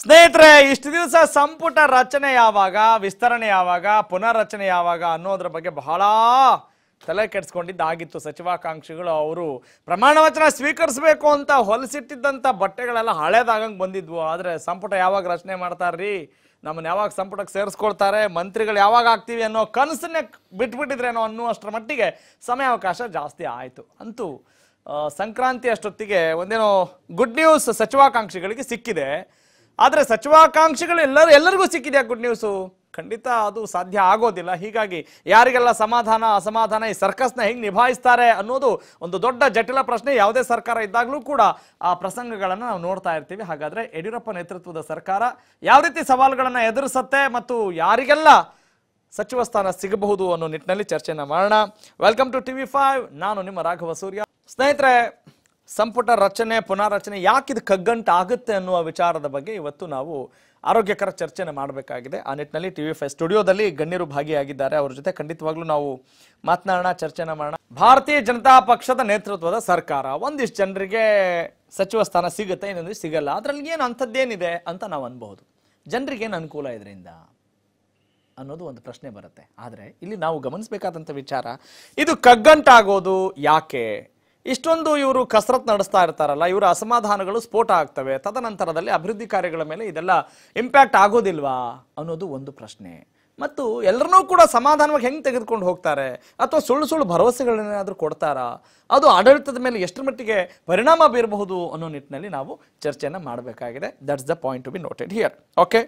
ಸ್ನೇಹಿತರೆ ಇಷ್ಟು ದಿವಸ ಸಂಪುಟ ರಚನೆ ಯಾವಾಗ ವಿಸ್ತರಣೆ ಯಾವಾಗ ಪುನರ್ರಚನೆ ಯಾವಾಗ ಅನ್ನೋದ್ರ ಬಗ್ಗೆ ಬಹಳ ತಲೆ ಕೆಡಿಸ್ಕೊಂಡಿದ್ದಾಗಿತ್ತು ಸಚಿವಾಕಾಂಕ್ಷಿಗಳು ಅವರು ಪ್ರಮಾಣ ವಚನ ಸ್ವೀಕರಿಸಬೇಕು ಅಂತ ಹೊಲಿಸಿಟ್ಟಿದ್ದಂಥ ಬಟ್ಟೆಗಳೆಲ್ಲ ಹಳೇದಾಗಂಗೆ ಬಂದಿದ್ವು ಆದರೆ ಸಂಪುಟ ಯಾವಾಗ ರಚನೆ ಮಾಡ್ತಾರ್ರಿ ನಮ್ಮನ್ನು ಯಾವಾಗ ಸಂಪುಟಕ್ಕೆ ಸೇರಿಸ್ಕೊಳ್ತಾರೆ ಮಂತ್ರಿಗಳು ಯಾವಾಗ ಆಗ್ತೀವಿ ಅನ್ನೋ ಕನಸನ್ನೇ ಬಿಟ್ಬಿಟ್ಟಿದ್ರೇನೋ ಅನ್ನುವಷ್ಟರ ಮಟ್ಟಿಗೆ ಸಮಯಾವಕಾಶ ಜಾಸ್ತಿ ಆಯಿತು ಅಂತೂ ಸಂಕ್ರಾಂತಿ ಅಷ್ಟೊತ್ತಿಗೆ ಒಂದೇನೋ ಗುಡ್ ನ್ಯೂಸ್ ಸಚಿವಾಕಾಂಕ್ಷಿಗಳಿಗೆ ಸಿಕ್ಕಿದೆ ಆದರೆ ಸಚಿವಾಕಾಂಕ್ಷಿಗಳು ಎಲ್ಲರೂ ಎಲ್ಲರಿಗೂ ಸಿಕ್ಕಿದೆಯಾ ಗುಡ್ ನ್ಯೂಸು ಖಂಡಿತ ಅದು ಸಾಧ್ಯ ಆಗೋದಿಲ್ಲ ಹೀಗಾಗಿ ಯಾರಿಗೆಲ್ಲ ಸಮಾಧಾನ ಅಸಮಾಧಾನ ಈ ಸರ್ಕಸ್ನ ಹೆಂಗೆ ನಿಭಾಯಿಸ್ತಾರೆ ಅನ್ನೋದು ಒಂದು ದೊಡ್ಡ ಜಟಿಲ ಪ್ರಶ್ನೆ ಯಾವುದೇ ಸರ್ಕಾರ ಇದ್ದಾಗಲೂ ಕೂಡ ಆ ಪ್ರಸಂಗಗಳನ್ನು ನಾವು ನೋಡ್ತಾ ಇರ್ತೀವಿ ಹಾಗಾದರೆ ಯಡಿಯೂರಪ್ಪ ನೇತೃತ್ವದ ಸರ್ಕಾರ ಯಾವ ರೀತಿ ಸವಾಲುಗಳನ್ನು ಎದುರಿಸುತ್ತೆ ಮತ್ತು ಯಾರಿಗೆಲ್ಲ ಸಚಿವ ಸ್ಥಾನ ಸಿಗಬಹುದು ಅನ್ನೋ ನಿಟ್ಟಿನಲ್ಲಿ ಚರ್ಚೆನ ಮಾಡೋಣ welcome to T V five ನಾನು ನಿಮ್ಮ ರಾಘವ ಸೂರ್ಯ ಸ್ನೇಹಿತರೆ ಸಂಪುಟ ರಚನೆ ಪುನಾರಚನೆ ಇದು ಕಗ್ಗಂಟ ಆಗುತ್ತೆ ಅನ್ನುವ ವಿಚಾರದ ಬಗ್ಗೆ ಇವತ್ತು ನಾವು ಆರೋಗ್ಯಕರ ಚರ್ಚೆನ ಮಾಡಬೇಕಾಗಿದೆ ಆ ನಿಟ್ಟಿನಲ್ಲಿ ಟಿ ವಿ ಫೈ ಸ್ಟುಡಿಯೋದಲ್ಲಿ ಗಣ್ಯರು ಭಾಗಿಯಾಗಿದ್ದಾರೆ ಅವ್ರ ಜೊತೆ ಖಂಡಿತವಾಗ್ಲೂ ನಾವು ಮಾತನಾಡೋಣ ಚರ್ಚೆನ ಮಾಡೋಣ ಭಾರತೀಯ ಜನತಾ ಪಕ್ಷದ ನೇತೃತ್ವದ ಸರ್ಕಾರ ಒಂದಿಷ್ಟು ಜನರಿಗೆ ಸಚಿವ ಸ್ಥಾನ ಸಿಗುತ್ತೆ ಇನ್ನೊಂದು ಸಿಗಲ್ಲ ಅದರಲ್ಲಿ ಏನು ಅಂಥದ್ದೇನಿದೆ ಅಂತ ನಾವು ಅನ್ಬಹುದು ಜನರಿಗೆ ಏನು ಅನುಕೂಲ ಇದರಿಂದ ಅನ್ನೋದು ಒಂದು ಪ್ರಶ್ನೆ ಬರುತ್ತೆ ಆದರೆ ಇಲ್ಲಿ ನಾವು ಗಮನಿಸಬೇಕಾದಂಥ ವಿಚಾರ ಇದು ಕಗ್ಗಂಟಾಗೋದು ಯಾಕೆ ಇಷ್ಟೊಂದು ಇವರು ಕಸರತ್ತು ನಡೆಸ್ತಾ ಇರ್ತಾರಲ್ಲ ಇವರ ಅಸಮಾಧಾನಗಳು ಸ್ಫೋಟ ಆಗ್ತವೆ ತದನಂತರದಲ್ಲಿ ಅಭಿವೃದ್ಧಿ ಕಾರ್ಯಗಳ ಮೇಲೆ ಇದೆಲ್ಲ ಇಂಪ್ಯಾಕ್ಟ್ ಆಗೋದಿಲ್ವಾ ಅನ್ನೋದು ಒಂದು ಪ್ರಶ್ನೆ ಮತ್ತು ಎಲ್ಲರನ್ನೂ ಕೂಡ ಸಮಾಧಾನವಾಗಿ ಹೆಂಗೆ ತೆಗೆದುಕೊಂಡು ಹೋಗ್ತಾರೆ ಅಥವಾ ಸುಳ್ಳು ಸುಳ್ಳು ಭರವಸೆಗಳನ್ನೇನಾದರೂ ಕೊಡ್ತಾರಾ ಅದು ಆಡಳಿತದ ಮೇಲೆ ಎಷ್ಟರ ಮಟ್ಟಿಗೆ ಪರಿಣಾಮ ಬೀರಬಹುದು ಅನ್ನೋ ನಿಟ್ಟಿನಲ್ಲಿ ನಾವು ಚರ್ಚೆಯನ್ನು ಮಾಡಬೇಕಾಗಿದೆ that's the point to be noted here okay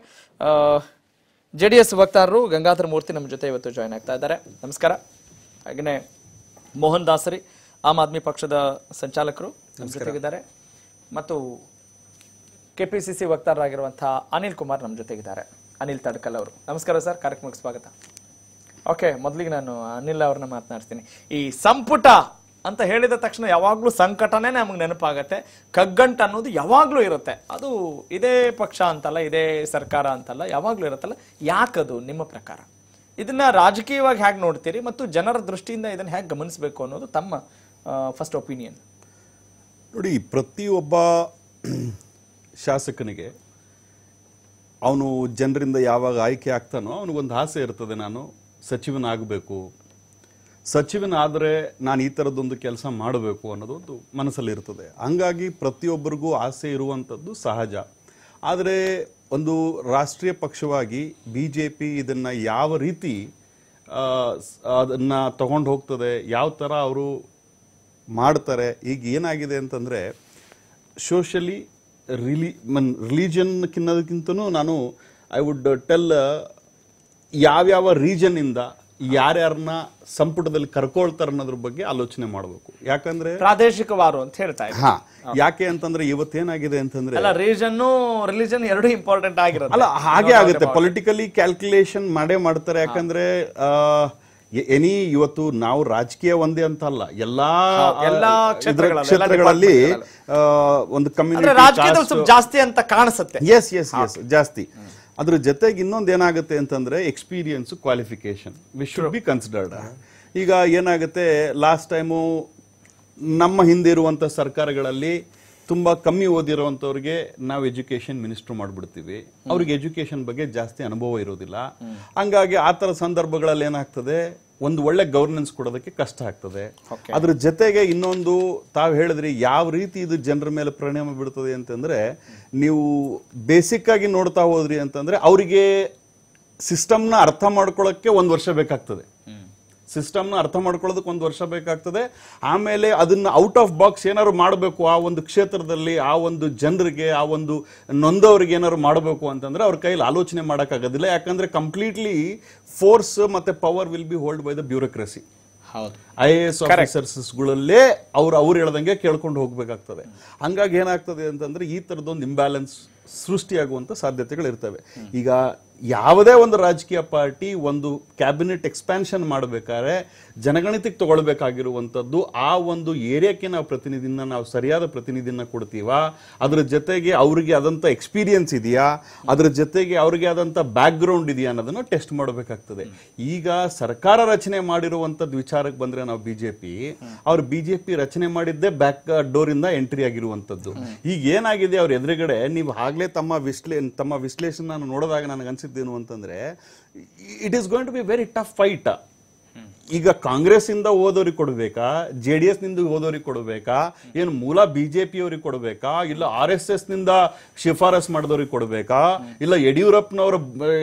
J D S ವಕ್ತಾರರು ಗಂಗಾಧರ ಮೂರ್ತಿ ನಮ್ಮ ಜೊತೆ ಇವತ್ತು ಜಾಯ್ನ್ ಆಗ್ತಾ ಇದ್ದಾರೆ ನಮಸ್ಕಾರ ಹಾಗೆಯೇ ಮೋಹನ್ ದಾಸರಿ ಆಮ್ ಆದ್ಮಿ ಪಕ್ಷದ ಸಂಚಾಲಕರು ನಮ್ಮ ಜೊತೆಗಿದ್ದಾರೆ ಮತ್ತು ಕೆ ಪಿ ಸಿ ಸಿ ವಕ್ತಾರರಾಗಿರುವಂತಹ ಅನಿಲ್ ಕುಮಾರ್ ನಮ್ಮ ಜೊತೆಗಿದ್ದಾರೆ ಅನಿಲ್ ತಡ್ಕಲ್ ಅವರು ನಮಸ್ಕಾರ ಸರ್ ಕಾರ್ಯಕ್ರಮಕ್ಕೆ ಸ್ವಾಗತ ಓಕೆ ಮೊದಲಿಗೆ ನಾನು ಅನಿಲ್ ಅವ್ರನ್ನ ಮಾತನಾಡ್ತೀನಿ ಈ ಸಂಪುಟ ಅಂತ ಹೇಳಿದ ತಕ್ಷಣ ಯಾವಾಗಲೂ ಸಂಕಟನೇ ನಮಗೆ ನೆನಪಾಗತ್ತೆ ಕಗ್ಗಂಟ ಅನ್ನೋದು ಯಾವಾಗಲೂ ಇರುತ್ತೆ ಅದು ಇದೇ ಪಕ್ಷ ಅಂತಲ್ಲ ಇದೇ ಸರ್ಕಾರ ಅಂತಲ್ಲ ಯಾವಾಗಲೂ ಇರುತ್ತಲ್ಲ ಯಾಕದು ನಿಮ್ಮ ಪ್ರಕಾರ ಇದನ್ನ ರಾಜಕೀಯವಾಗಿ ಹೇಗೆ ನೋಡ್ತೀರಿ ಮತ್ತು ಜನರ ದೃಷ್ಟಿಯಿಂದ ಇದನ್ನ ಹೇಗೆ ಗಮನಿಸಬೇಕು ಅನ್ನೋದು ತಮ್ಮ ಫಸ್ಟ್ ಒಪಿನಿಯನ್ ನೋಡಿ ಪ್ರತಿಯೊಬ್ಬ ಶಾಸಕನಿಗೆ ಅವನು ಜನರಿಂದ ಯಾವಾಗ ಆಯ್ಕೆ ಆಗ್ತಾನೋ ಅವನಿಗೊಂದು ಆಸೆ ಇರ್ತದೆ ನಾನು ಸಚಿವನಾಗಬೇಕು ಸಚಿವನಾದರೆ ನಾನು ಈ ಥರದ್ದೊಂದು ಕೆಲಸ ಮಾಡಬೇಕು ಅನ್ನೋದೊಂದು ಮನಸ್ಸಲ್ಲಿರ್ತದೆ ಹಂಗಾಗಿ ಪ್ರತಿಯೊಬ್ಬರಿಗೂ ಆಸೆ ಇರುವಂಥದ್ದು ಸಹಜ ಆದರೆ ಒಂದು ರಾಷ್ಟ್ರೀಯ ಪಕ್ಷವಾಗಿ ಬಿ ಜೆ ಪಿ ಇದನ್ನು ಯಾವ ರೀತಿ ಅದನ್ನು ತಗೊಂಡು ಹೋಗ್ತದೆ ಯಾವ ಥರ ಅವರು ಮಾಡ್ತಾರೆ ಈಗ ಏನಾಗಿದೆ ಅಂತಂದರೆ ಸೋಷಲಿ ರಿಲಿ ಮನ್ ರಿಲಿಜನ್ಕಿನ್ನೋದಕ್ಕಿಂತನೂ ನಾನು ಐ ವುಡ್ ಟೆಲ್ ಯಾವ್ಯಾವ ರೀಜನ್ನಿಂದ ಯಾರ್ಯಾರನ್ನ ಸಂಪುಟದಲ್ಲಿ ಕರ್ಕೊಳ್ತಾರೆ ಅನ್ನೋದ್ರ ಬಗ್ಗೆ ಆಲೋಚನೆ ಮಾಡಬೇಕು ಯಾಕಂದ್ರೆ ಪ್ರಾದೇಶಿಕವಾರು ಅಂತ ಹೇಳ್ತಾ ಹಾ ಯಾಕೆ ಅಂತಂದ್ರೆ ಇವತ್ತೇನಾಗಿದೆ ಅಂತಂದ್ರೆ ಅಲ್ಲ ರೀಜನ್ ರಿಲಿಜನ್ ಎರಡು ಇಂಪಾರ್ಟೆಂಟ್ ಆಗಿರೋದು ಅಲ್ಲ ಹಾಗೆ ಆಗುತ್ತೆ ಪೊಲಿಟಿಕಲಿ ಕ್ಯಾಲ್ಕುಲೇಷನ್ ಮಾಡೇ ಮಾಡ್ತಾರೆ ಯಾಕಂದ್ರೆ ಎನಿ ಇವತ್ತು ನಾವು ರಾಜಕೀಯ ಒಂದೇ ಅಂತ ಅಲ್ಲ ಎಲ್ಲಾ ಎಲ್ಲಾ ಕ್ಷೇತ್ರಗಳಲ್ಲಿ ಒಂದು ಕಮ್ಯುನಿಟಿ ಜಾಸ್ತಿ ಅಂತ ಕಾಣಿಸುತ್ತೆ ಎಸ್ ಎಸ್ ಎಸ್ ಜಾಸ್ತಿ ಅದ್ರ ಜೊತೆಗೆ ಇನ್ನೊಂದು ಏನಾಗುತ್ತೆ ಅಂತಂದ್ರೆ experience qualification we should be considered ಈಗ ಏನಾಗುತ್ತೆ ಲಾಸ್ಟ್ ಟೈಮು ನಮ್ಮ ಹಿಂದೆ ಇರುವಂಥ ಸರ್ಕಾರಗಳಲ್ಲಿ ತುಂಬ ಕಮ್ಮಿ ಓದಿರುವಂಥವ್ರಿಗೆ ನಾವು ಎಜುಕೇಷನ್ ಮಿನಿಸ್ಟರ್ ಮಾಡಿಬಿಡ್ತೀವಿ ಅವ್ರಿಗೆ ಎಜುಕೇಷನ್ ಬಗ್ಗೆ ಜಾಸ್ತಿ ಅನುಭವ ಇರೋದಿಲ್ಲ ಹಂಗಾಗಿ ಆ ಥರ ಸಂದರ್ಭಗಳಲ್ಲಿ ಏನಾಗ್ತದೆ ಒಂದು ಒಳ್ಳೆ ಗವರ್ನೆನ್ಸ್ ಕೊಡೋದಕ್ಕೆ ಕಷ್ಟ ಆಗ್ತದೆ ಅದ್ರ ಜೊತೆಗೆ ಇನ್ನೊಂದು ತಾವು ಹೇಳಿದ್ರಿ ಯಾವ ರೀತಿ ಇದು ಜನರ ಮೇಲೆ ಪರಿಣಾಮ ಬೀಳ್ತದೆ ಅಂತಂದ್ರೆ ನೀವು ಬೇಸಿಕ್ ಆಗಿ ನೋಡ್ತಾ ಹೋದ್ರಿ ಅಂತಂದ್ರೆ ಅವರಿಗೆ ಸಿಸ್ಟಮ್ನ ಅರ್ಥ ಮಾಡ್ಕೊಳ್ಳೋಕ್ಕೆ ಒಂದು ವರ್ಷ ಬೇಕಾಗ್ತದೆ ಸಿಸ್ಟಮ್ನ ಅರ್ಥ ಮಾಡ್ಕೊಳ್ಳೋದಕ್ಕೆ ಒಂದು ವರ್ಷ ಬೇಕಾಗ್ತದೆ ಆಮೇಲೆ ಅದನ್ನು ಔಟ್ ಆಫ್ ಬಾಕ್ಸ್ ಏನಾದ್ರು ಮಾಡಬೇಕು ಆ ಒಂದು ಕ್ಷೇತ್ರದಲ್ಲಿ ಆ ಒಂದು ಜನರಿಗೆ ಆ ಒಂದು ನೊಂದವರಿಗೆ ಏನಾದ್ರು ಮಾಡಬೇಕು ಅಂತಂದ್ರೆ ಅವ್ರ ಕೈಯಲ್ಲಿ ಆಲೋಚನೆ ಮಾಡೋಕ್ಕಾಗೋದಿಲ್ಲ ಯಾಕಂದರೆ ಕಂಪ್ಲೀಟ್ಲಿ ಫೋರ್ಸ್ ಮತ್ತು power will be hold by the bureaucracy ಹೌದು ಐ ಎ ಎಸ್ ಆಫೀಸರ್ಸ್ಗಳಲ್ಲೇ ಅವ್ರು ಅವ್ರು ಹೇಳ್ದಂಗೆ ಕೇಳ್ಕೊಂಡು ಹೋಗಬೇಕಾಗ್ತದೆ ಹಂಗಾಗಿ ಏನಾಗ್ತದೆ ಅಂತಂದ್ರೆ ಈ ಥರದೊಂದು ಇಂಬ್ಯಾಲೆನ್ಸ್ ಸೃಷ್ಟಿಯಾಗುವಂಥ ಇರ್ತವೆ ಈಗ ಯಾವುದೇ ಒಂದು ರಾಜಕೀಯ ಪಾರ್ಟಿ ಒಂದು ಕ್ಯಾಬಿನೆಟ್ ಎಕ್ಸ್ಪ್ಯಾನ್ಷನ್ ಮಾಡಬೇಕಾದ್ರೆ ಜನಗಣತಿಗೆ ತಗೊಳ್ಬೇಕಾಗಿರುವಂಥದ್ದು ಆ ಒಂದು ಏರಿಯಾಕ್ಕೆ ನಾವು ಪ್ರತಿನಿಧಿನ ನಾವು ಸರಿಯಾದ ಪ್ರತಿನಿಧಿನ ಕೊಡ್ತೀವ ಅದ್ರ ಜೊತೆಗೆ ಅವರಿಗೆ ಆದಂಥ ಎಕ್ಸ್ಪೀರಿಯನ್ಸ್ ಇದೆಯಾ ಅದ್ರ ಜೊತೆಗೆ ಅವ್ರಿಗೆ ಆದಂಥ ಬ್ಯಾಕ್ಗ್ರೌಂಡ್ ಇದೆಯಾ ಅನ್ನೋದನ್ನು ಟೆಸ್ಟ್ ಮಾಡಬೇಕಾಗ್ತದೆ ಈಗ ಸರ್ಕಾರ ರಚನೆ ಮಾಡಿರುವಂಥದ್ದು ವಿಚಾರಕ್ಕೆ ಬಂದರೆ ನಾವು ಬಿಜೆಪಿ ಅವ್ರು ಬಿಜೆಪಿ ರಚನೆ ಮಾಡಿದ್ದೇ ಬ್ಯಾಕ್ ಡೋರ್ ಇಂದ ಎಂಟ್ರಿ ಆಗಿರುವಂತದ್ದು ಈಗ ಏನಾಗಿದೆ ಅವ್ರ ಎದುರುಗಡೆ ನೀವು ಆಗ್ಲೇ ತಮ್ಮ ವಿಶ್ಲೇ ತಮ್ಮ ವಿಶ್ಲೇಷಣೆ ನೋಡಿದಾಗ ನನಗೆ ಅನ್ಸಿದ್ದೇನು ಅಂತಂದ್ರೆ it is going to be very tough fight ಈಗ ಕಾಂಗ್ರೆಸ್ ಇಂದ ಓದೋರಿಗೆ ಕೊಡಬೇಕಾ ಜೆ ಡಿ ಎಸ್ ನಿಂದ ಓದೋರಿಗೆ ಕೊಡಬೇಕಾ ಏನು ಮೂಲ ಬಿಜೆಪಿ ಅವ್ರಿಗೆ ಕೊಡಬೇಕಾ ಇಲ್ಲ ಆರ್ ಎಸ್ ಎಸ್ ನಿಂದ ಶಿಫಾರಸ್ ಮಾಡಿದವ್ರಿಗೆ ಕೊಡಬೇಕಾ ಇಲ್ಲ ಯಡಿಯೂರಪ್ಪನವ್ರ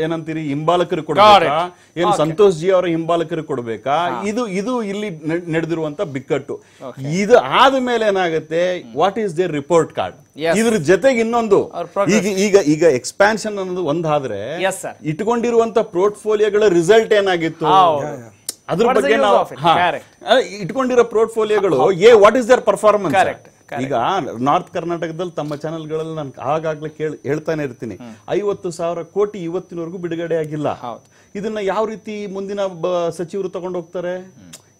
ಏನಂತೀರಿ ಹಿಂಬಾಲಕರಿಗೆ ಕೊಡಬೇಕಾ ಏನು ಸಂತೋಷ್ ಜಿ ಅವರ ಹಿಂಬಾಲಕರಿಗೆ ಕೊಡಬೇಕಾ ಇದು ಇದು ಇಲ್ಲಿ ನಡೆದಿರುವಂತ ಬಿಕ್ಕಟ್ಟು ಇದು ಆದ ಏನಾಗುತ್ತೆ what is their report card ಇದ್ರ ಜೊತೆಗೆ ಇನ್ನೊಂದು ಈಗ ಈಗ ಈಗ ಎಕ್ಸ್ಪ್ಯಾನ್ಷನ್ ಅನ್ನೋದು ಒಂದಾದ್ರೆ ಇಟ್ಕೊಂಡಿರುವಂತ ಪೋರ್ಟ್ಫೋಲಿಯೋಗಳ ರಿಸಲ್ಟ್ ಏನಾಗಿತ್ತು ಅದ್ರ ಬಗ್ಗೆ ನಾವು ಇಟ್ಕೊಂಡಿರೋ ಪೋರ್ಟ್ಫೋಲಿಯೋಗಳು ಏ ವಾಟ್ ಇಸ್ ದರ್ ಪರ್ಫಾರ್ಮೆನ್ಸ್ ಈಗ ನಾರ್ತ್ ಕರ್ನಾಟಕದಲ್ಲಿ ತಮ್ಮ ಚಾನೆಲ್ಗಳಲ್ಲಿ ನಾನು ಆಗಾಗ್ಲೇ ಕೇಳಿ ಹೇಳ್ತಾನೆ ಇರ್ತೀನಿ ಐವತ್ತು ಸಾವಿರ ಕೋಟಿ ಇವತ್ತಿನವರೆಗೂ ಬಿಡುಗಡೆ ಆಗಿಲ್ಲ ಇದನ್ನ ಯಾವ ರೀತಿ ಮುಂದಿನ ಸಚಿವರು ಹೋಗ್ತಾರೆ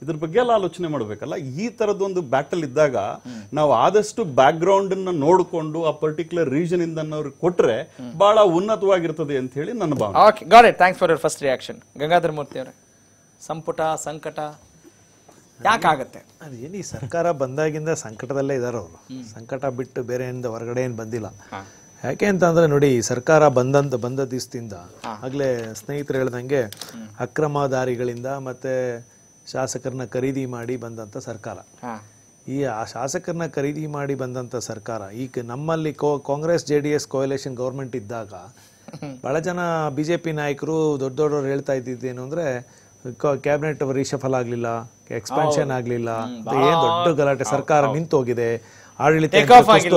ಇದ್ರ ಬಗ್ಗೆ ಎಲ್ಲ ಆಲೋಚನೆ ಮಾಡಬೇಕಲ್ಲ ಈ ತರದೊಂದು ಬ್ಯಾಟಲ್ ಇದ್ದಾಗ ನಾವು ಆದಷ್ಟು ಬ್ಯಾಕ್ ಗ್ರೌಂಡ್ ನೋಡಿಕೊಂಡು ಆ ಪರ್ಟಿಕ್ಯುಲರ್ ರೀಜನ್ ಇಂದ ಅವ್ರಿಗೆ ಕೊಟ್ರೆ ಬಹಳ ಉನ್ನತವಾಗಿರ್ತದೆ ಅಂತ ಹೇಳಿ ನನ್ನ ಭಾವನೆ okay for first reaction Gangadhara Murthy ಅವರೇ ಸಂಪುಟ ಸಂಕಟ ಯಾಕಾಗತ್ತೆ ಅದು ಏನು ಈ ಸರ್ಕಾರ ಬಂದಾಗಿಂದ ಸಂಕಟದಲ್ಲೇ ಇದ್ದಾರೆ ಅವರು ಸಂಕಟ ಬಿಟ್ಟು ಬೇರೆ ಏನಿಂದ ಹೊರಗಡೆ ಏನು ಬಂದಿಲ್ಲ ಯಾಕೆ ಅಂತಂದ್ರೆ ನೋಡಿ ಸರ್ಕಾರ ಬಂದಂತ ಬಂದ ದಿವಸದಿಂದ ಆಗ್ಲೇ ಸ್ನೇಹಿತರು ಹೇಳ್ದಂಗೆ ಅಕ್ರಮ ದಾರಿಗಳಿಂದ ಮತ್ತೆ ಶಾಸಕರನ್ನ ಖರೀದಿ ಮಾಡಿ ಬಂದಂತ ಸರ್ಕಾರ ಈ ಆ ಶಾಸಕರನ್ನ ಖರೀದಿ ಮಾಡಿ ಬಂದಂತ ಸರ್ಕಾರ ಈಗ ನಮ್ಮಲ್ಲಿ Congress J D S coalition government ಇದ್ದಾಗ ಬಹಳ ಜನ ಬಿಜೆಪಿ ನಾಯಕರು ದೊಡ್ಡ ದೊಡ್ಡವ್ರು ಹೇಳ್ತಾ ಇದ್ದಿದ್ದೇನು ಅಂದ್ರೆ ಕ್ಯಾಬಿನೆಟ್ ರೀಶಫಲ್ ಆಗಲಿಲ್ಲ ಎಕ್ಸ್ಪಾನ್ಷನ್ ಆಗಲಿಲ್ಲ ಏನು ದೊಡ್ಡ ಗಲಾಟೆ ಸರ್ಕಾರ ನಿಂತು ಹೋಗಿದೆ ಆಡಳಿತ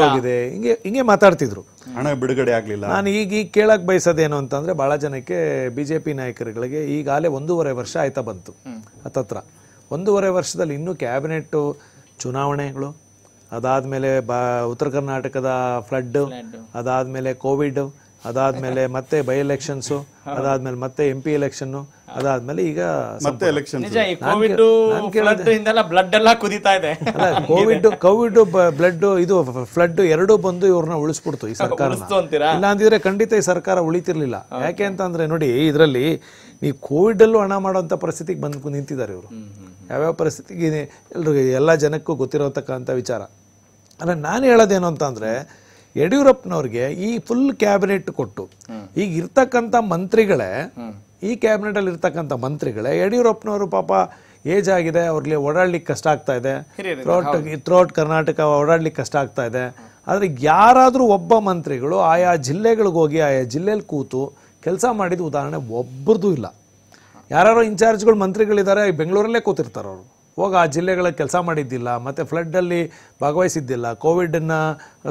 ಹೋಗಿದೆ ಹಿಂಗೆ ಹಿಂಗೆ ಮಾತಾಡ್ತಿದ್ರು ಹಣ ಬಿಡುಗಡೆ ಆಗಲಿಲ್ಲ ನಾನು ಈಗ ಈಗ ಕೇಳಕ್ಕೆ ಬಯಸೋದೇನು ಅಂತಂದ್ರೆ ಭಾಳ ಜನಕ್ಕೆ ಬಿಜೆಪಿ ನಾಯಕರುಗಳಿಗೆ ಈಗಾಗಲೇ ಒಂದೂವರೆ ವರ್ಷ ಆಯ್ತಾ ಬಂತು ಹತ್ತತ್ರ ಒಂದೂವರೆ ವರ್ಷದಲ್ಲಿ ಇನ್ನೂ ಕ್ಯಾಬಿನೆಟ್ ಚುನಾವಣೆಗಳು ಅದಾದ್ಮೇಲೆ ಬ ಉತ್ತರ ಕರ್ನಾಟಕದ ಫ್ಲಡ್ಡು ಅದಾದ್ಮೇಲೆ ಕೋವಿಡ್ ಅದಾದ್ಮೇಲೆ ಮತ್ತೆ ಬೈ ಎಲೆಕ್ಷನ್ಸು ಅದಾದ್ಮೇಲೆ ಮತ್ತೆ ಎಂ ಪಿ ಎಲೆಕ್ಷನ್ ಅದಾದ್ಮೇಲೆ ಈಗ ಮತ್ತೆ ಎಲೆಕ್ಷನ್ ಬ್ಲಡ್ ಎಲ್ಲ ಕುದಿತಾ ಇದೆ ಕೋವಿಡ್ ಕೋವಿಡ್ ಬ್ಲಡ್ ಇದು ಫ್ಲಡ್ ಎರಡು ಬಂದು ಇವ್ರನ್ನ ಉಳಿಸ್ಬಿಡ್ತು ಈ ಸರ್ಕಾರ ಇಲ್ಲ ಅಂದಿದ್ರೆ ಖಂಡಿತ ಈ ಸರ್ಕಾರ ಉಳಿತಿರ್ಲಿಲ್ಲ ಯಾಕೆ ಅಂತಂದ್ರೆ ನೋಡಿ ಇದರಲ್ಲಿ ನೀವು ಕೋವಿಡ್ ಅಲ್ಲೂ ಹಣ ಮಾಡುವಂತ ಪರಿಸ್ಥಿತಿಗೆ ಬಂದು ನಿಂತಿದ್ದಾರೆ ಇವರು ಯಾವ್ಯಾವ ಪರಿಸ್ಥಿತಿಗೆ ಎಲ್ರಿಗೂ ಎಲ್ಲ ಜನಕ್ಕೂ ಗೊತ್ತಿರೋತಕ್ಕಂತ ವಿಚಾರ ಅಲ್ಲ ನಾನು ಹೇಳೋದೇನು ಅಂತ ಅಂದ್ರೆ ಯಡಿಯೂರಪ್ಪನವ್ರಿಗೆ ಈ ಫುಲ್ ಕ್ಯಾಬಿನೆಟ್ ಕೊಟ್ಟು ಈಗ ಇರ್ತಕ್ಕಂಥ ಮಂತ್ರಿಗಳೇ ಈ ಅಲ್ಲಿ ಇರ್ತಕ್ಕಂಥ ಮಂತ್ರಿಗಳೇ ಯಡಿಯೂರಪ್ಪನವರು ಪಾಪ ಏಜ್ ಆಗಿದೆ ಅವ್ರಲ್ಲಿ ಓಡಾಡ್ಲಿಕ್ಕೆ ಕಷ್ಟ ಆಗ್ತಾ ಇದೆ ಥ್ರೋಟ್ ಥ್ರೋಟ್ ಕರ್ನಾಟಕ ಓಡಾಡ್ಲಿಕ್ಕೆ ಕಷ್ಟ ಆಗ್ತಾ ಇದೆ ಆದರೆ ಯಾರಾದರೂ ಒಬ್ಬ ಮಂತ್ರಿಗಳು ಆಯಾ ಜಿಲ್ಲೆಗಳಿಗೆ ಹೋಗಿ ಆಯಾ ಜಿಲ್ಲೆಯಲ್ಲಿ ಕೂತು ಕೆಲಸ ಮಾಡಿದ ಉದಾಹರಣೆ ಒಬ್ಬರದೂ ಇಲ್ಲ ಯಾರು ಇನ್ಚಾರ್ಜ್ಗಳು ಮಂತ್ರಿಗಳಿದ್ದಾರೆ ಬೆಂಗಳೂರಲ್ಲೇ ಕೂತಿರ್ತಾರೆ ಅವರು ಹೋಗಿ ಆ ಜಿಲ್ಲೆಗಳ ಕೆಲಸ ಮಾಡಿದ್ದಿಲ್ಲ ಮತ್ತು ಫ್ಲಡ್ಡಲ್ಲಿ ಭಾಗವಹಿಸಿದ್ದಿಲ್ಲ ಕೋವಿಡನ್ನು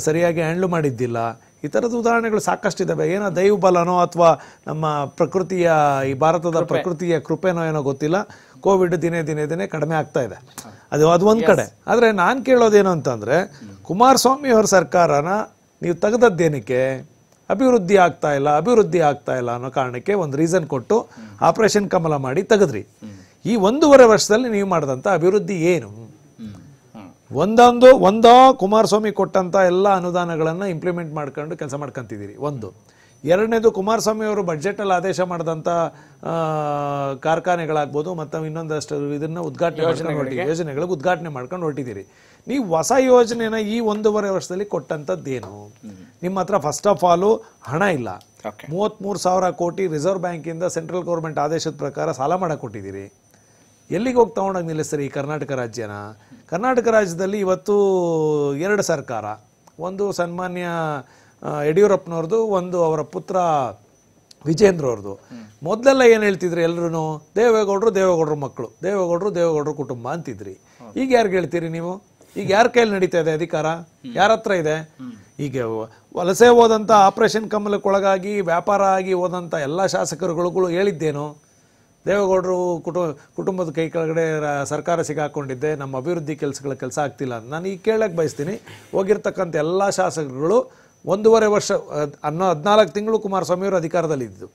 ಸರಿಯಾಗಿ ಹ್ಯಾಂಡ್ಲ್ ಮಾಡಿದ್ದಿಲ್ಲ ಈ ಥರದ ಉದಾಹರಣೆಗಳು ಸಾಕಷ್ಟಿದ್ದಾವೆ ಏನೋ ದೈವ ಬಲನೋ ಅಥವಾ ನಮ್ಮ ಪ್ರಕೃತಿಯ ಈ ಭಾರತದ ಪ್ರಕೃತಿಯ ಕೃಪೆನೋ ಏನೋ ಗೊತ್ತಿಲ್ಲ ಕೋವಿಡ್ ದಿನೇ ದಿನೇ ದಿನೇ ಕಡಿಮೆ ಆಗ್ತಾ ಇದೆ ಅದು ಅದು ಒಂದು ಕಡೆ ಆದರೆ ನಾನು ಕೇಳೋದೇನು ಅಂತಂದರೆ ಕುಮಾರಸ್ವಾಮಿ ಅವ್ರ ಸರ್ಕಾರನ ನೀವು ತೆಗೆದದ್ದೇನಕ್ಕೆ ಅಭಿವೃದ್ಧಿ ಆಗ್ತಾ ಇಲ್ಲ ಅಭಿವೃದ್ಧಿ ಆಗ್ತಾ ಇಲ್ಲ ಅನ್ನೋ ಕಾರಣಕ್ಕೆ ಒಂದು ರೀಸನ್ ಕೊಟ್ಟು ಆಪರೇಷನ್ ಕಮಲ ಮಾಡಿ ತೆಗೆದ್ರಿ ಈ ಒಂದೂವರೆ ವರ್ಷದಲ್ಲಿ ನೀವು ಮಾಡಿದಂಥ ಅಭಿವೃದ್ಧಿ ಏನು ಒಂದೊಂದು ಒಂದೋ ಕುಮಾರಸ್ವಾಮಿ ಕೊಟ್ಟಂಥ ಎಲ್ಲ ಅನುದಾನಗಳನ್ನು ಇಂಪ್ಲಿಮೆಂಟ್ ಮಾಡ್ಕೊಂಡು ಕೆಲಸ ಮಾಡ್ಕೊತಿದ್ದೀರಿ ಒಂದು ಎರಡನೇದು ಕುಮಾರಸ್ವಾಮಿ ಅವರು ಬಜೆಟಲ್ಲಿ ಆದೇಶ ಮಾಡಿದಂಥ ಕಾರ್ಖಾನೆಗಳಾಗ್ಬೋದು ಮತ್ತು ಇನ್ನೊಂದಷ್ಟು ಇದನ್ನು ಉದ್ಘಾಟನೆ ಮಾಡ್ಕೊಂಡು ಯೋಜನೆಗಳಿಗೆ ಉದ್ಘಾಟನೆ ಮಾಡ್ಕೊಂಡು ಹೊರಟಿದ್ದೀರಿ ನೀವು ಹೊಸ ಯೋಜನೆನ ಈ ಒಂದೂವರೆ ವರ್ಷದಲ್ಲಿ ಕೊಟ್ಟಂಥದ್ದೇನು ನಿಮ್ಮ ಹತ್ರ ಫಸ್ಟ್ ಆಫ್ ಆಲು ಹಣ ಇಲ್ಲ ಮೂವತ್ತ್ಮೂರು ಸಾವಿರ ಕೋಟಿ ರಿಸರ್ವ್ ಬ್ಯಾಂಕಿಂದ ಸೆಂಟ್ರಲ್ ಗೌರ್ಮೆಂಟ್ ಆದೇಶದ ಪ್ರಕಾರ ಸಾಲ ಮಾಡಕ್ಕೆ ಕೊಟ್ಟಿದ್ದೀರಿ ಎಲ್ಲಿಗೆ ಹೋಗಿ ತಗೊಂಡಾಗ ಸರ್ ಈ ಕರ್ನಾಟಕ ರಾಜ್ಯನ ಕರ್ನಾಟಕ ರಾಜ್ಯದಲ್ಲಿ ಇವತ್ತು ಎರಡು ಸರ್ಕಾರ ಒಂದು ಸನ್ಮಾನ್ಯ ಯಡಿಯೂರಪ್ಪನವ್ರದ್ದು ಒಂದು ಅವರ ಪುತ್ರ ವಿಜೇಂದ್ರ ಮೊದಲೆಲ್ಲ ಏನು ಹೇಳ್ತಿದ್ರು ಎಲ್ಲರೂ ದೇವೇಗೌಡರು ದೇವೇಗೌಡರು ಮಕ್ಕಳು ದೇವೇಗೌಡರು ದೇವೇಗೌಡರು ಕುಟುಂಬ ಅಂತಿದ್ರಿ ಈಗ ಯಾರಿಗೆ ಹೇಳ್ತೀರಿ ನೀವು ಈಗ ಯಾರ ಕೈಯಲ್ಲಿ ನಡೀತಾ ಇದೆ ಅಧಿಕಾರ ಯಾರ ಹತ್ರ ಇದೆ ಈಗ ವಲಸೆ ಹೋದಂಥ ಆಪರೇಷನ್ ಕಮಲಕ್ಕೊಳಗಾಗಿ ವ್ಯಾಪಾರ ಆಗಿ ಹೋದಂಥ ಎಲ್ಲ ಶಾಸಕರುಗಳು ಹೇಳಿದ್ದೇನು ದೇವೇಗೌಡರು ಕುಟುಂಬ ಕುಟುಂಬದ ಕೈ ಕೆಳಗಡೆ ಸರ್ಕಾರ ಸಿಗಾಕೊಂಡಿದ್ದೆ ನಮ್ಮ ಅಭಿವೃದ್ಧಿ ಕೆಲಸಗಳ ಕೆಲಸ ಆಗ್ತಿಲ್ಲ ಅಂತ ನಾನು ಈಗ ಕೇಳಕ್ಕೆ ಬಯಸ್ತೀನಿ ಹೋಗಿರ್ತಕ್ಕಂಥ ಎಲ್ಲ ಶಾಸಕರುಗಳು ಒಂದೂವರೆ ವರ್ಷ ಹನ್ನೊ ಹದಿನಾಲ್ಕು ತಿಂಗಳು ಕುಮಾರಸ್ವಾಮಿಯವರು ಅಧಿಕಾರದಲ್ಲಿದ್ದು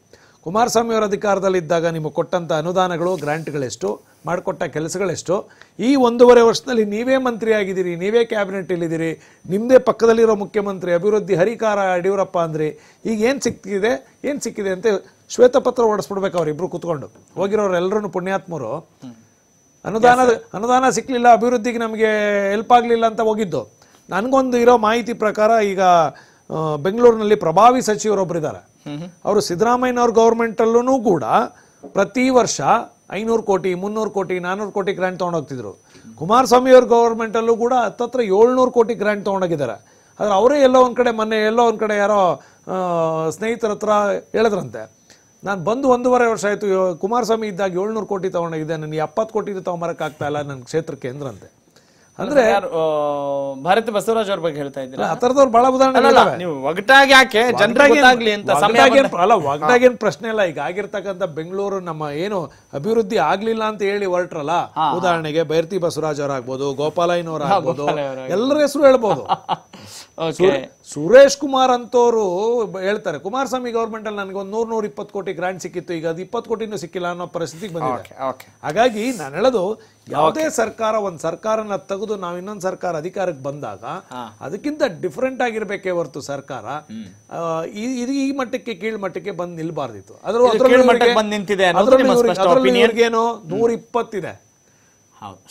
ಕುಮಾರಸ್ವಾಮಿಯವರ ಅಧಿಕಾರದಲ್ಲಿದ್ದಾಗ ನಿಮಗೆ ಕೊಟ್ಟಂಥ ಅನುದಾನಗಳು ಗ್ರ್ಯಾಂಟ್ಗಳೆಷ್ಟು ಮಾಡಿಕೊಟ್ಟ ಕೆಲಸಗಳೆಷ್ಟು ಈ ಒಂದೂವರೆ ವರ್ಷದಲ್ಲಿ ನೀವೇ ಮಂತ್ರಿ ಆಗಿದ್ದೀರಿ ನೀವೇ ಇಲ್ಲಿದ್ದೀರಿ ನಿಮ್ಮದೇ ಪಕ್ಕದಲ್ಲಿರೋ ಮುಖ್ಯಮಂತ್ರಿ ಅಭಿವೃದ್ಧಿ ಹರಿಕಾರ ಯಡಿಯೂರಪ್ಪ ಅಂದರೆ ಈಗ ಏನು ಸಿಕ್ತಿದೆ ಏನು ಸಿಕ್ಕಿದೆ ಅಂತ ಶ್ವೇತಪತ್ರ ಓಡಿಸ್ಬಿಡ್ಬೇಕು ಅವರಿಬ್ರು ಕುತ್ಕೊಂಡು ಹೋಗಿರೋರು ಎಲ್ಲರೂ ಪುಣ್ಯಾತ್ಮರು ಅನುದಾನ ಅನುದಾನ ಸಿಕ್ಕಲಿಲ್ಲ ಅಭಿವೃದ್ಧಿಗೆ ನಮಗೆ ಹೆಲ್ಪ್ ಆಗಲಿಲ್ಲ ಅಂತ ಹೋಗಿದ್ದು ನನಗೊಂದು ಇರೋ ಮಾಹಿತಿ ಪ್ರಕಾರ ಈಗ ಬೆಂಗಳೂರಿನಲ್ಲಿ ಪ್ರಭಾವಿ ಸಚಿವರೊಬ್ಬರಿದ್ದಾರೆ ಅವರು ಸಿದ್ದರಾಮಯ್ಯನವ್ರ ಗೌರ್ಮೆಂಟಲ್ಲೂ ಕೂಡ ಪ್ರತಿ ವರ್ಷ ಐನೂರು ಕೋಟಿ ಮುನ್ನೂರು ಕೋಟಿ ನಾನ್ನೂರು ಕೋಟಿ ಗ್ರ್ಯಾಂಟ್ ತೊಗೊಂಡೋಗ್ತಿದ್ರು ಅವ್ರ ಗೌರ್ಮೆಂಟಲ್ಲೂ ಕೂಡ ಹತ್ತತ್ರ ಏಳ್ನೂರು ಕೋಟಿ ಗ್ರ್ಯಾಂಟ್ ತೊಗೊಂಡೋಗಿದ್ದಾರೆ ಆದರೆ ಅವರೇ ಎಲ್ಲೋ ಒಂದು ಕಡೆ ಮೊನ್ನೆ ಎಲ್ಲೋ ಒಂದು ಕಡೆ ಯಾರೋ ಸ್ನೇಹಿತರ ಹತ್ರ ಹೇಳಿದ್ರಂತೆ ನಾನು ಬಂದು ಒಂದೂವರೆ ವರ್ಷ ಆಯಿತು ಕುಮಾರಸ್ವಾಮಿ ಇದ್ದಾಗ ಏಳ್ನೂರು ಕೋಟಿ ತೊಗೊಂಡಿದ್ದೆ ನನಗೆ ಎಪ್ಪತ್ತು ಕೋಟಿ ತೊಗೊಂಬರಕ್ಕಾಗ್ತಾ ಇಲ್ಲ ನನ್ನ ಕ್ಷೇತ್ರಕ್ಕೆ ಅಂದ್ರಂತೆ ಅಂದ್ರೆ ಭಾರತಿ ಬಸವರಾಜ್ ಅವ್ರ ಬಗ್ಗೆ ಹೇಳ್ತಾ ಇದ್ದೀರಾ ಆ ತರದವ್ರು ಬಹಳ ಉದಾಹರಣೆ ನೀವು ಒಗಟಾಗಿ ಯಾಕೆ ಜನರಾಗಿ ಆಗ್ಲಿ ಅಂತ ಅಲ್ಲ ಒಗಟಾಗೇನ್ ಪ್ರಶ್ನೆ ಇಲ್ಲ ಈಗ ಆಗಿರ್ತಕ್ಕಂಥ ಬೆಂಗಳೂರು ನಮ್ಮ ಏನು ಅಭಿವೃದ್ಧಿ ಆಗ್ಲಿಲ್ಲ ಅಂತ ಹೇಳಿ ಹೊರಟ್ರಲ್ಲ ಉದಾಹರಣೆಗೆ ಬೈರತಿ ಬಸವರಾಜ್ ಅವ್ರ ಆಗ್ಬೋದು ಅವ್ರ ಆಗ್ಬೋದು ಎಲ್ಲರ ಹೆಸರು ಹೇಳ್ಬೋದು ಸುರೇಶ್ ಕುಮಾರ್ ಅಂತವರು ಹೇಳ್ತಾರೆ ಕುಮಾರಸ್ವಾಮಿ ಗೌರ್ಮೆಂಟ್ ಅಲ್ಲಿ ನನಗೆ ಒಂದು ನೂರ್ ನೂರ ಇಪ್ಪತ್ತು ಕೋಟಿ ಗ್ರಾಂಟ್ ಸಿಕ್ಕಿತ್ತು ಈಗ ಅದು ಇಪ್ಪತ್ತು ಕೋಟಿನೂ ಸಿಕ್ಕಿಲ್ಲ ಅನ್ನೋ ಪರಿಸ್ಥಿತಿಗೆ ಬಂದಿದೆ ಹಾಗಾಗಿ ನಾನು ಹೇಳೋದು ಯಾವುದೇ ಸರ್ಕಾರ ಒಂದು ಸರ್ಕಾರನ ತೆಗೆದು ನಾವು ಇನ್ನೊಂದು ಸರ್ಕಾರ ಅಧಿಕಾರಕ್ಕೆ ಬಂದಾಗ ಅದಕ್ಕಿಂತ ಡಿಫ್ರೆಂಟ್ ಆಗಿರ್ಬೇಕೇ ಹೊರತು ಸರ್ಕಾರ ಈ ಈ ಮಟ್ಟಕ್ಕೆ ಮಟ್ಟಕ್ಕೆ ಬಂದು ನಿಲ್ಬಾರ್ದಿತ್ತು ಅದ್ರಲ್ಲಿ ನೂರ ಇಪ್ಪತ್ತಿದೆ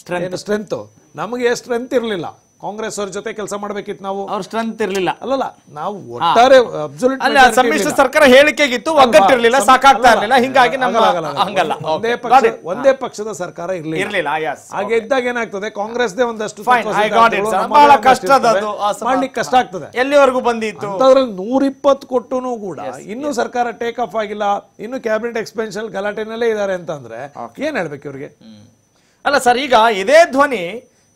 ಸ್ಟ್ರೆಂತ್ ನಮಗೆ ಸ್ಟ್ರೆಂತ್ ಇರಲಿಲ್ಲ ಕಾಂಗ್ರೆಸ್ ಅವ್ರ ಜೊತೆ ಕೆಲಸ ಮಾಡ್ಬೇಕಿತ್ತು ನಾವು ಅವ್ರ ಸ್ಟ್ರೆಂತ್ ಇರಲಿಲ್ಲ ಅಲ್ಲಲ್ಲ ನಾವು ಒಟ್ಟಾರೆ ಅಬ್ಸಲ್ಯೂಟ್ ಸಮ್ಮಿಶ್ರ ಸರ್ಕಾರ ಹೇಳಿಕೆಗಿತ್ತು ಒಗ್ಗಟ್ಟಿರಲಿಲ್ಲ ಸಾಕಾಗ್ತಾ ಇರಲಿಲ್ಲ ಹಿಂಗಾಗಿ ಹಂಗಲ್ಲ ಒಂದೇ ಪಕ್ಷ ಒಂದೇ ಪಕ್ಷದ ಸರ್ಕಾರ ಇರಲಿಲ್ಲ ಇರಲಿಲ್ಲ ಹಾಗೆ ಇದ್ದಾಗ ಏನಾಗ್ತದೆ ಕಾಂಗ್ರೆಸ್ ದೇ ಒಂದಷ್ಟು ಬಹಳ ಕಷ್ಟದದು ಮಾಡ್ಲಿಕ್ಕೆ ಕಷ್ಟ ಆಗ್ತದೆ ಎಲ್ಲಿವರೆಗೂ ಬಂದಿತ್ತು ಅಂತಂದ್ರೆ ನೂರಿಪ್ಪತ್ತು ಕೊಟ್ಟುನು ಕೂಡ ಇನ್ನೂ ಸರ್ಕಾರ ಟೇಕ್ ಆಫ್ ಆಗಿಲ್ಲ ಇನ್ನು ಕ್ಯಾಬಿನೆಟ್ ಎಕ್ಸ್ಪೆನ್ಷನ್ ಗಲಾಟೆನಲ್ಲೇ ಇದ್ದಾರೆ ಅಂತಂದ್ರೆ ಏನ್ ಹೇಳ್ಬೇಕು ಇವ್ರಿಗೆ ಅಲ್ಲ ಸರ್ ಈಗ ಇದೇ ಧ್ವನಿ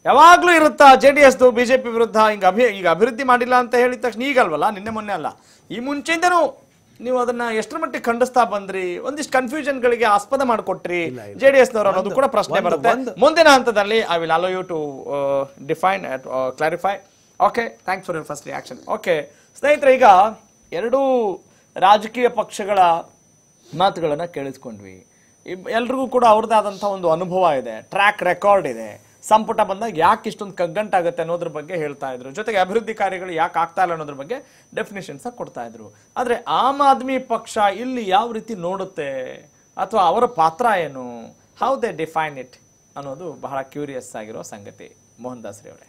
ಯಾವಾಗಲೂ ಇರುತ್ತಾ ಜೆ ಡಿ ಎಸ್ದು ಬಿ ಜೆ ಪಿ ವಿರುದ್ಧ ಹಿಂಗೆ ಅಭಿ ಈಗ ಅಭಿವೃದ್ಧಿ ಮಾಡಿಲ್ಲ ಅಂತ ಹೇಳಿದ ತಕ್ಷಣ ಈಗಲ್ವಲ್ಲ ನಿನ್ನೆ ಮೊನ್ನೆ ಅಲ್ಲ ಈ ಮುಂಚೆಯಿಂದನೂ ನೀವು ಅದನ್ನ ಎಷ್ಟರ ಮಟ್ಟಿಗೆ ಖಂಡಿಸ್ತಾ ಬಂದ್ರಿ ಒಂದಿಷ್ಟು ಕನ್ಫ್ಯೂಷನ್ಗಳಿಗೆ ಆಸ್ಪದ ಮಾಡಿಕೊಟ್ರಿ ಜೆ ಡಿ ಎಸ್ನವರು ಅನ್ನೋದು ಕೂಡ ಪ್ರಶ್ನೆ ಬರುತ್ತೆ ಮುಂದಿನ ಹಂತದಲ್ಲಿ I will allow you to define clarify okay thanks for your first reaction okay ಸ್ನೇಹಿತರೆ ಈಗ ಎರಡೂ ರಾಜಕೀಯ ಪಕ್ಷಗಳ ಮಾತುಗಳನ್ನು ಕೇಳಿಸ್ಕೊಂಡ್ವಿ ಎಲ್ರಿಗೂ ಕೂಡ ಅವ್ರದ್ದಾದಂಥ ಒಂದು ಅನುಭವ ಇದೆ ಟ್ರ್ಯಾಕ್ ರೆಕಾರ್ಡ್ ಇದೆ ಸಂಪುಟ ಬಂದಾಗ ಯಾಕೆ ಇಷ್ಟೊಂದು ಕಗ್ಗಂಟಾಗುತ್ತೆ ಅನ್ನೋದ್ರ ಬಗ್ಗೆ ಹೇಳ್ತಾ ಇದ್ರು ಜೊತೆಗೆ ಅಭಿವೃದ್ಧಿ ಕಾರ್ಯಗಳು ಯಾಕೆ ಆಗ್ತಾ ಇಲ್ಲ ಅನ್ನೋದ್ರ ಬಗ್ಗೆ ಡೆಫಿನೇಷನ್ಸ್ ಕೊಡ್ತಾ ಇದ್ರು ಆದರೆ ಆಮ್ ಆದ್ಮಿ ಪಕ್ಷ ಇಲ್ಲಿ ಯಾವ ರೀತಿ ನೋಡುತ್ತೆ ಅಥವಾ ಅವರ ಪಾತ್ರ ಏನು ಹೌ ದೇ ಡಿಫೈನ್ ಇಟ್ ಅನ್ನೋದು ಬಹಳ ಕ್ಯೂರಿಯಸ್ ಆಗಿರೋ ಸಂಗತಿ ಮೋಹನ್ ದಾಸ್ರಿ ಅವರೇ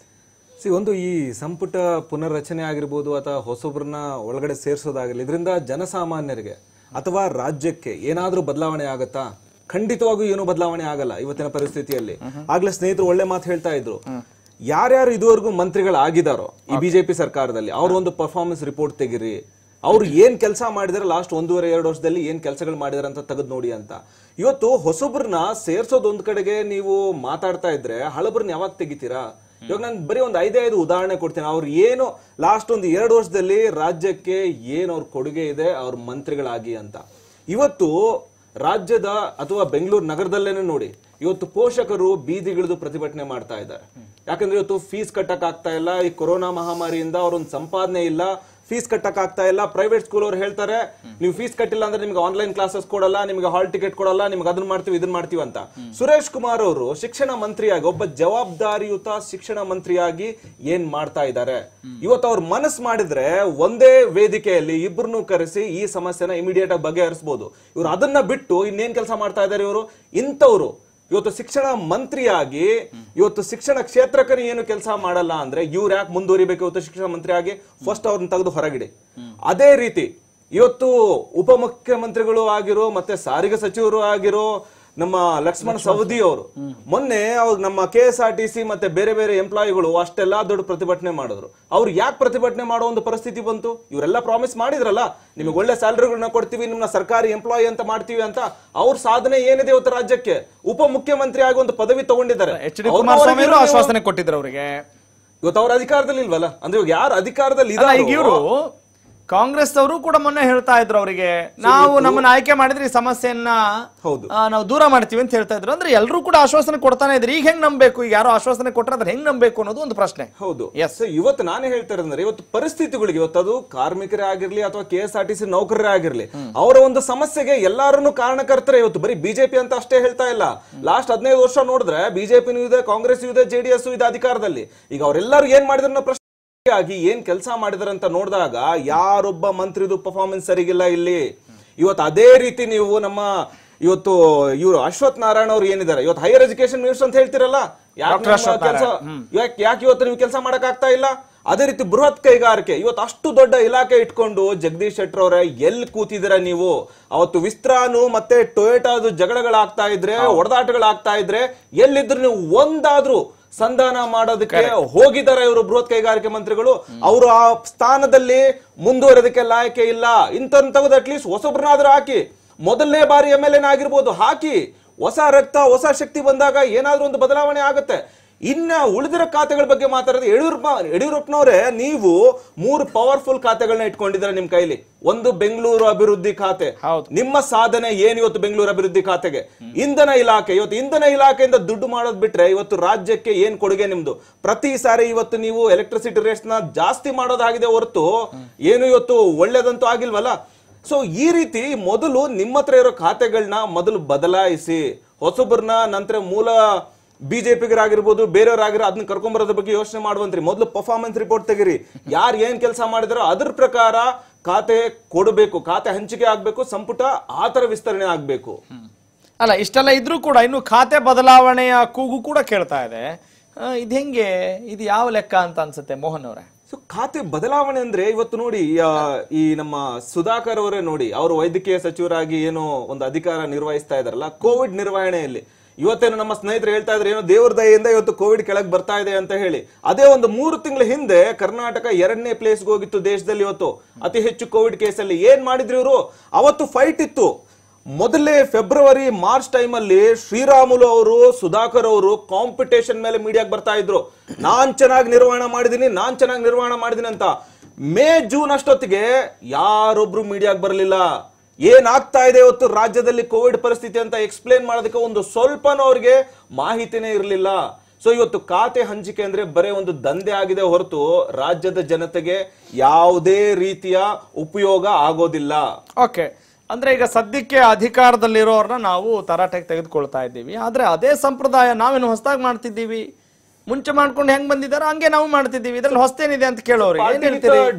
ಸಿ ಒಂದು ಈ ಸಂಪುಟ ಪುನರ್ರಚನೆ ಆಗಿರ್ಬೋದು ಅಥವಾ ಹೊಸಬ್ರನ್ನ ಒಳಗಡೆ ಸೇರಿಸೋದಾಗಲಿ ಇದರಿಂದ ಜನಸಾಮಾನ್ಯರಿಗೆ ಅಥವಾ ರಾಜ್ಯಕ್ಕೆ ಏನಾದರೂ ಬದಲಾವಣೆ ಆಗುತ್ತಾ ಖಂಡಿತವಾಗೂ ಏನು ಬದಲಾವಣೆ ಆಗಲ್ಲ ಇವತ್ತಿನ ಪರಿಸ್ಥಿತಿಯಲ್ಲಿ ಆಗ್ಲೇ ಸ್ನೇಹಿತರು ಒಳ್ಳೆ ಮಾತು ಹೇಳ್ತಾ ಇದ್ರು ಯಾರ್ಯಾರು ಇದುವರೆಗೂ ಆಗಿದಾರೋ ಈ ಬಿಜೆಪಿ ಸರ್ಕಾರದಲ್ಲಿ ಅವ್ರ ಒಂದು ಪರ್ಫಾರ್ಮೆನ್ಸ್ ರಿಪೋರ್ಟ್ ತೆಗಿರಿ ಅವ್ರು ಏನ್ ಕೆಲಸ ಮಾಡಿದಾರೆ ಲಾಸ್ಟ್ ಒಂದೂವರೆ ಎರಡು ವರ್ಷದಲ್ಲಿ ಏನ್ ಕೆಲಸಗಳು ಮಾಡಿದಾರೆ ಅಂತ ತೆಗೆದು ನೋಡಿ ಅಂತ ಇವತ್ತು ಹೊಸಬ್ರನ್ನ ಸೇರ್ಸೋದ್ ಒಂದ್ ಕಡೆಗೆ ನೀವು ಮಾತಾಡ್ತಾ ಇದ್ರೆ ಹಳಬ್ರನ್ನ ಯಾವಾಗ ತೆಗಿತೀರಾ ಇವಾಗ ನಾನು ಬರೀ ಒಂದು ಐದೇ ಐದು ಉದಾಹರಣೆ ಕೊಡ್ತೀನಿ ಅವ್ರು ಏನು ಲಾಸ್ಟ್ ಒಂದು ಎರಡು ವರ್ಷದಲ್ಲಿ ರಾಜ್ಯಕ್ಕೆ ಏನು ಅವ್ರ ಕೊಡುಗೆ ಇದೆ ಅವ್ರ ಮಂತ್ರಿಗಳಾಗಿ ಅಂತ ಇವತ್ತು ರಾಜ್ಯದ ಅಥವಾ ಬೆಂಗಳೂರು ನಗರದಲ್ಲೇನೆ ನೋಡಿ ಇವತ್ತು ಪೋಷಕರು ಬೀದಿಗಿಳಿದು ಪ್ರತಿಭಟನೆ ಮಾಡ್ತಾ ಇದ್ದಾರೆ ಯಾಕಂದ್ರೆ ಇವತ್ತು ಫೀಸ್ ಕಟ್ಟಕ್ ಆಗ್ತಾ ಇಲ್ಲ ಈ ಕೊರೋನಾ ಮಹಾಮಾರಿಯಿಂದ ಅವರೊಂದು ಸಂಪಾದನೆ ಇಲ್ಲ ಫೀಸ್ ಕಟ್ಟಕ್ಕಾಗ್ತಾ ಇಲ್ಲ ಪ್ರೈವೇಟ್ ಸ್ಕೂಲ್ ಅವ್ರು ಹೇಳ್ತಾರೆ ನೀವು ಫೀಸ್ ಕಟ್ಟಿಲ್ಲ ಅಂದ್ರೆ ನಿಮ್ಗೆ ಆನ್ಲೈನ್ ಕ್ಲಾಸಸ್ ಕೊಡಲ್ಲ ನಿಮ್ಗೆ ಹಾಲ್ ಟಿಕೆಟ್ ಕೊಡಲ್ಲ ನಿಮ್ಗೆ ಅದನ್ನ ಮಾಡ್ತೀವಿ ಇದನ್ನ ಮಾಡ್ತೀವಿ ಅಂತ ಸುರೇಶ್ ಕುಮಾರ್ ಅವರು ಶಿಕ್ಷಣ ಮಂತ್ರಿಯಾಗಿ ಒಬ್ಬ ಜವಾಬ್ದಾರಿಯುತ ಶಿಕ್ಷಣ ಮಂತ್ರಿಯಾಗಿ ಏನ್ ಮಾಡ್ತಾ ಇದ್ದಾರೆ ಇವತ್ತು ಅವ್ರ ಮನಸ್ಸು ಮಾಡಿದ್ರೆ ಒಂದೇ ವೇದಿಕೆಯಲ್ಲಿ ಇಬ್ಬರನ್ನು ಕರೆಸಿ ಈ ಸಮಸ್ಯೆನ ಇಮಿಡಿಯೇಟ್ ಆಗಿ ಬಗೆಹರಿಸಬಹುದು ಇವ್ರು ಅದನ್ನ ಬಿಟ್ಟು ಇನ್ನೇನ್ ಕೆಲಸ ಮಾಡ್ತಾ ಇದ್ದಾರೆ ಇವರು ಇಂಥವ್ರು ಇವತ್ತು ಶಿಕ್ಷಣ ಮಂತ್ರಿಯಾಗಿ ಇವತ್ತು ಶಿಕ್ಷಣ ಕ್ಷೇತ್ರಕ್ಕೆ ಏನು ಕೆಲಸ ಮಾಡಲ್ಲ ಅಂದ್ರೆ ಇವ್ರು ಯಾಕೆ ಮುಂದುವರಿಬೇಕು ಇವತ್ತು ಶಿಕ್ಷಣ ಮಂತ್ರಿ ಆಗಿ ಫಸ್ಟ್ ಅವ್ರನ್ನ ತೆಗೆದು ಹೊರಗಿಡಿ ಅದೇ ರೀತಿ ಇವತ್ತು ಉಪಮುಖ್ಯಮಂತ್ರಿಗಳು ಆಗಿರೋ ಮತ್ತೆ ಸಾರಿಗೆ ಸಚಿವರು ಆಗಿರೋ ನಮ್ಮ ಲಕ್ಷ್ಮಣ ಸವದಿ ಅವರು ಮೊನ್ನೆ ಅವ್ರು ನಮ್ಮ K S R T C ಮತ್ತೆ ಬೇರೆ ಬೇರೆ ಎಂಪ್ಲಾಯಿಗಳು ಅಷ್ಟೆಲ್ಲಾ ದೊಡ್ಡ ಪ್ರತಿಭಟನೆ ಮಾಡಿದ್ರು ಅವ್ರು ಯಾಕೆ ಪ್ರತಿಭಟನೆ ಮಾಡೋ ಒಂದು ಪರಿಸ್ಥಿತಿ ಬಂತು ಇವರೆಲ್ಲ ಪ್ರಾಮಿಸ್ ಮಾಡಿದ್ರಲ್ಲ ನಿಮಗೆ ಒಳ್ಳೆ ಸ್ಯಾಲರಿಗಳನ್ನ ಕೊಡ್ತೀವಿ ನಿಮ್ನ ಸರ್ಕಾರಿ ಎಂಪ್ಲಾಯಿ ಅಂತ ಮಾಡ್ತೀವಿ ಅಂತ ಅವ್ರ ಸಾಧನೆ ಏನಿದೆ ಇವತ್ತು ರಾಜ್ಯಕ್ಕೆ ಉಪ ಮುಖ್ಯಮಂತ್ರಿ ಆಗಿ ಒಂದು ಪದವಿ ತಗೊಂಡಿದ್ದಾರೆ ಎಚ್ ಡಿ ಕುಮಾರಸ್ವಾಮಿ ಆಶ್ವಾಸನೆ ಕೊಟ್ಟಿದ್ರು ಅವರಿಗೆ ಇವತ್ತು ಅವ್ರ ಅಧಿಕಾರದಲ್ಲಿ ಇಲ್ವಲ್ಲ ಅಂದ್ರೆ ಇವಾಗ ಯಾರು ಅಧಿಕಾರದಲ್ಲಿ ಇದ್ದಾರೆ ಕಾಂಗ್ರೆಸ್ನವರು ಕೂಡ ಮೊನ್ನೆ ಹೇಳ್ತಾ ಇದ್ರು ಅವರಿಗೆ ನಾವು ನಮ್ಮನ್ನ ಆಯ್ಕೆ ಮಾಡಿದ್ರೆ ಈ ಸಮಸ್ಯೆಯನ್ನ ನಾವು ದೂರ ಮಾಡ್ತೀವಿ ಅಂತ ಹೇಳ್ತಾ ಇದ್ರು ಅಂದ್ರೆ ಎಲ್ಲರೂ ಕೂಡ ಆಶ್ವಾಸನೆ ಕೊಡ್ತಾನೆ ಇದ್ರಿ ಈಗ ಹೆಂಗ್ ನಂಬೇಕು ಈಗ ಯಾರು ಆಶ್ವಾಸನೆ ಕೊಟ್ಟರೆ ಅದ್ರ ಹೆಂಗ್ ನಂಬೇಕು ಅನ್ನೋದು ಒಂದು ಪ್ರಶ್ನೆ ಹೌದು ಎಸ್ ಇವತ್ತು ನಾನೇ ಹೇಳ್ತಾ ಇರೋದಂದ್ರೆ ಇವತ್ತು ಪರಿಸ್ಥಿತಿಗಳಿಗೆ ಇವತ್ತು ಅದು ಕಾರ್ಮಿಕರೇ ಆಗಿರ್ಲಿ ಅಥವಾ K S R T C ನೌಕರರೇ ಆಗಿರ್ಲಿ ಅವರ ಒಂದು ಸಮಸ್ಯೆಗೆ ಎಲ್ಲಾರನ್ನು ಕಾರಣಕರ್ತರೆ ಇವತ್ತು ಬರೀ ಬಿಜೆಪಿ ಅಂತ ಅಷ್ಟೇ ಹೇಳ್ತಾ ಇಲ್ಲ ಲಾಸ್ಟ್ ಹದಿನೈದು ವರ್ಷ ನೋಡಿದ್ರೆ ಬಿಜೆಪಿನೂ ಇದೆ ಕಾಂಗ್ರೆಸ್ ಇದೆ ಜೆಡಿಎಸ್ ಇದೆ ಅಧಿಕಾರದಲ್ಲಿ ಈಗ ಅವರೆಲ್ಲರೂ ಏನ್ ಮಾಡಿದ್ರು ಪ್ರಶ್ನೆ ಆಗಿ ಏನ್ ಕೆಲಸ ಮಾಡಿದಾರಂತ ನೋಡಿದಾಗ ಯಾರೊಬ್ಬ ಮಂತ್ರಿದು ಪರ್ಫಾರ್ಮೆನ್ಸ್ ಸರಿಗಿಲ್ಲ ಇಲ್ಲಿ ಇವತ್ತು ಅದೇ ರೀತಿ ನೀವು ನಮ್ಮ ಇವತ್ತು ಇವರು ಅಶ್ವಥ್ ನಾರಾಯಣ ಅವ್ರು ಏನಿದ್ದಾರೆ ಇವತ್ತು ಹೈಯರ್ ಎಜುಕೇಶನ್ ಮಿನಿಸ್ಟರ್ ಅಂತ ಹೇಳ್ತಿರಲ್ಲ ಯಾಕೆ ಇವತ್ತು ನೀವು ಕೆಲಸ ಮಾಡಕ್ ಆಗ್ತಾ ಇಲ್ಲ ಅದೇ ರೀತಿ ಬೃಹತ್ ಕೈಗಾರಿಕೆ ಇವತ್ತು ಅಷ್ಟು ದೊಡ್ಡ ಇಲಾಖೆ ಇಟ್ಕೊಂಡು ಜಗದೀಶ್ ಶೆಟ್ಟರ್ ಅವರ ಎಲ್ಲಿ ಕೂತಿದಿರ ನೀವು ಅವತ್ತು ವಿಸ್ತ್ರಾನು ಮತ್ತೆ ಟೊಯೇಟಾದ ಜಗಳಗಳಾಗ್ತಾ ಇದ್ರೆ ಒಡೆದಾಟಗಳಾಗ್ತಾ ಇದ್ರೆ ಎಲ್ಲಿದ್ರು ನೀವು ಒಂದಾದ್ರೂ ಸಂಧಾನ ಮಾಡೋದಕ್ಕೆ ಹೋಗಿದ್ದಾರೆ ಇವರು ಬೃಹತ್ ಕೈಗಾರಿಕೆ ಮಂತ್ರಿಗಳು ಅವರು ಆ ಸ್ಥಾನದಲ್ಲಿ ಮುಂದುವರೆದಕ್ಕೆ ಲಾಯಕೆ ಇಲ್ಲ ಇಂಥವ್ರನ್ನ ತೆಗೆದು ಅಟ್ಲೀಸ್ಟ್ ಹೊಸೊಬ್ರನ್ನಾದ್ರೂ ಹಾಕಿ ಮೊದಲನೇ ಬಾರಿ ಎಮ್ ಎಲ್ ಎನ್ ಆಗಿರ್ಬೋದು ಹಾಕಿ ಹೊಸ ರಕ್ತ ಹೊಸ ಶಕ್ತಿ ಬಂದಾಗ ಏನಾದ್ರೂ ಒಂದು ಬದಲಾವಣೆ ಆಗುತ್ತೆ ಇನ್ನ ಉಳಿದಿರೋ ಖಾತೆಗಳ ಬಗ್ಗೆ ಮಾತಾಡೋದು ಯಡಿಯೂರಪ್ಪ ಯಡಿಯೂರಪ್ಪನವರೇ ನೀವು ಮೂರು ಪವರ್ಫುಲ್ ಖಾತೆಗಳನ್ನ ಇಟ್ಕೊಂಡಿದ್ರೆ ನಿಮ್ ಕೈಲಿ ಒಂದು ಬೆಂಗಳೂರು ಅಭಿವೃದ್ಧಿ ಖಾತೆ ನಿಮ್ಮ ಸಾಧನೆ ಏನ್ ಇವತ್ತು ಬೆಂಗಳೂರು ಅಭಿವೃದ್ಧಿ ಖಾತೆಗೆ ಇಂಧನ ಇಲಾಖೆ ಇವತ್ತು ಇಂಧನ ಇಲಾಖೆಯಿಂದ ದುಡ್ಡು ಮಾಡೋದ್ ಬಿಟ್ರೆ ಇವತ್ತು ರಾಜ್ಯಕ್ಕೆ ಏನ್ ಕೊಡುಗೆ ನಿಮ್ದು ಪ್ರತಿ ಸಾರಿ ಇವತ್ತು ನೀವು ಎಲೆಕ್ಟ್ರಿಸಿಟಿ ರೇಟ್ಸ್ ನ ಜಾಸ್ತಿ ಮಾಡೋದಾಗಿದೆ ಹೊರತು ಏನು ಇವತ್ತು ಒಳ್ಳೇದಂತೂ ಆಗಿಲ್ವಲ್ಲ ಸೊ ಈ ರೀತಿ ಮೊದಲು ನಿಮ್ಮ ಹತ್ರ ಇರೋ ಖಾತೆಗಳನ್ನ ಮೊದಲು ಬದಲಾಯಿಸಿ ಹೊಸಬ್ರನ್ನ ನಂತರ ಮೂಲ ಬಿಜೆಪಿಗರಾಗಿರ್ಬೋದು ಬೇರೆಯವರಾಗಿರೋ ಅದನ್ನ ಕರ್ಕೊಂಡ್ಬರೋದ್ರ ಬಗ್ಗೆ ಯೋಚನೆ ಮಾಡುವಂತ್ರಿ ಮೊದಲು ಪರ್ಫಾರ್ಮೆನ್ಸ್ ರಿಪೋರ್ಟ್ ತೆಗಿರಿ ಯಾರು ಏನ್ ಕೆಲಸ ಮಾಡಿದ್ರೋ ಅದ್ರ ಪ್ರಕಾರ ಖಾತೆ ಕೊಡಬೇಕು ಖಾತೆ ಹಂಚಿಕೆ ಆಗಬೇಕು ಸಂಪುಟ ಆತರ ವಿಸ್ತರಣೆ ಆಗ್ಬೇಕು ಅಲ್ಲ ಇಷ್ಟೆಲ್ಲ ಇದ್ರೂ ಕೂಡ ಇನ್ನು ಖಾತೆ ಬದಲಾವಣೆಯ ಕೂಗು ಕೂಡ ಕೇಳ್ತಾ ಇದೆ ಇದು ಹೆಂಗೆ ಇದು ಯಾವ ಲೆಕ್ಕ ಅಂತ ಅನ್ಸುತ್ತೆ ಮೋಹನ್ ಅವರೇ ಸೊ ಖಾತೆ ಬದಲಾವಣೆ ಅಂದ್ರೆ ಇವತ್ತು ನೋಡಿ ಈ ನಮ್ಮ ಸುಧಾಕರ್ ಅವರೇ ನೋಡಿ ಅವರು ವೈದ್ಯಕೀಯ ಸಚಿವರಾಗಿ ಏನೋ ಒಂದು ಅಧಿಕಾರ ನಿರ್ವಹಿಸ್ತಾ ಇದಾರಲ್ಲ ಕೋವಿಡ್ ನಿರ್ವಹಣೆಯಲ್ಲಿ ಇವತ್ತೇನು ನಮ್ಮ ಸ್ನೇಹಿತರು ಹೇಳ್ತಾ ಇದ್ರೆ ಏನೋ ದೇವ್ರ ದಯೆಯಿಂದ ಇವತ್ತು ಕೋವಿಡ್ ಕೆಳಗೆ ಬರ್ತಾ ಇದೆ ಅಂತ ಹೇಳಿ ಅದೇ ಒಂದು ಮೂರು ತಿಂಗಳ ಹಿಂದೆ ಕರ್ನಾಟಕ ಎರಡನೇ ಪ್ಲೇಸ್ಗೆ ಹೋಗಿತ್ತು ದೇಶದಲ್ಲಿ ಇವತ್ತು ಅತಿ ಹೆಚ್ಚು ಕೋವಿಡ್ ಕೇಸಲ್ಲಿ ಏನ್ ಮಾಡಿದ್ರು ಇವರು ಅವತ್ತು ಫೈಟ್ ಇತ್ತು ಮೊದಲೇ ಫೆಬ್ರವರಿ ಮಾರ್ಚ್ ಟೈಮ್ ಅಲ್ಲಿ ಶ್ರೀರಾಮುಲು ಅವರು ಸುಧಾಕರ್ ಅವರು ಕಾಂಪಿಟೇಷನ್ ಮೇಲೆ ಮೀಡಿಯಾಗೆ ಬರ್ತಾ ಇದ್ರು ನಾನ್ ಚೆನ್ನಾಗಿ ನಿರ್ವಹಣೆ ಮಾಡಿದೀನಿ ನಾನ್ ಚೆನ್ನಾಗಿ ನಿರ್ವಹಣೆ ಮಾಡಿದೀನಿ ಅಂತ ಮೇ ಜೂನ್ ಅಷ್ಟೊತ್ತಿಗೆ ಯಾರೊಬ್ರು ಮೀಡಿಯಾಗೆ ಬರಲಿಲ್ಲ ಏನಾಗ್ತಾ ಇದೆ ಇವತ್ತು ರಾಜ್ಯದಲ್ಲಿ ಕೋವಿಡ್ ಪರಿಸ್ಥಿತಿ ಅಂತ ಎಕ್ಸ್ಪ್ಲೇನ್ ಮಾಡೋದಕ್ಕೆ ಒಂದು ಸ್ವಲ್ಪನೂ ಅವ್ರಿಗೆ ಮಾಹಿತಿನೇ ಇರಲಿಲ್ಲ ಸೊ ಇವತ್ತು ಖಾತೆ ಹಂಚಿಕೆ ಅಂದ್ರೆ ಬರೀ ಒಂದು ದಂಧೆ ಆಗಿದೆ ಹೊರತು ರಾಜ್ಯದ ಜನತೆಗೆ ಯಾವುದೇ ರೀತಿಯ ಉಪಯೋಗ ಆಗೋದಿಲ್ಲ ಓಕೆ ಅಂದ್ರೆ ಈಗ ಸದ್ಯಕ್ಕೆ ಅಧಿಕಾರದಲ್ಲಿರೋರ್ನ ನಾವು ತರಾಟೆಗೆ ತೆಗೆದುಕೊಳ್ತಾ ಇದ್ದೀವಿ ಆದ್ರೆ ಅದೇ ಸಂಪ್ರದಾಯ ನಾವೇನು ಹೊಸದಾಗಿ ಮಾಡ್ತಿದ್ದೀವಿ ಮುಂಚೆ ಮಾಡ್ಕೊಂಡು ಹೆಂಗ್ ಬಂದಿದಾರ ಹಂಗೆ ನಾವು ಮಾಡ್ತಿದ್ದೀವಿ ಇದ್ರಲ್ಲಿ ಹೊಸ್ತೇನಿದೆ ಅಂತ ಕೇಳೋರು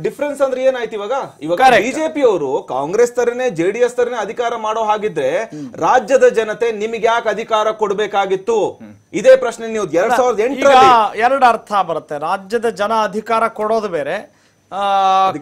ಡಿಫ್ರೆನ್ಸ್ ಅಂದ್ರೆ ಏನಾಯ್ತು ಇವಾಗ ಇವಾಗ ಬಿಜೆಪಿ ಅವರು ಕಾಂಗ್ರೆಸ್ ತರನೇ ಜೆಡಿಎಸ್ ತರನೇ ಅಧಿಕಾರ ಮಾಡೋ ಹಾಗಿದ್ರೆ ರಾಜ್ಯದ ಜನತೆ ನಿಮಗೆ ಯಾಕೆ ಅಧಿಕಾರ ಕೊಡ್ಬೇಕಾಗಿತ್ತು ಇದೇ ಪ್ರಶ್ನೆ ನೀವು ಎರಡ್ ಸಾವಿರದ ಎಂಟು ಎರಡು ಅರ್ಥ ಬರುತ್ತೆ ರಾಜ್ಯದ ಜನ ಅಧಿಕಾರ ಕೊಡೋದು ಬೇರೆ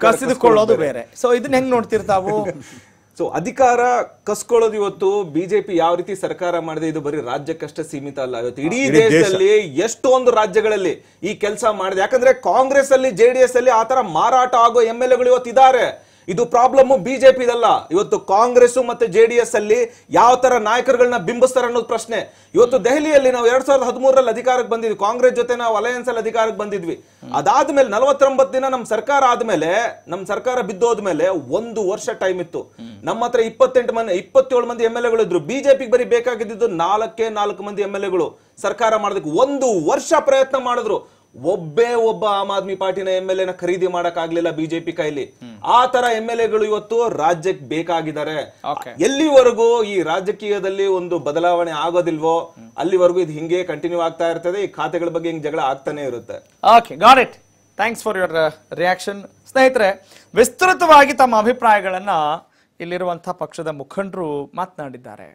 ಕಸಿದುಕೊಳ್ಳೋದು ಬೇರೆ ಸೊ ಇದನ್ನ ಹೆಂಗ್ ನೋಡ್ತಿರ್ತಾವು ಸೊ ಅಧಿಕಾರ ಕಸ್ಕೊಳ್ಳೋದು ಇವತ್ತು ಬಿಜೆಪಿ ಯಾವ ರೀತಿ ಸರ್ಕಾರ ಮಾಡಿದೆ ಇದು ಬರೀ ರಾಜ್ಯಕ್ಕಷ್ಟೇ ಸೀಮಿತ ಅಲ್ಲ ಇವತ್ತು ಇಡೀ ದೇಶದಲ್ಲಿ ಎಷ್ಟೊಂದು ರಾಜ್ಯಗಳಲ್ಲಿ ಈ ಕೆಲಸ ಮಾಡಿದೆ ಯಾಕಂದ್ರೆ ಕಾಂಗ್ರೆಸ್ ಅಲ್ಲಿ ಜೆಡಿಎಸ್ ಅಲ್ಲಿ ಆತರ ಮಾರಾಟ ಆಗೋ ಎಂ ಎಲ್ ಎಗಳು ಇವತ್ತಿದ್ದಾರೆ ಇದು ಪ್ರಾಬ್ಲಮ್ ಬಿಜೆಪಿ ಇದಲ್ಲ ಇವತ್ತು ಕಾಂಗ್ರೆಸ್ ಮತ್ತೆ ಜೆ ಡಿ ಎಸ್ ಅಲ್ಲಿ ಯಾವ ತರ ನಾಯಕರುಗಳನ್ನ ಬಿಂಬಿಸ್ತಾರೆ ಅನ್ನೋದು ಪ್ರಶ್ನೆ ಇವತ್ತು ದೆಹಲಿಯಲ್ಲಿ ನಾವು ಎರಡ್ ಸಾವಿರದ ಹದಿಮೂರರಲ್ಲಿ ಅಧಿಕಾರಕ್ಕೆ ಬಂದಿದ್ವಿ ಕಾಂಗ್ರೆಸ್ ಜೊತೆ ನಾವು ಅಲಯನ್ಸ್ ಅಲ್ಲಿ ಅಧಿಕಾರಕ್ಕೆ ಬಂದಿದ್ವಿ ಅದಾದ್ಮೇಲೆ ನಲವತ್ತೊಂಬತ್ತು ದಿನ ನಮ್ಮ ಸರ್ಕಾರ ಆದ್ಮೇಲೆ ನಮ್ಮ ಸರ್ಕಾರ ಬಿದ್ದೋದ್ಮೇಲೆ ಒಂದು ವರ್ಷ ಟೈಮ್ ಇತ್ತು ನಮ್ಮ ಹತ್ರ ಇಪ್ಪತ್ತೆಂಟು ಮಂದಿ ಇಪ್ಪತ್ತೇಳು ಮಂದಿ ಎಂ ಎಲ್ ಎಗಳು ಇದ್ರು ಬಿಜೆಪಿಗೆ ಬರೀ ಬೇಕಾಗಿದ್ದು ನಾಲ್ಕೇ ನಾಲ್ಕು ಮಂದಿ ಎಂ ಎಲ್ ಎಗಳು ಸರ್ಕಾರ ಮಾಡೋದಕ್ಕೆ ಒಂದು ವರ್ಷ ಪ್ರಯತ್ನ ಮಾಡಿದ್ರು ಒಬ್ಬೇ ಒಬ್ಬ ಆಮ್ ಆದ್ಮಿ ಪಾರ್ಟಿನ ಎಂ ಎಲ್ ಎನ ಖರೀದಿ ಮಾಡಕ್ಕಾಗ್ಲಿಲ್ಲ ಬಿಜೆಪಿ ಕೈಲಿ ಆ ತರ ಎಂ ಎಲ್ ಎಗಳು ಇವತ್ತು ರಾಜ್ಯಕ್ಕೆ ಬೇಕಾಗಿದ್ದಾರೆ ಎಲ್ಲಿವರೆಗೂ ಈ ರಾಜಕೀಯದಲ್ಲಿ ಒಂದು ಬದಲಾವಣೆ ಆಗೋದಿಲ್ವೋ ಅಲ್ಲಿವರೆಗೂ ಇದು ಹಿಂಗೆ ಕಂಟಿನ್ಯೂ ಆಗ್ತಾ ಇರ್ತದೆ ಈ ಖಾತೆಗಳ ಬಗ್ಗೆ ಹಿಂಗೆ ಜಗಳ ಆಗ್ತಾನೆ ಇರುತ್ತೆ okay got it thanks for your reaction ಸ್ನೇಹಿತರೆ ವಿಸ್ತೃತವಾಗಿ ತಮ್ಮ ಅಭಿಪ್ರಾಯಗಳನ್ನ ಇಲ್ಲಿರುವಂತಹ ಪಕ್ಷದ ಮುಖಂಡರು ಮಾತನಾಡಿದ್ದಾರೆ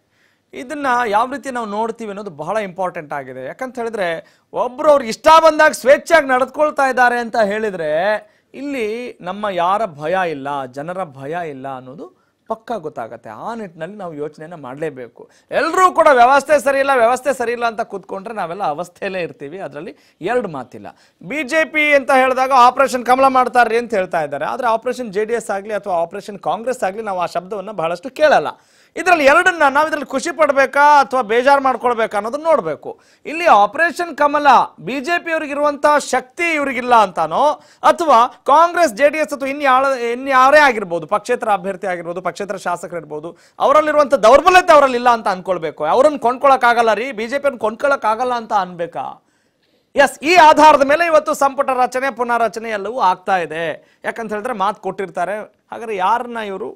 ಇದನ್ನು ಯಾವ ರೀತಿ ನಾವು ನೋಡ್ತೀವಿ ಅನ್ನೋದು ಬಹಳ ಇಂಪಾರ್ಟೆಂಟ್ ಆಗಿದೆ ಯಾಕಂತ ಹೇಳಿದ್ರೆ ಒಬ್ಬರು ಅವ್ರು ಇಷ್ಟ ಬಂದಾಗ ಸ್ವೇಚ್ಛಾಗಿ ನಡೆದುಕೊಳ್ತಾ ಇದ್ದಾರೆ ಅಂತ ಹೇಳಿದರೆ ಇಲ್ಲಿ ನಮ್ಮ ಯಾರ ಭಯ ಇಲ್ಲ ಜನರ ಭಯ ಇಲ್ಲ ಅನ್ನೋದು ಪಕ್ಕ ಗೊತ್ತಾಗತ್ತೆ ಆ ನಿಟ್ಟಿನಲ್ಲಿ ನಾವು ಯೋಚನೆಯನ್ನು ಮಾಡಲೇಬೇಕು ಎಲ್ಲರೂ ಕೂಡ ವ್ಯವಸ್ಥೆ ಸರಿಯಿಲ್ಲ ವ್ಯವಸ್ಥೆ ಸರಿಯಿಲ್ಲ ಅಂತ ಕೂತ್ಕೊಂಡ್ರೆ ನಾವೆಲ್ಲ ಅವಸ್ಥೆಯಲ್ಲೇ ಇರ್ತೀವಿ ಅದರಲ್ಲಿ ಎರಡು ಮಾತಿಲ್ಲ ಬಿ ಜೆ ಪಿ ಅಂತ ಹೇಳಿದಾಗ ಆಪರೇಷನ್ ಕಮಲ ಮಾಡ್ತಾರ್ರಿ ಅಂತ ಹೇಳ್ತಾ ಇದ್ದಾರೆ ಆದರೆ ಆಪರೇಷನ್ ಜೆ ಡಿ ಎಸ್ ಆಗಲಿ ಅಥವಾ ಆಪರೇಷನ್ ಕಾಂಗ್ರೆಸ್ ಆಗಲಿ ನಾವು ಆ ಶಬ್ದವನ್ನು ಬಹಳಷ್ಟು ಕೇಳಲ್ಲ ಇದರಲ್ಲಿ ಎರಡನ್ನ ನಾವು ಇದರಲ್ಲಿ ಖುಷಿ ಪಡ್ಬೇಕಾ ಅಥವಾ ಬೇಜಾರು ಮಾಡ್ಕೊಳ್ಬೇಕಾ ಅನ್ನೋದನ್ನ ನೋಡಬೇಕು ಇಲ್ಲಿ ಆಪರೇಷನ್ ಕಮಲ ಬಿ ಜೆ ಇರುವಂತಹ ಶಕ್ತಿ ಇವರಿಗಿಲ್ಲ ಅಂತಾನೋ ಅಥವಾ ಕಾಂಗ್ರೆಸ್ ಜೆ ಡಿ ಎಸ್ ಅಥವಾ ಇನ್ಯಾಳ ಇನ್ಯಾರೇ ಆಗಿರ್ಬೋದು ಪಕ್ಷೇತರ ಅಭ್ಯರ್ಥಿ ಆಗಿರ್ಬೋದು ಪಕ್ಷೇತರ ಶಾಸಕರಿರ್ಬೋದು ಅವರಲ್ಲಿರುವಂತ ದೌರ್ಬಲ್ಯತೆ ಅವರಲ್ಲಿ ಇಲ್ಲ ಅಂತ ಅನ್ಕೊಳ್ಬೇಕು ಅವ್ರನ್ನ ಕೊಂಡ್ಕೊಳಕ್ಕಾಗಲ್ಲ ರೀ ಬಿಜೆಪಿಯನ್ನು ಕೊಂಡ್ಕೊಳಕ್ಕಾಗಲ್ಲ ಅಂತ ಅನ್ಬೇಕಾ ಎಸ್ ಈ ಆಧಾರದ ಮೇಲೆ ಇವತ್ತು ಸಂಪುಟ ರಚನೆ ಪುನಾರಚನೆ ಎಲ್ಲವೂ ಆಗ್ತಾ ಇದೆ ಯಾಕಂತ ಹೇಳಿದ್ರೆ ಮಾತು ಕೊಟ್ಟಿರ್ತಾರೆ ಹಾಗಾದ್ರೆ ಯಾರನ್ನ ಇವರು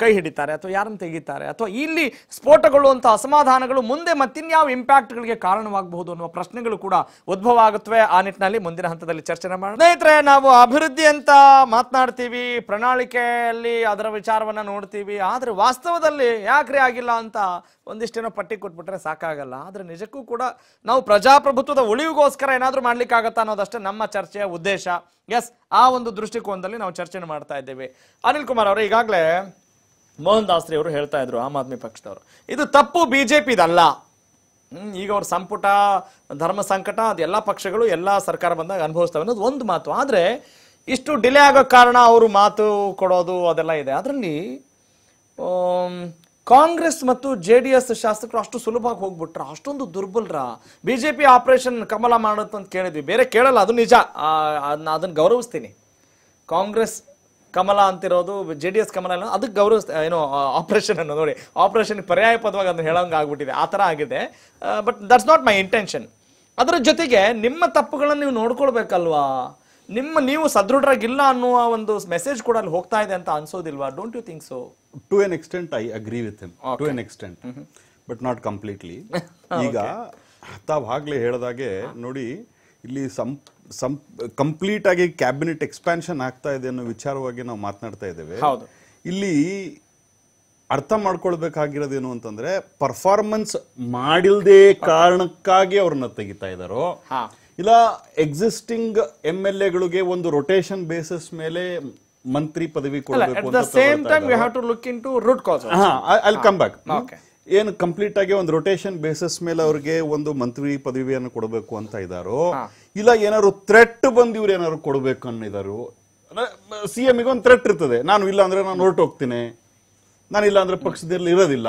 ಕೈ ಹಿಡಿತಾರೆ ಅಥವಾ ಯಾರನ್ನು ತೆಗೀತಾರೆ ಅಥವಾ ಇಲ್ಲಿ ಸ್ಫೋಟಗೊಳ್ಳುವಂಥ ಅಸಮಾಧಾನಗಳು ಮುಂದೆ ಮತ್ತಿನ್ಯಾವ ಇಂಪ್ಯಾಕ್ಟ್ಗಳಿಗೆ ಕಾರಣವಾಗಬಹುದು ಅನ್ನುವ ಪ್ರಶ್ನೆಗಳು ಕೂಡ ಉದ್ಭವ ಆಗುತ್ತವೆ ಆ ನಿಟ್ಟಿನಲ್ಲಿ ಮುಂದಿನ ಹಂತದಲ್ಲಿ ಚರ್ಚೆ ಮಾಡೋಣ ಸ್ನೇಹಿತರೆ ನಾವು ಅಭಿವೃದ್ಧಿ ಅಂತ ಮಾತನಾಡ್ತೀವಿ ಪ್ರಣಾಳಿಕೆಯಲ್ಲಿ ಅದರ ವಿಚಾರವನ್ನು ನೋಡ್ತೀವಿ ಆದರೆ ವಾಸ್ತವದಲ್ಲಿ ಯಾಕ್ರಿ ಆಗಿಲ್ಲ ಅಂತ ಒಂದಿಷ್ಟೇನೋ ಪಟ್ಟಿ ಕೊಟ್ಬಿಟ್ರೆ ಸಾಕಾಗಲ್ಲ ಆದರೆ ನಿಜಕ್ಕೂ ಕೂಡ ನಾವು ಪ್ರಜಾಪ್ರಭುತ್ವದ ಉಳಿವಿಗೋಸ್ಕರ ಏನಾದರೂ ಮಾಡ್ಲಿಕ್ಕಾಗತ್ತಾ ಅನ್ನೋದಷ್ಟೇ ನಮ್ಮ ಚರ್ಚೆಯ ಉದ್ದೇಶ ಎಸ್ ಆ ಒಂದು ದೃಷ್ಟಿಕೋನದಲ್ಲಿ ನಾವು ಚರ್ಚೆನ ಮಾಡ್ತಾ ಇದ್ದೇವೆ ಅನಿಲ್ ಕುಮಾರ್ ಅವರು ಈಗಾಗಲೇ ಮೋಹನ್ ದಾಸ್ರಿ ಅವರು ಹೇಳ್ತಾ ಇದ್ರು ಆಮ್ ಆದ್ಮಿ ಪಕ್ಷದವರು ಇದು ತಪ್ಪು ಬಿ ಜೆ ಪಿದಲ್ಲ ಈಗ ಅವ್ರ ಸಂಪುಟ ಧರ್ಮ ಸಂಕಟ ಅದೆಲ್ಲ ಪಕ್ಷಗಳು ಎಲ್ಲ ಸರ್ಕಾರ ಬಂದಾಗ ಅನುಭವಿಸ್ತವೆ ಅನ್ನೋದು ಒಂದು ಮಾತು ಆದರೆ ಇಷ್ಟು ಡಿಲೇ ಆಗೋ ಕಾರಣ ಅವರು ಮಾತು ಕೊಡೋದು ಅದೆಲ್ಲ ಇದೆ ಅದರಲ್ಲಿ ಕಾಂಗ್ರೆಸ್ ಮತ್ತು ಜೆ ಡಿ ಎಸ್ ಶಾಸಕರು ಅಷ್ಟು ಸುಲಭವಾಗಿ ಹೋಗ್ಬಿಟ್ರ ಅಷ್ಟೊಂದು ದುರ್ಬಲರ B J P operation Kamala ಮಾಡುತ್ತೆ ಅಂತ ಕೇಳಿದ್ವಿ ಬೇರೆ ಕೇಳಲ್ಲ ಅದು ನಿಜ ಅದನ್ನ ಅದನ್ನು ಗೌರವಿಸ್ತೀನಿ ಕಾಂಗ್ರೆಸ್ ಕಮಲ ಅಂತಿರೋದು ಜೆ ಡಿ ಎಸ್ ಕಮಲ ಅಲ್ಲ ಅದಕ್ಕೆ ಗೌರವ ಏನು ಆಪರೇಷನ್ ಅನ್ನೋ ನೋಡಿ ಆಪರೇಷನ್ ಪರ್ಯಾಯ ಪದವಾಗಿ ಅದನ್ನು ಹೇಳೋಂಗೆ ಆಗ್ಬಿಟ್ಟಿದೆ ಆ ಥರ ಆಗಿದೆ but that's not my intention ಅದರ ಜೊತೆಗೆ ನಿಮ್ಮ ತಪ್ಪುಗಳನ್ನು ನೀವು ನೋಡ್ಕೊಳ್ಬೇಕಲ್ವಾ ನಿಮ್ಮ ನೀವು ಸದೃಢರಾಗಿಲ್ಲ ಅನ್ನುವ ಒಂದು ಮೆಸೇಜ್ ಕೂಡ ಅಲ್ಲಿ ಹೋಗ್ತಾ ಇದೆ ಅಂತ ಅನ್ಸೋದಿಲ್ವಾ don't you think so to an extent I agree with him to an extent but not completely ಈಗ ತಾವಾಗಲೇ ಹೇಳಿದಾಗೆ ನೋಡಿ ಇಲ್ಲಿ ಸಂ ಸಂ ಆಗಿ ಕ್ಯಾಬಿನೆಟ್ ಎಕ್ಸ್ಪ್ಯಾನ್ಷನ್ ಆಗ್ತಾ ಇದೆ ಅನ್ನೋ ವಿಚಾರವಾಗಿ ನಾವು ಮಾತನಾಡ್ತಾ ಇದ್ದೇವೆ ಇಲ್ಲಿ ಅರ್ಥ ಮಾಡ್ಕೊಳ್ಬೇಕಾಗಿರೋದೇನು ಅಂತಂದ್ರೆ ಪರ್ಫಾರ್ಮೆನ್ಸ್ ಮಾಡಿಲ್ದೇ ಕಾರಣಕ್ಕಾಗಿ ಅವ್ರನ್ನ ತೆಗಿತಾ ಇದ್ದಾರೋ ಇಲ್ಲ ಎಕ್ಸಿಸ್ಟಿಂಗ್ ಎಮ್ ಎಲ್ ಎಗಳಿಗೆ ಒಂದು ರೊಟೇಷನ್ ಬೇಸಿಸ್ ಮೇಲೆ ಮಂತ್ರಿ ಪದವಿ ಕೊಡಬೇಕು same time have to look into root cause ಅಲ್ಲಿ ಕಮ್ ಬ್ಯಾಕ್ ಏನು ಕಂಪ್ಲೀಟ್ ಆಗಿ ಒಂದು ರೊಟೇಷನ್ ಬೇಸಿಸ್ ಮೇಲೆ ಅವ್ರಿಗೆ ಒಂದು ಮಂತ್ರಿ ಪದವಿಯನ್ನು ಕೊಡಬೇಕು ಅಂತ ಇದ್ದಾರೋ ಇಲ್ಲ ಏನಾದ್ರು ಥ್ರೆಟ್ ಬಂದು ಇವ್ರು ಏನಾದ್ರು ಕೊಡಬೇಕು ಅನ್ನಿದಾರು ಸಿ ಗೆ ಒಂದು ಥ್ರೆಟ್ ಇರ್ತದೆ ನಾನು ಇಲ್ಲ ಅಂದ್ರೆ ನಾನು ಹೊರಟು ಹೋಗ್ತೀನಿ ನಾನಿಲ್ಲ ಅಂದ್ರೆ ಪಕ್ಷದಲ್ಲಿ ಇರೋದಿಲ್ಲ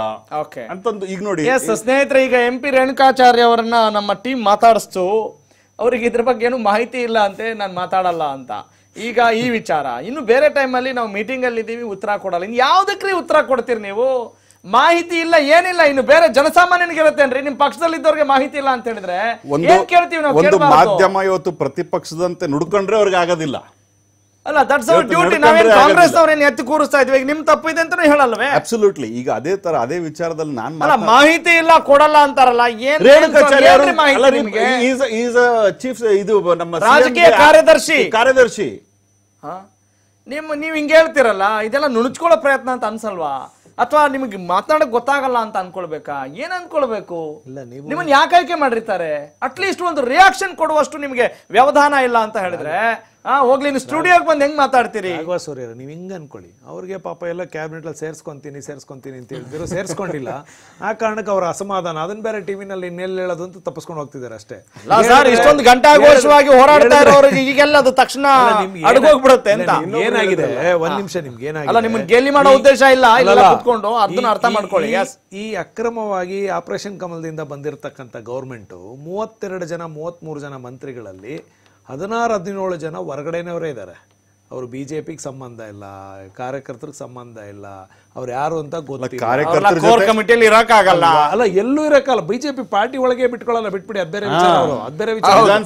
ಅಂತಂದು ಈಗ ನೋಡಿ ಸ್ನೇಹಿತರೆ ಈಗ ಎಂ ಪಿ ರೇಣುಕಾಚಾರ್ಯ ಅವರನ್ನ ನಮ್ಮ ಟೀಮ್ ಮಾತಾಡಿಸ್ತು ಅವ್ರಿಗೆ ಇದ್ರ ಬಗ್ಗೆ ಏನು ಮಾಹಿತಿ ಇಲ್ಲ ಅಂತ ನಾನು ಮಾತಾಡಲ್ಲ ಅಂತ ಈಗ ಈ ವಿಚಾರ ಇನ್ನು ಬೇರೆ ಟೈಮಲ್ಲಿ ನಾವು ಅಲ್ಲಿ ಇದ್ದೀವಿ ಉತ್ತರ ಕೊಡಲ್ಲ ಇನ್ನು ಯಾವುದಕ್ಕೆ ಉತ್ತರ ಕೊಡ್ತೀರಿ ನೀವು ಮಾಹಿತಿ ಇಲ್ಲ ಏನಿಲ್ಲ ಇನ್ನು ಬೇರೆ ಜನಸಾಮಾನ್ಯನಿಗೆ ಇರುತ್ತೇನ್ರಿ ನಿಮ್ ಪಕ್ಷದಲ್ಲಿ ಇದ್ದವ್ರಿಗೆ ಮಾಹಿತಿ ಇಲ್ಲ ಅಂತ ಹೇಳಿದ್ರೆ ಕೇಳ್ತೀವಿ ನಾವು ಮಾಧ್ಯಮ ಇವತ್ತು ಪ್ರತಿಪಕ್ಷದಂತೆ ನುಡ್ಕೊಂಡ್ರೆ ಅವ್ರಿಗೆ ಆಗೋದಿಲ್ಲ ಅಲ್ಲ ದಟ್ಸ್ ಅವರ್ ಡ್ಯೂಟಿ ನಾವೇನು ಕಾಂಗ್ರೆಸ್ ಅವ್ರೇನು ಎತ್ತಿ ಕೂರಿಸ್ತಾ ಇದ್ವಿ ಈಗ ನಿಮ್ ತಪ್ಪು ಇದೆ ಅಂತಾನೆ ಹೇಳಲ್ವೇ ಅಬ್ಸಲ್ಯೂಟ್ಲಿ ಈಗ ಅದೇ ತರ ಅದೇ ವಿಚಾರದಲ್ಲಿ ನಾನ್ ಅಲ್ಲ ಮಾಹಿತಿ ಇಲ್ಲ ಕೊಡಲ್ಲ ಅಂತಾರಲ್ಲ ಏನ್ ಚೀಫ್ ಇದು ನಮ್ಮ ರಾಜಕೀಯ ಕಾರ್ಯದರ್ಶಿ ಕಾರ್ಯದರ್ಶಿ ನಿಮ್ ನೀವ್ ಹಿಂಗ್ ಹೇಳ್ತಿರಲ್ಲ ಇದೆಲ್ಲ ನುಣುಚ್ಕೊಳ್ಳೋ ಪ್ರಯತ್ನ ಅಂತ ಅನ್ಸಲ್ವಾ ಅಥವಾ ನಿಮಗೆ ಮಾತಾಡಕ್ ಗೊತ್ತಾಗಲ್ಲ ಅಂತ ಅನ್ಕೊಳ್ಬೇಕಾ ಏನ್ ಅನ್ಕೊಳ್ಬೇಕು ನಿಮ್ಮನ್ನ ಯಾಕೆ ಆಯ್ಕೆ ಮಾಡಿರ್ತಾರೆ ಅಟ್ಲೀಸ್ಟ್ ಒಂದು ರಿಯಾಕ್ಷನ್ ಕೊಡುವಷ್ಟು ನಿಮಗೆ ವ್ಯವಧಾನ ಇಲ್ಲ ಅಂತ ಹೇಳಿದ್ರೆ ಹಾ ಹೋಗ್ಲಿ ನೀವು ಸ್ಟುಡಿಯೋಗೆ ಬಂದು ಹೆಂಗ್ ಮಾತಾಡ್ತೀರಿ ರಾಘವ ಸೂರ್ಯರು ನೀವು ಹಿಂಗೆ ಅನ್ಕೊಳ್ಳಿ ಅವ್ರಿಗೆ ಪಾಪ ಎಲ್ಲ ಕ್ಯಾಬಿನೆಟ್ ಅಲ್ಲಿ ಸೇರ್ಸ್ಕೊಂತೀನಿ ಸೇರ್ಸ್ಕೊಂತೀನಿ ಅಂತ ಹೇಳಿದ್ರು ಸೇರ್ಸ್ಕೊಂಡಿಲ್ಲ ಆ ಕಾರಣಕ್ಕೆ ಅವರ ಅಸಮಾಧಾನ ಅದನ್ನ ಬೇರೆ ಟಿವಿನಲ್ಲಿ ಇನ್ನೆಲ್ಲ ಹೇಳೋದು ಅಂತ ತಪ್ಪಿಸ್ಕೊಂಡು ಹೋಗ್ತಿದ್ದಾರೆ ಅಷ್ಟೇ ಸರ್ ಇಷ್ಟೊಂದು ಘೋಷವಾಗಿ ಹೋರಾಡ್ತಾ ಇರೋರಿಗೆ ಈಗೆಲ್ಲ ಅದು ತಕ್ಷಣ ಅಡಗೋಗ್ಬಿಡುತ್ತೆ ಅಂತ ಏನಾಗಿದೆ ಒಂದ್ ನಿಮಿಷ ನಿಮ್ಗೆ ಏನಾಗಿದೆ ನಿಮ್ಗೆ ಗೇಲಿ ಮಾಡೋ ಉದ್ದೇಶ ಇಲ್ಲ ಇಲ್ಲ ಕುತ್ಕೊಂಡು ಅದನ್ನ ಅರ್ಥ ಮಾಡ್ಕೊಳ್ಳಿ ಈ ಅಕ್ರಮವಾಗಿ ಆಪರೇಷನ್ ಕಮಲದಿಂದ ಬಂದಿರತಕ್ಕಂತ ಗೌರ್ಮೆಂಟು ಮೂವತ್ತೆರಡು ಜನ ಮೂವತ್ತ್ಮೂರು ಜನ ಮಂತ್ರಿಗಳಲ್ಲಿ ಹದಿನಾರು ಹದಿನೇಳು ಜನ ಹೊರಗಡೆನವರೇ ಇದ್ದಾರೆ ಅವರು ಬಿ ಜೆ ಪಿಗೆ ಸಂಬಂಧ ಇಲ್ಲ ಕಾರ್ಯಕರ್ತರಿಗೆ ಸಂಬಂಧ ಇಲ್ಲ ಅವ್ರು ಯಾರು ಅಂತ ಗೊತ್ತಿಲ್ಲ ಕೋರ್ ಕಮಿಟಿಯಲ್ಲಿ ಇರಕ್ಕಾಗಲ್ಲ ಅಲ್ಲ ಎಲ್ಲೂ ಇರಕ್ಕಲ್ಲ ಬಿಜೆಪಿ ಪಾರ್ಟಿ ಒಳಗೆ ಬಿಟ್ಕೊಳ್ಳಲ್ಲ ಬಿಟ್ಬಿಡಿ ಅದ್ ಬೇರೆ ವಿಚಾರ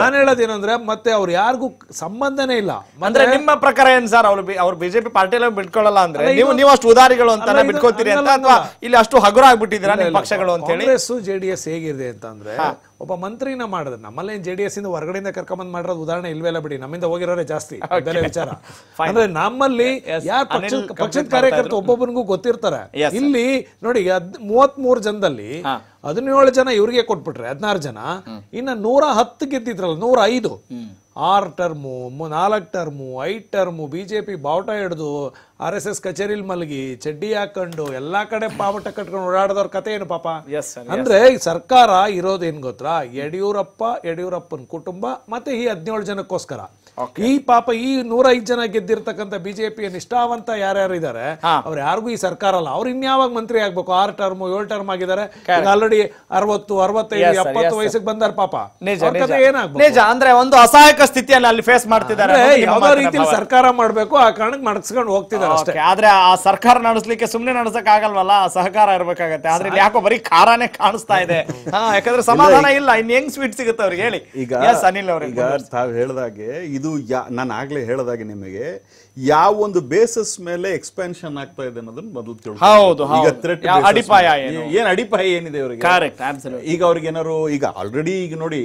ನಾನು ಹೇಳೋದೇನಂದ್ರೆ ಮತ್ತೆ ಅವ್ರು ಯಾರಿಗೂ ಸಂಬಂಧನೇ ಇಲ್ಲ ಅಂದ್ರೆ ನಿಮ್ಮ ಪ್ರಕಾರ ಏನ್ ಸರ್ ಅವ್ರು ಅವ್ರು ಬಿಜೆಪಿ ಪಾರ್ಟಿಯಲ್ಲಿ ಬಿಟ್ಕೊಳ್ಳಲ್ಲ ಅಂದ್ರೆ ನೀವು ನೀವು ಅಷ್ಟು ಉದಾರಿಗಳು ಅಂತ ಬಿಟ್ಕೋತೀರಿ ಅಂತ ಅಥವಾ ಇಲ್ಲಿ ಅಷ್ಟು ಹಗುರ ಆಗ್ಬಿಟ್ಟಿದ್ದೀರಾ ನಿಮ್ಮ ಪಕ್ಷಗಳು ಅಂತ ಹೇಳಿ ಕಾಂಗ್ರೆಸ್ ಜೆಡಿಎಸ್ ಹೇಗಿದೆ ಅಂತಂದ್ರೆ ಒಬ್ಬ ಮಂತ್ರಿನ ಮಾಡಿದ್ರೆ ನಮ್ಮಲ್ಲೇ ಜೆ ಡಿ ಎಸ್ ಇಂದ ಹೊರಗಡೆಯಿಂದ ಕರ್ಕೊಂಬಂದ್ ಮಾಡಿರೋದು ಉದಾಹರಣೆ ಇಲ್ವೇ ಇಲ್ಲ ಬಿಡಿ ನಮ್ಮಿಂದ ಹೋಗಿರೋರೇ ಜಾಸ್ತಿ ವಿಚಾರ ಅಂದ್ರೆ ನಮ್ಮಲ್ಲಿ ಯಾರು ಪಕ್ಷದ ಪಕ್ಷದ ಕಾರ್ಯಕರ್ತ ಒಬ್ಬೊಬ್ಬನಿಗೂ ಗೊತ್ತಿರ್ತಾರೆ ಇಲ್ಲಿ ನೋಡಿ ಮೂವತ್ ಮೂರು ಜನದಲ್ಲಿ ಹದಿನೇಳು ಜನ ಇವ್ರಿಗೆ ಕೊಟ್ಬಿಟ್ರೆ ಹದಿನಾರು ಜನ ಇನ್ನ ನೂರ ಹತ್ತು ಗೆದ್ದಿದ್ರಲ್ಲ ನೂರ ಐದು ಆರ್ ಟರ್ಮು ನಾಲ್ಕ್ ಟರ್ಮು ಐದ್ ಟರ್ಮು ಬಿಜೆಪಿ ಬಾವುಟ ಹಿಡಿದು ಆರ್ ಎಸ್ ಎಸ್ ಕಚೇರಿಲ್ ಮಲಗಿ ಚಡ್ಡಿ ಹಾಕೊಂಡು ಎಲ್ಲಾ ಕಡೆ ಪಾವಟ ಕಟ್ಕೊಂಡು ಓಡಾಡದವ್ರ ಕತೆ ಏನು ಪಾಪ ಅಂದ್ರೆ ಸರ್ಕಾರ ಇರೋದೇನ್ ಗೊತ್ತಾ ಯಡಿಯೂರಪ್ಪ ಯಡಿಯೂರಪ್ಪನ ಕುಟುಂಬ ಮತ್ತೆ ಈ ಹದಿನೇಳು ಜನಕ್ಕೋಸ್ಕರ ಈ ಪಾಪ ಈ ನೂರ ಐದ್ ಜನ ಗೆದ್ದಿರ್ತಕ್ಕಂಥ ಬಿಜೆಪಿಯ ನಿಷ್ಠಾವಂತ ಯಾರ್ಯಾರಿದ್ದಾರೆ ಅವ್ರು ಯಾರಿಗೂ ಈ ಸರ್ಕಾರ ಅಲ್ಲ ಅವ್ರು ಇನ್ಯಾವಾಗ ಮಂತ್ರಿ ಆಗ್ಬೇಕು ಆರ್ ಟರ್ಮ್ ಏಳು ಟರ್ಮ್ ಆಗಿದ್ದಾರೆ ಆಲ್ರೆಡಿ ಅರವತ್ತು ಅರವತ್ತೈದು ಎಪ್ಪತ್ತು ವಯಸ್ಸಿಗೆ ಬಂದಾರ ಪಾಪ ನಿಜ ಅಂದ್ರೆ ಒಂದು ಅಸಹಾಯಕ ಸ್ಥಿತಿಯಲ್ಲಿ ಅಲ್ಲಿ ಫೇಸ್ ಮಾಡ್ತಿದ್ದಾರೆ ಯಾವ ರೀತಿಯಲ್ಲಿ ಸರ್ಕಾರ ಮಾಡ್ಬೇಕು ಆ ಕಾರಣಕ್ಕೆ ಮಡಗಿಸ್ಕೊಂಡು ಹೋಗ್ತಿದ್ದಾರೆ ಅಷ್ಟೇ ಆದ್ರೆ ಆ ಸರ್ಕಾರ ನಡೆಸ್ಲಿಕ್ಕೆ ಸುಮ್ನೆ ನಡೆಸಕ್ ಆಗಲ್ವಲ್ಲ ಸಹಕಾರ ಇರ್ಬೇಕಾಗತ್ತೆ ಆದ್ರೆ ಯಾಕೋ ಬರೀ ಖಾರಾನೇ ಕಾಣಿಸ್ತಾ ಇದೆ ಯಾಕಂದ್ರೆ ಸಮಾಧಾನ ಇಲ್ಲ ಇನ್ ಹೆಂಗ್ ಸ್ವೀಟ್ ಸಿಗುತ್ತೆ ಅವ್ರಿಗೆ ಹೇಳಿ ಈಗ ಅನಿಲ್ ಅವ್ರಿಗೆ ತಾವ್ ಹೇಳ್ದಾಗೆ ಇದು ಇದು ಯಾ ನಾನು ಆಗಲೇ ಹೇಳಿದಾಗ ನಿಮಗೆ ಯಾವ ಒಂದು ಬೇಸಸ್ ಮೇಲೆ ಎಕ್ಸ್ಪ್ಯಾನ್ಷನ್ ಆಗ್ತಾ ಇದೆ ಅನ್ನೋದನ್ನ ಮೊದಲು ಅಡಿಪಾಯ ಏನು ಅಡಿಪಾಯ ಏನಿದೆ ಅವರಿಗೆ ಈಗ ಅವ್ರಿಗೆ ಏನಾರು ಈಗ ಆಲ್ರೆಡಿ ಈಗ ನೋಡಿ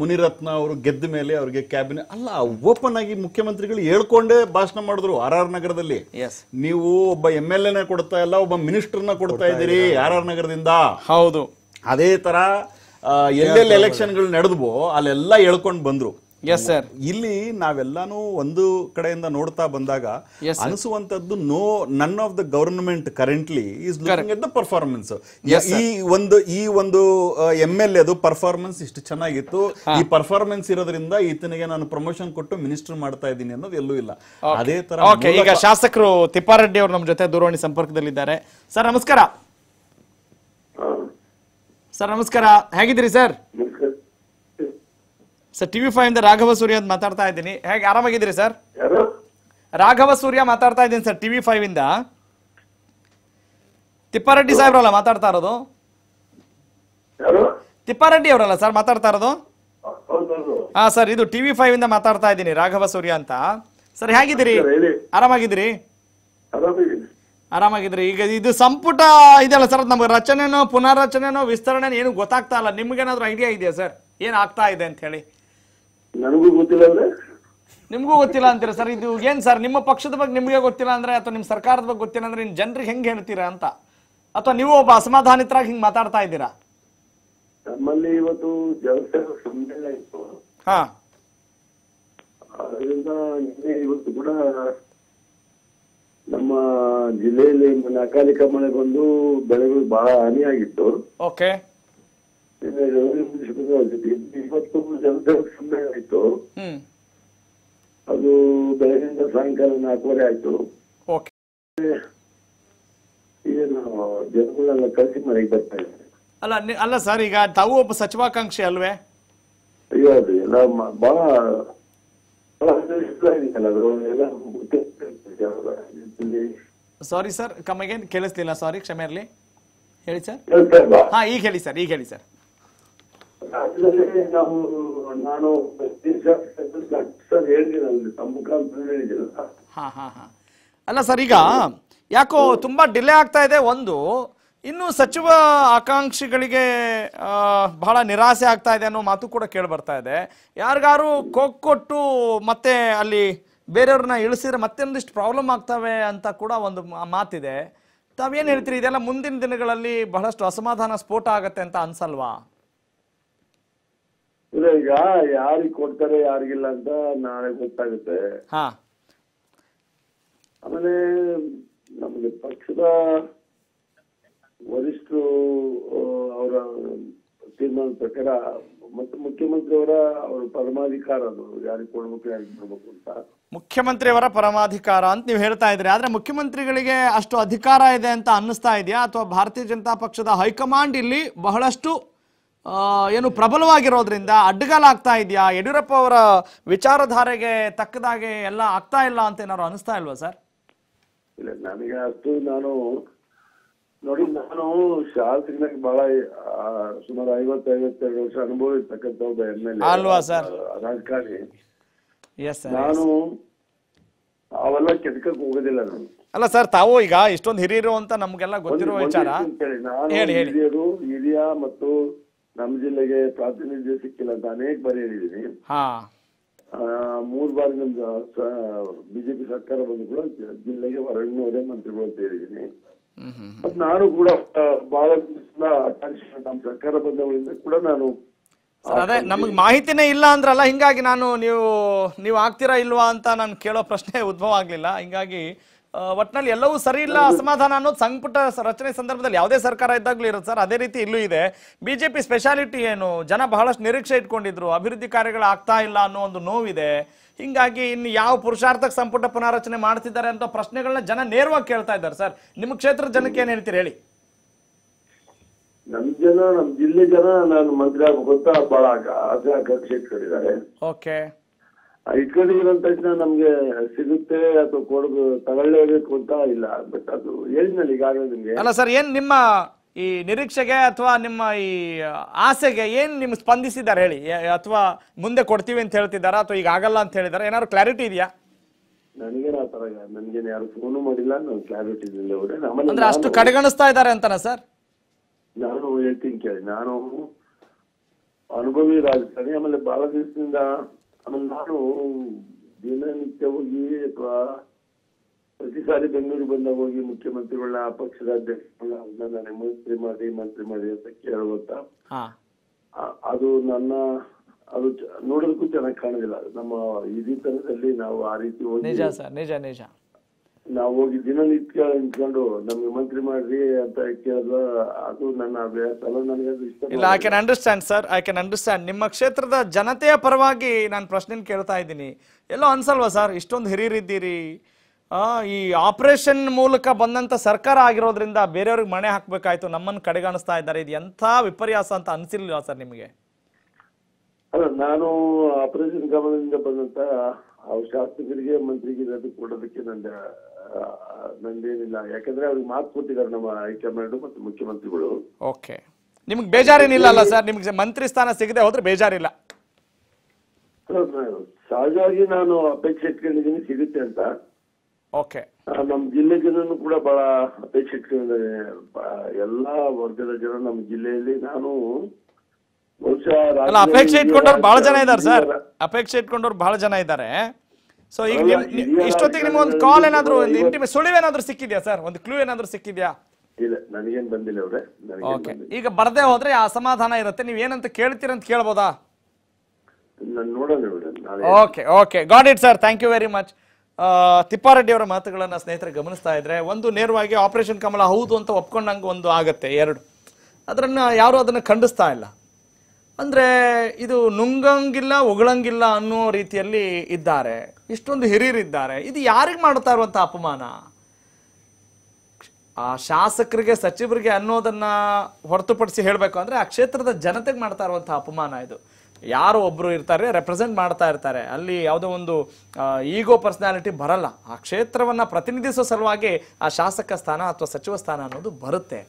ಮುನಿರತ್ನ ಅವರು ಗೆದ್ದ ಮೇಲೆ ಅವರಿಗೆ ಕ್ಯಾಬಿನೆಟ್ ಅಲ್ಲ ಓಪನ್ ಆಗಿ ಮುಖ್ಯಮಂತ್ರಿಗಳು ಹೇಳ್ಕೊಂಡೇ ಭಾಷಣ ಮಾಡಿದ್ರು ಆರ್ ಆರ್ ನಗರದಲ್ಲಿ ನೀವು ಒಬ್ಬ ಎಮ್ ಎಲ್ ಎನ ಕೊಡ್ತಾ ಇಲ್ಲ ಒಬ್ಬ ಮಿನಿಸ್ಟರ್ನ ಕೊಡ್ತಾ ಇದ್ದೀರಿ ಆರ್ ಆರ್ ನಗರದಿಂದ ಹೌದು ಅದೇ ತರ ಎಲ್ಲೆಲ್ಲಿ ಎಲೆಕ್ಷನ್ಗಳು ನಡೆದ್ವೋ ಅಲ್ಲೆಲ್ಲ ಹೇಳ್ಕೊಂಡು ಬಂದ್ರು ಎಸ್ ಸರ್ ಇಲ್ಲಿ ನಾವೆಲ್ಲಾನು ಒಂದು ಕಡೆಯಿಂದ ನೋಡ್ತಾ ಬಂದಾಗ ಅನಿಸುವಂತದ್ದು no none of the government currently is looking at the performance ಈ ಒಂದು ಈ ಒಂದು ಎಂ ಎಲ್ ಎದು ಪರ್ಫಾರ್ಮೆನ್ಸ್ ಇಷ್ಟು ಚೆನ್ನಾಗಿತ್ತು ಈ ಪರ್ಫಾರ್ಮೆನ್ಸ್ ಇರೋದ್ರಿಂದ ಈತನಿಗೆ ನಾನು ಪ್ರಮೋಷನ್ ಕೊಟ್ಟು ಮಿನಿಸ್ಟರ್ ಮಾಡ್ತಾ ಇದ್ದೀನಿ ಅನ್ನೋದು ಎಲ್ಲೂ ಇಲ್ಲ ಅದೇ ತರ ಈಗ ಶಾಸಕರು ತಿಪ್ಪಾರೆಡ್ಡಿ ಅವರು ನಮ್ಮ ಜೊತೆ ದೂರವಾಣಿ ಸಂಪರ್ಕದಲ್ಲಿದ್ದಾರೆ ಸರ್ ನಮಸ್ಕಾರ ಸರ್ ನಮಸ್ಕಾರ ಹೇಗಿದ್ದೀರಿ ಸರ್ ಸರ್ ಟಿವಿ ಫೈವ್ ಇಂದ ರಾಘವ ಸೂರ್ಯ ಅಂತ ಮಾತಾಡ್ತಾ ಇದ್ದೀನಿ ಹೇಗೆ ಆರಾಮಾಗಿದ್ದೀರಿ ಸರ್ ರಾಘವ ಸೂರ್ಯ ಮಾತಾಡ್ತಾ ಇದ್ದೀನಿ ಸರ್ ಟಿವಿ ಫೈವ್ ಇಂದ ತಿಪ್ಪಾರೆಡ್ಡಿ ಸಾಹೇಬ್ರಲ್ಲ ಮಾತಾಡ್ತಾ ಇರೋದು ತಿಪ್ಪಾರೆಡ್ಡಿ ಅವರಲ್ಲ ಸರ್ ಮಾತಾಡ್ತಾ ಇರೋದು ಹಾ ಸರ್ ಇದು ಟಿವಿ ಫೈವ್ ಇಂದ ಮಾತಾಡ್ತಾ ಇದ್ದೀನಿ ರಾಘವ ಸೂರ್ಯ ಅಂತ ಸರ್ ಹೇಗಿದ್ದೀರಿ ಆರಾಮಾಗಿದ್ದೀರಿ ಆರಾಮಾಗಿದ್ರಿ ಈಗ ಇದು ಸಂಪುಟ ಇದೆಯಲ್ಲ ಸರ್ ನಮ್ಗೆ ರಚನೆನೋ ಪುನಾರಚನೆನೋ ವಿಸ್ತರಣೆ ಏನು ಗೊತ್ತಾಗ್ತಾ ಇಲ್ಲ ನಿಮ್ಗೇನಾದ್ರೂ ಐಡಿಯಾ ಇದೆಯಾ ಸರ್ ಆಗ್ತಾ ಇದೆ ಅಂತ ಹೇಳಿ ನನಗೂ ಗೊತ್ತಿಲ್ಲ ಅಂದ್ರೆ ನಿಮ್ಗೂ ಗೊತ್ತಿಲ್ಲ ಅಂತೀರಾ ಸರ್ ಇದು ಏನ್ ಸರ್ ನಿಮ್ಮ ಪಕ್ಷದ ಬಗ್ಗೆ ನಿಮಗೆ ಗೊತ್ತಿಲ್ಲ ಅಂದ್ರೆ ಅಥವಾ ನಿಮ್ ಸರ್ಕಾರದ ಬಗ್ಗೆ ಗೊತ್ತಿಲ್ಲ ಅಂದ್ರೆ ಇನ್ ಜನರಿಗೆ ಹೆಂಗ್ ಹೇಳ್ತೀರಾ ಅಂತ ಅಥವಾ ನೀವು ಒಬ್ಬ ಅಸಮಾಧಾನಿತರಾಗಿ ಹಿಂಗ್ ಮಾತಾಡ್ತಾ ಇದ್ದೀರಾ ನಮ್ಮಲ್ಲಿ ಇವತ್ತು ಸಮ್ಮೇಳನ ಇತ್ತು ಹಾ ಅದರಿಂದ ನಿನ್ನೆ ಇವತ್ತು ಕೂಡ ನಮ್ಮ ಜಿಲ್ಲೆಯಲ್ಲಿ ಮೊನ್ನೆ ಅಕಾಲಿಕ ಮಳೆ ಬಂದು ಬೆಳೆಗಳು ಬಹಳ ಹಾನಿಯಾಗಿತ್ತು ಓಕೆ ಇಪ್ಪತ್ತೊಂದು ಜನ ಸಮ್ಮೇಳ ಆಯ್ತು ಅದು ಬೆಳಗಿನಿಂದ ಸಾಯಂಕಾಲ ನಾಲ್ಕೂವರೆ ಆಯ್ತು ಏನು ಜನಗಳೆಲ್ಲ ಕಳಿಸಿ ಮನೆಗೆ ಬರ್ತಾ ಇದ್ದಾರೆ ಅಲ್ಲ ಅಲ್ಲ ಸರ್ ಈಗ ತಾವು ಒಬ್ಬ ಸಚಿವಾಕಾಂಕ್ಷಿ ಅಲ್ವೇ ಅಯ್ಯೋ ಅದು ಎಲ್ಲ ಬಹಳ ಸಾರಿ ಸರ್ ಕಮ್ಮಿಗೆ ಕೇಳಿಸ್ಲಿಲ್ಲ ಸಾರಿ ಕ್ಷಮೆ ಇರಲಿ ಹೇಳಿ ಸರ್ ಹಾ ಈಗ ಹೇಳಿ ಸರ್ ಈಗ ಹೇಳಿ ಸರ್ ಹಾಂ ನಾವು ನಾನು ಅಲ್ಲ ಸರ್ ಈಗ ಯಾಕೋ ತುಂಬ ಡಿಲೇ ಆಗ್ತಾ ಇದೆ ಒಂದು ಇನ್ನು ಸಚಿವ ಆಕಾಂಕ್ಷಿಗಳಿಗೆ ಬಹಳ ನಿರಾಸೆ ಆಗ್ತಾ ಇದೆ ಅನ್ನೋ ಮಾತು ಕೂಡ ಕೇಳಿ ಬರ್ತಾ ಇದೆ ಯಾರಿಗಾರು ಕೋಕ್ ಕೊಟ್ಟು ಮತ್ತೆ ಅಲ್ಲಿ ಬೇರೆಯವ್ರನ್ನ ಇಳಿಸಿದ್ರೆ ಮತ್ತೊಂದಿಷ್ಟು ಪ್ರಾಬ್ಲಮ್ ಆಗ್ತವೆ ಅಂತ ಕೂಡ ಒಂದು ಮಾತಿದೆ ತಾವೇನು ಹೇಳ್ತೀರಿ ಇದೆಲ್ಲ ಮುಂದಿನ ದಿನಗಳಲ್ಲಿ ಬಹಳಷ್ಟು ಅಸಮಾಧಾನ ಸ್ಫೋಟ ಆಗತ್ತೆ ಅಂತ ಅನ್ಸಲ್ವಾ ಈಗ ಯಾರಿಗ್ ಕೊಡ್ತಾರೆ ಯಾರಿಗಿಲ್ಲ ಅಂತ ನಾಳೆ ಗೊತ್ತಾಗುತ್ತೆ ಆಮೇಲೆ ನಮಗೆ ಪಕ್ಷದ ವರಿಷ್ಠರು ಅವರ ತೀರ್ಮಾನ ಪ್ರಕಾರ ಮತ್ತೆ ಮುಖ್ಯಮಂತ್ರಿಯವರ ಅವರ ಪರಮಾಧಿಕಾರ ಅದು ಯಾರಿಗೆ ಕೊಡ್ಬೇಕು ಯಾರಿಗೆ ಕೊಡ್ಬೇಕು ಅಂತ ಮುಖ್ಯಮಂತ್ರಿಯವರ ಪರಮಾಧಿಕಾರ ಅಂತ ನೀವು ಹೇಳ್ತಾ ಇದ್ರಿ ಆದ್ರೆ ಮುಖ್ಯಮಂತ್ರಿಗಳಿಗೆ ಅಷ್ಟು ಅಧಿಕಾರ ಇದೆ ಅಂತ ಅನ್ನಿಸ್ತಾ ಇದೆಯಾ ಅಥವಾ ಭಾರತೀಯ ಜನತಾ ಪಕ್ಷದ ಹೈಕಮಾಂಡ್ ಇಲ್ಲಿ ಬಹಳಷ್ಟು ಏನು ಪ್ರಬಲವಾಗಿರೋದ್ರಿಂದ ಆಗ್ತಾ ಇದೆಯಾ ಯಡಿಯೂರಪ್ಪ ಅವರ ವಿಚಾರಧಾರೆಗೆ ತಕ್ಕದಾಗೆ ಎಲ್ಲ ಆಗ್ತಾ ಇಲ್ಲ ಅಂತ ಏನಾದ್ರು ಅನಿಸ್ತಾ ಇಲ್ವಾ ಸರ್ ಇಲ್ಲ ನನಗೆ ಅಷ್ಟು ನಾನು ನೋಡಿ ನಾನು ಶಾಸಕನಾಗಿ ಬಹಳ ಸುಮಾರು ಐವತ್ತ ಐವತ್ತೆರಡು ವರ್ಷ ಅನುಭವ ಇರ್ತಕ್ಕಂಥ ಒಬ್ಬ ಎಮ್ ಎಲ್ ಅಲ್ವಾ ಸರ್ ನಾನು ಅವೆಲ್ಲ ಕೆಟ್ಟ ಹೋಗೋದಿಲ್ಲ ನಾನು ಅಲ್ಲ ಸರ್ ತಾವು ಈಗ ಇಷ್ಟೊಂದು ಹಿರಿಯರು ಅಂತ ನಮ್ಗೆಲ್ಲ ಗೊತ್ತಿರುವ ವಿಚಾರ ಹಿರಿಯರು ಹಿರಿಯ ಮತ್ತು ನಮ್ಮ ಜಿಲ್ಲೆಗೆ ಪ್ರಾತಿನಿಧ್ಯ ಸಿಕ್ಕಿಲ್ಲ ಅಂತ ಅನೇಕ ಬಾರಿ ಹೇಳಿದೀನಿ ಮೂರ್ ಬಾರಿ ನಮ್ದು ಬಿಜೆಪಿ ಸರ್ಕಾರ ಬಂದು ಕೂಡ ಜಿಲ್ಲೆಗೆ ಹೊರಗಿನವರೇ ಮಂತ್ರಿಗಳು ಅಂತ ಹೇಳಿದೀನಿ ನಾನು ಕೂಡ ಬಹಳ ನಮ್ಮ ಸರ್ಕಾರ ಬಂದವರಿಂದ ಕೂಡ ನಾನು ಅದೇ ನಮಗೆ ಮಾಹಿತಿನೇ ಇಲ್ಲ ಅಂದ್ರಲ್ಲ ಹಿಂಗಾಗಿ ನಾನು ನೀವು ನೀವು ಆಗ್ತೀರಾ ಇಲ್ವಾ ಅಂತ ನಾನು ಕೇಳೋ ಪ್ರಶ್ನೆ ಉದ್ಭವ ಆಗ್ಲಿಲ್ಲ ಹಿಂಗಾಗಿ ಒಟ್ನಲ್ಲಿ ಎಲ್ಲವೂ ಸರಿ ಇಲ್ಲ ಅಸಮಾಧಾನ ಅನ್ನೋದು ಸಂಪುಟ ರಚನೆ ಸಂದರ್ಭದಲ್ಲಿ ಯಾವುದೇ ಸರ್ಕಾರ ಇದ್ದಾಗಲೂ ಇರುತ್ತೆ ಸರ್ ಅದೇ ರೀತಿ ಇಲ್ಲೂ ಇದೆ ಬಿಜೆಪಿ ಸ್ಪೆಷಾಲಿಟಿ ಏನು ಜನ ಬಹಳಷ್ಟು ನಿರೀಕ್ಷೆ ಇಟ್ಕೊಂಡಿದ್ರು ಅಭಿವೃದ್ಧಿ ಕಾರ್ಯಗಳು ಆಗ್ತಾ ಇಲ್ಲ ಅನ್ನೋ ಒಂದು ನೋವಿದೆ ಹಿಂಗಾಗಿ ಇನ್ನು ಯಾವ ಪುರುಷಾರ್ಥಕ್ಕೆ ಸಂಪುಟ ಪುನಾರಚನೆ ಮಾಡ್ತಿದ್ದಾರೆ ಅಂತ ಪ್ರಶ್ನೆಗಳನ್ನ ಜನ ನೇರವಾಗಿ ಕೇಳ್ತಾ ಇದ್ದಾರೆ ಸರ್ ನಿಮ್ಮ ಕ್ಷೇತ್ರದ ಜನಕ್ಕೆ ಏನ್ ಹೇಳ್ತೀರಿ ಹೇಳಿ ನಮ್ ಜನ ನಮ್ ಜಿಲ್ಲೆ ಜನ ನಾನು ಮಂತ್ರಿ ಆಗ್ಬೇಕು ಅಂತ ಬಹಳ ಇಟ್ಕೊಂಡಿದ್ದಾರೆ ಓಕೆ ಇಟ್ಕೊಂಡಿರೋ ತಕ್ಷಣ ನಮಗೆ ಸಿಗುತ್ತೆ ಅಥವಾ ಕೊಡಗು ತಗೊಳ್ಳೇಬೇಕು ಅಂತ ಇಲ್ಲ ಬಟ್ ಅದು ಹೇಳಿದ್ನಲ್ಲ ಈಗಾಗಲೇ ಅಲ್ಲ ಸರ್ ಏನು ನಿಮ್ಮ ಈ ನಿರೀಕ್ಷೆಗೆ ಅಥವಾ ನಿಮ್ಮ ಈ ಆಸೆಗೆ ಏನು ನಿಮ್ಗೆ ಸ್ಪಂದಿಸಿದಾರೆ ಹೇಳಿ ಅಥವಾ ಮುಂದೆ ಕೊಡ್ತೀವಿ ಅಂತ ಹೇಳ್ತಿದ್ದಾರಾ ಅಥವಾ ಈಗ ಆಗಲ್ಲ ಅಂತ ಹೇಳಿದಾರೆ ಏನಾದ್ರು ಕ್ಲಾರಿಟಿ ಇದೆಯಾ ನನಗೇನು ಆ ಥರ ಯಾರು ಫೋನು ಮಾಡಿಲ್ಲ ನಾನು ಕ್ಲಾರಿಟಿ ಇಲ್ಲ ಅಂದ್ರೆ ಅಷ್ಟು ಕಡೆಗಣಿಸ್ತಾ ಇದ್ದಾರೆ ಅಂತನಾ ಸರ್ ನಾನು ಹೇಳ್ತೀನಿ ಕೇಳಿ ನಾನು ಅನುಭವಿ ರಾಜಕಾರಣಿ ಆಮೇಲೆ ಬಹಳ ದಿವಸದಿಂದ ಆಮೇಲೆ ನಾನು ದಿನನಿತ್ಯವಾಗಿ ಪ್ರತಿ ಸಾರಿ ಬೆಂಗಳೂರು ಬಂದಾಗ ಹೋಗಿ ಮುಖ್ಯಮಂತ್ರಿಗಳನ್ನ ಆ ಪಕ್ಷದ ಅಧ್ಯಕ್ಷ ಮಂತ್ರಿ ಮಾಡಿ ಮಂತ್ರಿ ಮಾಡಿ ಅಂತ ಕೇಳುವಂತ ಅದು ನನ್ನ ಅದು ನೋಡೋದಕ್ಕೂ ಚೆನ್ನಾಗಿ ಕಾಣುದಿಲ್ಲ ನಮ್ಮ ತರದಲ್ಲಿ ನಾವು ಆ ರೀತಿ ಹೋಗಿ ನಿಜ ಸರ್ ನಿಜ ನಿಜ ನಾವು ಹೋಗಿ ದಿನನಿತ್ಯ ನಿಂತ್ಕೊಂಡು ನಮ್ಗೆ ಮಂತ್ರಿ ಮಾಡ್ರಿ ಅಂತ ಕೇಳಿದ ಅದು ನನ್ನ ಅಭ್ಯಾಸ ನನಗೆ ಇಷ್ಟ ಇಲ್ಲ I can understand sir I can understand ನಿಮ್ಮ ಕ್ಷೇತ್ರದ ಜನತೆಯ ಪರವಾಗಿ ನಾನು ಪ್ರಶ್ನೆ ಕೇಳ್ತಾ ಇದ್ದೀನಿ ಎಲ್ಲೋ ಅನ್ಸಲ್ವಾ ಸರ್ ಇಷ್ಟೊಂದು ಹಿರಿಯರಿದ್ದೀರಿ ಈ ಆಪರೇಷನ್ ಮೂಲಕ ಬಂದಂತ ಸರ್ಕಾರ ಆಗಿರೋದ್ರಿಂದ ಬೇರೆಯವ್ರಿಗೆ ಮಣೆ ಹಾಕ್ಬೇಕಾಯ್ತು ನಮ್ಮನ್ನು ಕಡೆಗಾಣಿಸ್ತಾ ಇದ್ದಾರೆ ಇದು ಎಂಥ ವಿಪರ್ಯಾಸ ಅಂತ ಅನ್ಸಿರ್ಲಿಲ್ಲ ಸರ್ ನಿಮಗೆ ಅಲ್ಲ ನಾನು ಆಪರೇಷನ್ ಕಮಲದಿಂದ ಬಂದಂತ ಶಾಸಕರಿಗೆ ಮಂತ್ರಿಗೆ ಕೊಡೋದಕ್ಕೆ ನನ್ನ ನಂದೇನಿಲ್ಲ ಯಾಕಂದ್ರೆ ಅವ್ರಿಗೆ ಮಾತು ಕೊಟ್ಟಿದ್ದಾರೆ ನಮ್ಮ ಹೈಕಮಾಂಡ್ ಮತ್ತು ಮುಖ್ಯಮಂತ್ರಿಗಳು ಓಕೆ ನಿಮ್ಗೆ ಬೇಜಾರೇನಿಲ್ಲ ಅಲ್ಲ ಸರ್ ನಿಮ್ಗೆ ಮಂತ್ರಿ ಸ್ಥಾನ ಸಿಗದೆ ಹೋದ್ರೆ ಬೇಜಾರಿಲ್ಲ ಸಹಜವಾಗಿ ನಾನು ಅಪೇಕ್ಷೆ ಇಟ್ಕೊಂಡಿದ್ದೀನಿ ಸಿಗುತ್ತೆ ಅಂತ ಓಕೆ ನಮ್ಮ ಜಿಲ್ಲೆ ಜನನು ಕೂಡ ಬಹಳ ಅಪೇಕ್ಷೆ ಇಟ್ಕೊಂಡಿದ್ದಾರೆ ಎಲ್ಲಾ ವರ್ಗದ ಜನ ನಮ್ಮ ಜಿಲ್ಲೆಯಲ್ಲಿ ನಾನು ಬಹುಶಃ ಅಪೇಕ್ಷೆ ಇಟ್ಕೊಂಡವ್ರು ಬಹಳ ಜನ ಇದ್ದಾರೆ ಸರ್ ಅಪೇಕ್ಷೆ ಇಟ್ಕೊಂಡವ್ರು ಬಹಳ ಜನ ಇದ್ದಾರೆ ಸೊ ಈಗ ಇಷ್ಟೊತ್ತಿಗೆ ನಿಮ್ಮ ಒಂದು ಕಾಲ್ ಏನಾದ್ರು ಒಂದು ಸುಳಿವು ಸುಳಿವೇನಾದ್ರೂ ಸಿಕ್ಕಿದ್ಯಾ ಸರ್ ಒಂದು ಕ್ಲೂ ಏನಾದ್ರೂ ಸಿಕ್ಕಿದ್ಯಾ ಇಲ್ಲ ನನಗೇನು ಬಂದಿಲ್ಲ ಓಕೆ ಈಗ ಬರ್ದೇ ಹೋದ್ರೆ ಸಮಾಧಾನ ಇರುತ್ತೆ ನೀವು ಏನಂತ ಕೇಳ್ತೀರಂತ ಕೇಳ್ಬೋದಾ okay okay got it sir thank you very much Thippareddy ಅವರ ಮಾತುಗಳನ್ನು ಸ್ನೇಹಿತರೆ ಗಮನಿಸ್ತಾ ಇದ್ರೆ ಒಂದು ನೇರವಾಗಿ ಆಪರೇಷನ್ ಕಮಲ ಹೌದು ಅಂತ ಒಪ್ಕೊಂಡಂಗೆ ಒಂದು ಆಗತ್ತೆ ಎರಡು ಅದ್ರನ್ನ ಯಾರು ಅದನ್ನ ಖಂಡಿಸ್ತಾ ಇಲ್ಲ ಅಂದ್ರೆ ಇದು ನುಂಗಂಗಿಲ್ಲ ಉಗಳಂಗಿಲ್ಲ ಅನ್ನೋ ರೀತಿಯಲ್ಲಿ ಇದ್ದಾರೆ ಇಷ್ಟೊಂದು ಹಿರಿಯರಿದ್ದಾರೆ ಇದು ಯಾರಿಗೆ ಮಾಡ್ತಾ ಇರುವಂಥ ಅಪಮಾನ ಆ ಶಾಸಕರಿಗೆ ಸಚಿವರಿಗೆ ಅನ್ನೋದನ್ನ ಹೊರತುಪಡಿಸಿ ಹೇಳಬೇಕು ಅಂದರೆ ಆ ಕ್ಷೇತ್ರದ ಜನತೆಗೆ ಮಾಡ್ತಾ ಇರುವಂತಹ ಅಪಮಾನ ಇದು ಯಾರು ಒಬ್ಬರು ಇರ್ತಾರೆ ರೆಪ್ರೆಸೆಂಟ್ ಮಾಡ್ತಾ ಇರ್ತಾರೆ ಅಲ್ಲಿ ಯಾವುದೋ ಒಂದು ಈಗೋ ಪರ್ಸ್ನಾಲಿಟಿ ಬರಲ್ಲ ಆ ಕ್ಷೇತ್ರವನ್ನು ಪ್ರತಿನಿಧಿಸುವ ಸಲುವಾಗಿ ಆ ಶಾಸಕ ಸ್ಥಾನ ಅಥವಾ ಸಚಿವ ಸ್ಥಾನ ಅನ್ನೋದು ಬರುತ್ತೆ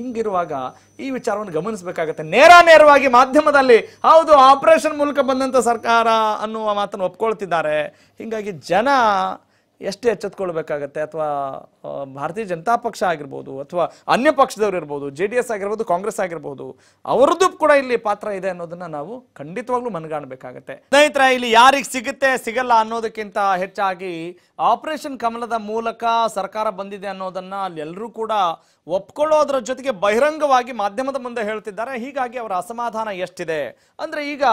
ಹಿಂಗಿರುವಾಗ ಈ ವಿಚಾರವನ್ನು ಗಮನಿಸಬೇಕಾಗತ್ತೆ ನೇರ ನೇರವಾಗಿ ಮಾಧ್ಯಮದಲ್ಲಿ ಹೌದು ಆಪರೇಷನ್ ಮೂಲಕ ಬಂದಂಥ ಸರ್ಕಾರ ಅನ್ನುವ ಮಾತನ್ನು ಒಪ್ಕೊಳ್ತಿದ್ದಾರೆ ಹೀಗಾಗಿ ಜನ ಎಷ್ಟು ಎಚ್ಚೆತ್ಕೊಳ್ಬೇಕಾಗತ್ತೆ ಅಥವಾ ಭಾರತೀಯ ಜನತಾ ಪಕ್ಷ ಆಗಿರ್ಬೋದು ಅಥವಾ ಅನ್ಯ ಪಕ್ಷದವ್ರು ಇರ್ಬೋದು ಜೆ ಡಿ ಎಸ್ ಆಗಿರ್ಬೋದು ಕಾಂಗ್ರೆಸ್ ಆಗಿರ್ಬೋದು ಅವ್ರದ್ದು ಕೂಡ ಇಲ್ಲಿ ಪಾತ್ರ ಇದೆ ಅನ್ನೋದನ್ನ ನಾವು ಖಂಡಿತವಾಗ್ಲೂ ಮನಗಾಣಬೇಕಾಗತ್ತೆ ಸ್ನೇಹಿತರ ಇಲ್ಲಿ ಯಾರಿಗೆ ಸಿಗುತ್ತೆ ಸಿಗಲ್ಲ ಅನ್ನೋದಕ್ಕಿಂತ ಹೆಚ್ಚಾಗಿ ಆಪರೇಷನ್ ಕಮಲದ ಮೂಲಕ ಸರ್ಕಾರ ಬಂದಿದೆ ಅನ್ನೋದನ್ನ ಅಲ್ಲಿ ಎಲ್ಲರೂ ಕೂಡ ಒಪ್ಕೊಳ್ಳೋದ್ರ ಜೊತೆಗೆ ಬಹಿರಂಗವಾಗಿ ಮಾಧ್ಯಮದ ಮುಂದೆ ಹೇಳ್ತಿದ್ದಾರೆ ಹೀಗಾಗಿ ಅವರ ಅಸಮಾಧಾನ ಎಷ್ಟಿದೆ ಅಂದ್ರೆ ಈಗ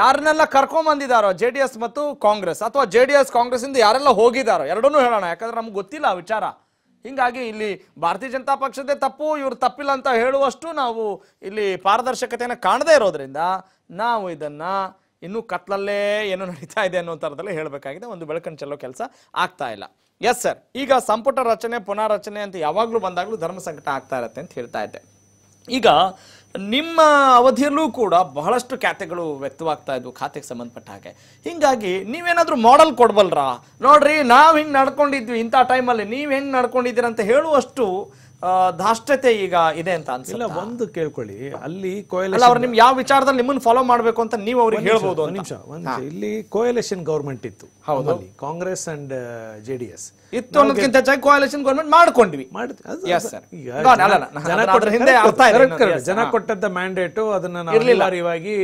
ಯಾರನ್ನೆಲ್ಲ ಕರ್ಕೊಂಬಂದಿದ್ದಾರೋ ಜೆ ಡಿ ಎಸ್ ಮತ್ತು ಕಾಂಗ್ರೆಸ್ ಅಥವಾ ಜೆ ಡಿ ಎಸ್ ಕಾಂಗ್ರೆಸ್ ಇಂದ ಯಾರೆಲ್ಲ ಹೋಗಿದ್ದಾರೋ ಎರಡನ್ನೂ ಹೇಳೋಣ ಯಾಕಂದ್ರೆ ನಮ್ಗೆ ಗೊತ್ತಿಲ್ಲ ವಿಚಾರ ಹಿಂಗಾಗಿ ಇಲ್ಲಿ ಭಾರತೀಯ ಜನತಾ ಪಕ್ಷದೇ ತಪ್ಪು ಇವರು ತಪ್ಪಿಲ್ಲ ಅಂತ ಹೇಳುವಷ್ಟು ನಾವು ಇಲ್ಲಿ ಪಾರದರ್ಶಕತೆಯನ್ನು ಕಾಣದೇ ಇರೋದ್ರಿಂದ ನಾವು ಇದನ್ನು ಇನ್ನೂ ಕತ್ಲಲ್ಲೇ ಏನು ನಡೀತಾ ಇದೆ ಅನ್ನೋ ಥರದಲ್ಲಿ ಹೇಳಬೇಕಾಗಿದೆ ಒಂದು ಬೆಳಕನ್ನು ಚೆಲ್ಲೋ ಕೆಲಸ ಆಗ್ತಾ ಇಲ್ಲ ಎಸ್ ಸರ್ ಈಗ ಸಂಪುಟ ರಚನೆ ಪುನಾರಚನೆ ಅಂತ ಯಾವಾಗಲೂ ಬಂದಾಗಲೂ ಧರ್ಮ ಸಂಕಟ ಆಗ್ತಾ ಇರತ್ತೆ ಅಂತ ಹೇಳ್ತಾ ಇದ್ದೆ ಈಗ ನಿಮ್ಮ ಅವಧಿಯಲ್ಲೂ ಕೂಡ ಬಹಳಷ್ಟು ಖಾತೆಗಳು ವ್ಯಕ್ತವಾಗ್ತಾ ಇದ್ವು ಖಾತೆಗೆ ಸಂಬಂಧಪಟ್ಟ ಹಾಗೆ ಹೀಗಾಗಿ ನೀವೇನಾದರೂ ಮಾಡಲ್ ಕೊಡ್ಬಲ್ರಾ ನೋಡ್ರಿ ನಾವು ಹಿಂಗೆ ನಡ್ಕೊಂಡಿದ್ವಿ ಇಂಥ ಟೈಮಲ್ಲಿ ನೀವು ಹೆಂಗೆ ನಡ್ಕೊಂಡಿದ್ದೀರ ಅಂತ ಹೇಳುವಷ್ಟು ಧಾಷ್ಟತೆ ಈಗ ಇದೆ ಅಂತ ಅನ್ಸಿಲ್ಲ ಒಂದು ಕೇಳ್ಕೊಳ್ಳಿ ಅಲ್ಲಿ ಕೋಯಲೇಷನ್ ನಿಮ್ ನಿಮ್ಗೆ ಯಾವ ವಿಚಾರದಲ್ಲಿ ನಿಮ್ಮನ್ನು ಫಾಲೋ ಮಾಡಬೇಕು ಅಂತ ನೀವು ಅವ್ರಿಗೆ ಹೇಳ್ಬೋದು ಒಂದು ನಿಮಿಷ ಒಂದು ಇಲ್ಲಿ ಕೋಯಲೇಷನ್ ಗೌರ್ಮೆಂಟ್ ಇತ್ತು ಹೌದು Congress and J D S ಇತ್ತು ಅನ್ನೋದಕ್ಕಿಂತ ಹೆಚ್ಚಾಗಿ ಕೋಯಲೇಷನ್ ಗೌರ್ಮೆಂಟ್ ಮಾಡ್ಕೊಂಡ್ವಿ ಜನ ಕೊಟ್ಟಂತ ಮ್ಯಾಂಡೇಟು ಅದನ್ನ ಇವಾಗಿ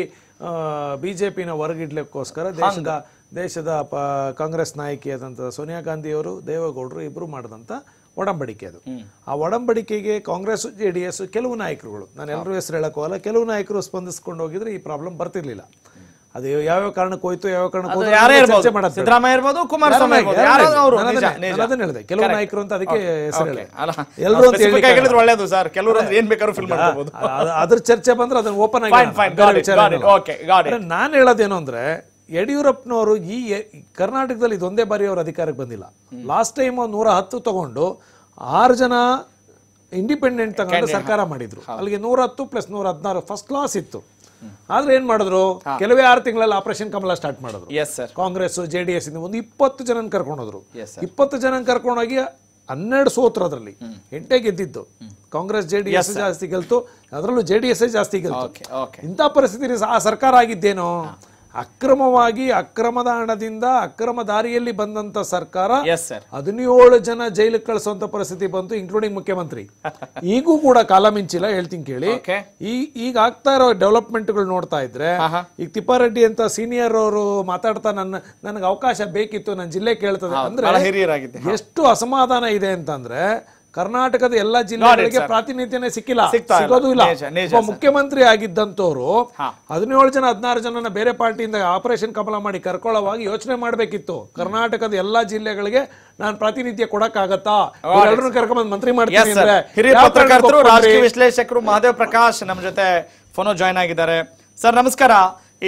ಬಿಜೆಪಿನ ಹೊರಗಿಡ್ಲಿಕ್ಕೋಸ್ಕರ ದೇಶದ ದೇಶದ ಕಾಂಗ್ರೆಸ್ ಆದಂತ ಸೋನಿಯಾ ಗಾಂಧಿಯವರು ದೇವೇಗೌಡರು ಇಬ್ಬರು ಮಾಡಿದಂಥ ಒಡಂಬಡಿಕೆ ಅದು ಆ ಒಡಂಬಡಿಕೆಗೆ ಕಾಂಗ್ರೆಸ್ ಜೆ ಡಿ ಎಸ್ ಕೆಲವು ನಾಯಕರುಗಳು ನಾನು ಎಲ್ಲರೂ ಹೆಸರು ಹೇಳಕ್ಕೆ ಹೋಗಲ್ಲ ಕೆಲವು ನಾಯಕರು ಸ್ಪಂದಿಸ್ಕೊಂಡು ಹೋಗಿದ್ರೆ ಈ ಪ್ರಾಬ್ಲಮ್ ಬರ್ತಿರ್ಲಿಲ್ಲ ಅದು ಯಾವ್ಯಾವ ಕಾರಣಕ್ಕೆ ಹೋಯ್ತು ಯಾವ ಕಾರಣಕ್ಕೆ ಅದನ್ನ ಹೇಳಿದೆ ಕೆಲವು ನಾಯಕರು ಅಂತ ಅದಕ್ಕೆ ಎಲ್ಲರೂ ಅಂತ ಒಳ್ಳೇದು ಸರ್ ಕೆಲವರು ಏನ್ ಬೇಕಾದ್ರು ಫಿಲ್ ಅದ್ರ ಚರ್ಚೆ ಬಂದ್ರೆ ಅದನ್ನ ಓಪನ್ ಆಗಿ ನಾನು ಹೇಳೋದೇನು ಅಂದ್ರೆ ಯಡಿಯೂರಪ್ಪನವರು ಈ ಕರ್ನಾಟಕದಲ್ಲಿ ಇದೊಂದೇ ಬಾರಿ ಅವರು ಅಧಿಕಾರಕ್ಕೆ ಬಂದಿಲ್ಲ ಲಾಸ್ಟ್ ಟೈಮ್ ನೂರ ಹತ್ತು ತಗೊಂಡು ಆರು ಜನ ಇಂಡಿಪೆಂಡೆಂಟ್ ತಗೊಂಡು ಸರ್ಕಾರ ಮಾಡಿದ್ರು ಅಲ್ಲಿಗೆ ನೂರ ಹತ್ತು ಪ್ಲಸ್ ನೂರ ಹದಿನಾರು ಫಸ್ಟ್ ಕ್ಲಾಸ್ ಇತ್ತು ಆದ್ರೆ ಏನ್ ಮಾಡಿದ್ರು ಕೆಲವೇ ಆರು ತಿಂಗಳಲ್ಲಿ ಆಪರೇಷನ್ ಕಮಲ ಸ್ಟಾರ್ಟ್ ಮಾಡಿದ್ರು ಕಾಂಗ್ರೆಸ್ ಜೆ ಡಿ ಎಸ್ ಇಂದ ಒಂದು ಇಪ್ಪತ್ತು ಜನ ಕರ್ಕೊಂಡೋದ್ರು ಇಪ್ಪತ್ತು ಜನ ಕರ್ಕೊಂಡೋಗಿ ಹನ್ನೆರಡು ಸೋತ್ರ ಅದರಲ್ಲಿ ಎಂಟೇ ಗೆದ್ದಿದ್ದು ಕಾಂಗ್ರೆಸ್ ಜೆ ಡಿ ಎಸ್ ಜಾಸ್ತಿ ಗೆಲ್ತು ಅದರಲ್ಲೂ ಜೆ ಡಿ ಎಸ್ ಜಾಸ್ತಿ ಗೆಲ್ತು ಇಂಥ ಪರಿಸ್ಥಿತಿ ಆ ಸರ್ಕಾರ ಆಗಿದ್ದೇನೋ ಅಕ್ರಮವಾಗಿ ಅಕ್ರಮದ ಹಣದಿಂದ ಅಕ್ರಮ ದಾರಿಯಲ್ಲಿ ಬಂದಂತ ಸರ್ಕಾರ ಹದಿನೇಳು ಜನ ಜೈಲಿಗೆ ಕಳಿಸುವಂತ ಪರಿಸ್ಥಿತಿ ಬಂತು ಇನ್ಕ್ಲೂಡಿಂಗ್ ಮುಖ್ಯಮಂತ್ರಿ ಈಗೂ ಕೂಡ ಕಾಲ ಮಿಂಚಿಲ್ಲ ಹೇಳ್ತೀನಿ ಕೇಳಿ ಈ ಈಗ ಆಗ್ತಾ ಇರೋ ಡೆವಲಪ್ಮೆಂಟ್ಗಳು ನೋಡ್ತಾ ಇದ್ರೆ ಈಗ ತಿಪ್ಪಾರೆಡ್ಡಿ ಅಂತ ಸೀನಿಯರ್ ಅವರು ಮಾತಾಡ್ತಾ ನನ್ನ ನನಗೆ ಅವಕಾಶ ಬೇಕಿತ್ತು ನನ್ನ ಜಿಲ್ಲೆ ಕೇಳ್ತದೆ ಅಂದ್ರೆ ಎಷ್ಟು ಅಸಮಾಧಾನ ಇದೆ ಅಂತಂದ್ರೆ ಕರ್ನಾಟಕದ ಎಲ್ಲ ಜಿಲ್ಲೆಗಳಿಗೆ ಪ್ರಾತಿನಿಧ್ಯನೇ ಸಿಕ್ಕಿಲ್ಲ ಸಿಗೋದು ಇಲ್ಲ ಮುಖ್ಯಮಂತ್ರಿ ಆಗಿದ್ದಂತವ್ರು ಹದಿನೇಳು ಜನ ಹದಿನಾರು ಜನನ ಬೇರೆ ಪಾರ್ಟಿಯಿಂದ ಆಪರೇಷನ್ ಕಮಲ ಮಾಡಿ ಕರ್ಕೊಳ್ಳೋವಾಗ ಯೋಚನೆ ಮಾಡಬೇಕಿತ್ತು ಕರ್ನಾಟಕದ ಎಲ್ಲಾ ಜಿಲ್ಲೆಗಳಿಗೆ ನಾನು ಪ್ರಾತಿನಿಧ್ಯ ಕೊಡಕ್ಕಾಗತ್ತಾ ಎಲ್ಲರನ್ನು ಕರ್ಕೊಂಡ್ ಮಂತ್ರಿ ಮಾಡ್ತೀನಿ ಪತ್ರಕರ್ತರು ವಿಶ್ಲೇಷಕರು ಮಹಾದೇವ್ ಪ್ರಕಾಶ್ ನಮ್ಮ ಜೊತೆ ಫೋನೋ ಜಾಯ್ನ್ ಆಗಿದ್ದಾರೆ ಸರ್ ನಮಸ್ಕಾರ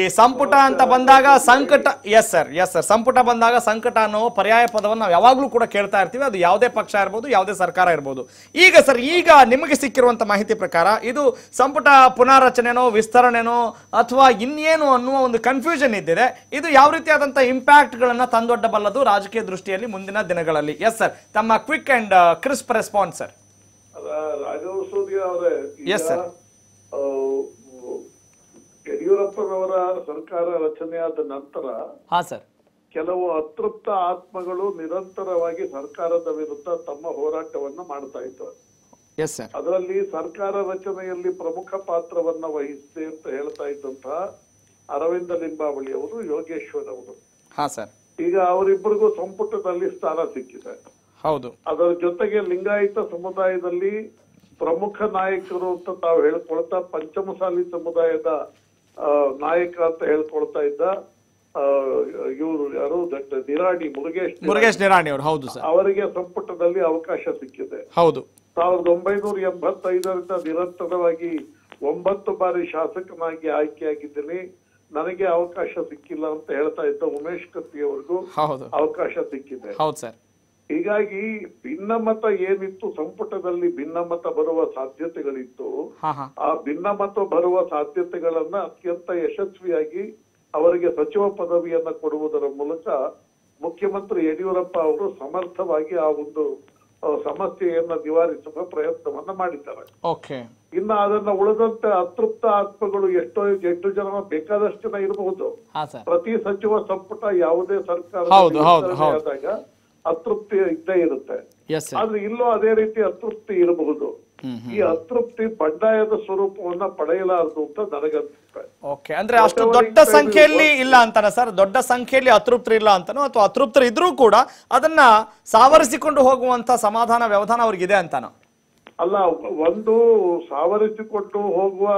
ಈ ಸಂಪುಟ ಅಂತ ಬಂದಾಗ ಸಂಕಟ ಎಸ್ ಸರ್ ಎಸ್ ಸರ್ ಸಂಪುಟ ಬಂದಾಗ ಸಂಕಟ ಅನ್ನೋ ಪರ್ಯಾಯ ಪದವನ್ನು ನಾವು ಯಾವಾಗಲೂ ಕೂಡ ಕೇಳ್ತಾ ಇರ್ತೀವಿ ಅದು ಯಾವುದೇ ಪಕ್ಷ ಇರ್ಬೋದು ಯಾವುದೇ ಸರ್ಕಾರ ಇರ್ಬೋದು ಈಗ ಸರ್ ಈಗ ನಿಮಗೆ ಸಿಕ್ಕಿರುವಂಥ ಮಾಹಿತಿ ಪ್ರಕಾರ ಇದು ಸಂಪುಟ ಪುನಾರಚನೆನೋ ವಿಸ್ತರಣೆನೋ ಅಥವಾ ಇನ್ನೇನು ಅನ್ನುವ ಒಂದು ಕನ್ಫ್ಯೂಷನ್ ಇದ್ದಿದೆ ಇದು ಯಾವ ರೀತಿಯಾದಂಥ ಇಂಪ್ಯಾಕ್ಟ್ಗಳನ್ನು ತಂದೊಡ್ಡಬಲ್ಲದು ರಾಜಕೀಯ ದೃಷ್ಟಿಯಲ್ಲಿ ಮುಂದಿನ ದಿನಗಳಲ್ಲಿ ಎಸ್ ಸರ್ ತಮ್ಮ quick and crisp response sir yes sir ಯಡಿಯೂರಪ್ಪನವರ ಸರ್ಕಾರ ರಚನೆಯಾದ ನಂತರ ಹಾ ಸರ್ ಕೆಲವು ಅತೃಪ್ತ ಆತ್ಮಗಳು ನಿರಂತರವಾಗಿ ಸರ್ಕಾರದ ವಿರುದ್ಧ ತಮ್ಮ ಹೋರಾಟವನ್ನ ಮಾಡ್ತಾ ಇದ್ದಾರೆ ಸರ್ ಅದರಲ್ಲಿ ಸರ್ಕಾರ ರಚನೆಯಲ್ಲಿ ಪ್ರಮುಖ ಪಾತ್ರವನ್ನ ವಹಿಸಿ ಅಂತ ಹೇಳ್ತಾ ಇದ್ದಂತಹ ಅರವಿಂದ ಲಿಂಬಾವಳಿ ಅವರು ಯೋಗೇಶ್ವರ್ ಅವರು ಹಾ ಸರ್ ಈಗ ಅವರಿಬ್ಬರಿಗೂ ಸಂಪುಟದಲ್ಲಿ ಸ್ಥಾನ ಸಿಕ್ಕಿದೆ ಹೌದು ಅದರ ಜೊತೆಗೆ ಲಿಂಗಾಯತ ಸಮುದಾಯದಲ್ಲಿ ಪ್ರಮುಖ ನಾಯಕರು ಅಂತ ತಾವು ಹೇಳ್ಕೊಳ್ತಾ ಪಂಚಮಸಾಲಿ ಸಮುದಾಯದ ನಾಯಕ ಅಂತ ಹೇಳ್ಕೊಳ್ತಾ ಇದ್ದ ಇವರು ಯಾರು ದಟ್ ನಿರಾಣಿ ಮುರುಗೇಶ್ ಮುರುಗೇಶ್ ನಿರಾಣಿ ಅವರು ಹೌದು ಅವರಿಗೆ ಸಂಪುಟದಲ್ಲಿ ಅವಕಾಶ ಸಿಕ್ಕಿದೆ ಹೌದು ಸಾವಿರದ ಒಂಬೈನೂರ ಎಂಬತ್ತೈದರಿಂದ ನಿರಂತರವಾಗಿ ಒಂಬತ್ತು ಬಾರಿ ಶಾಸಕನಾಗಿ ಆಯ್ಕೆಯಾಗಿದ್ದೀನಿ ನನಗೆ ಅವಕಾಶ ಸಿಕ್ಕಿಲ್ಲ ಅಂತ ಹೇಳ್ತಾ ಇದ್ದ ಉಮೇಶ್ ಕತ್ತಿ ಅವ್ರಿಗೂ ಅವಕಾಶ ಸಿಕ್ಕಿದೆ ಹೌದು ಸರ್ ಹೀಗಾಗಿ ಭಿನ್ನಮತ ಏನಿತ್ತು ಸಂಪುಟದಲ್ಲಿ ಭಿನ್ನಮತ ಬರುವ ಸಾಧ್ಯತೆಗಳಿತ್ತು ಆ ಭಿನ್ನಮತ ಬರುವ ಸಾಧ್ಯತೆಗಳನ್ನ ಅತ್ಯಂತ ಯಶಸ್ವಿಯಾಗಿ ಅವರಿಗೆ ಸಚಿವ ಪದವಿಯನ್ನ ಕೊಡುವುದರ ಮೂಲಕ ಮುಖ್ಯಮಂತ್ರಿ ಯಡಿಯೂರಪ್ಪ ಅವರು ಸಮರ್ಥವಾಗಿ ಆ ಒಂದು ಸಮಸ್ಯೆಯನ್ನ ನಿವಾರಿಸುವ ಪ್ರಯತ್ನವನ್ನ ಮಾಡಿದ್ದಾರೆ ಇನ್ನ ಅದನ್ನ ಉಳಿದಂತೆ ಅತೃಪ್ತ ಆತ್ಮಗಳು ಎಷ್ಟೋ ಎಷ್ಟು ಜನ ಬೇಕಾದಷ್ಟು ಜನ ಇರಬಹುದು ಪ್ರತಿ ಸಚಿವ ಸಂಪುಟ ಯಾವುದೇ ಸರ್ಕಾರ ಅತೃಪ್ತಿ ಇದ್ದೇ ಇರುತ್ತೆ ಆದ್ರೆ ಇಲ್ಲೂ ಅದೇ ರೀತಿ ಅತೃಪ್ತಿ ಇರಬಹುದು ಈ ಅತೃಪ್ತಿ ಬಂಡಾಯದ ಸ್ವರೂಪವನ್ನ ಪಡೆಯಲಾರದು ಅಂತ ನನಗನ್ಸುತ್ತೆ ಅಂದ್ರೆ ಅಷ್ಟು ದೊಡ್ಡ ಸಂಖ್ಯೆಯಲ್ಲಿ ಇಲ್ಲ ಅಂತಾನೆ ಸರ್ ದೊಡ್ಡ ಸಂಖ್ಯೆಯಲ್ಲಿ ಅತೃಪ್ತಿ ಇಲ್ಲ ಅಂತಾನೋ ಅಥವಾ ಅತೃಪ್ತರು ಇದ್ರೂ ಕೂಡ ಅದನ್ನ ಸಾವರಿಸಿಕೊಂಡು ಹೋಗುವಂತ ಸಮಾಧಾನ ವ್ಯವಧಾನ ಅವ್ರಿಗಿದೆ ಅಂತಾನ ಅಲ್ಲ ಒಂದು ಸಾವರಿಸಿಕೊಂಡು ಹೋಗುವ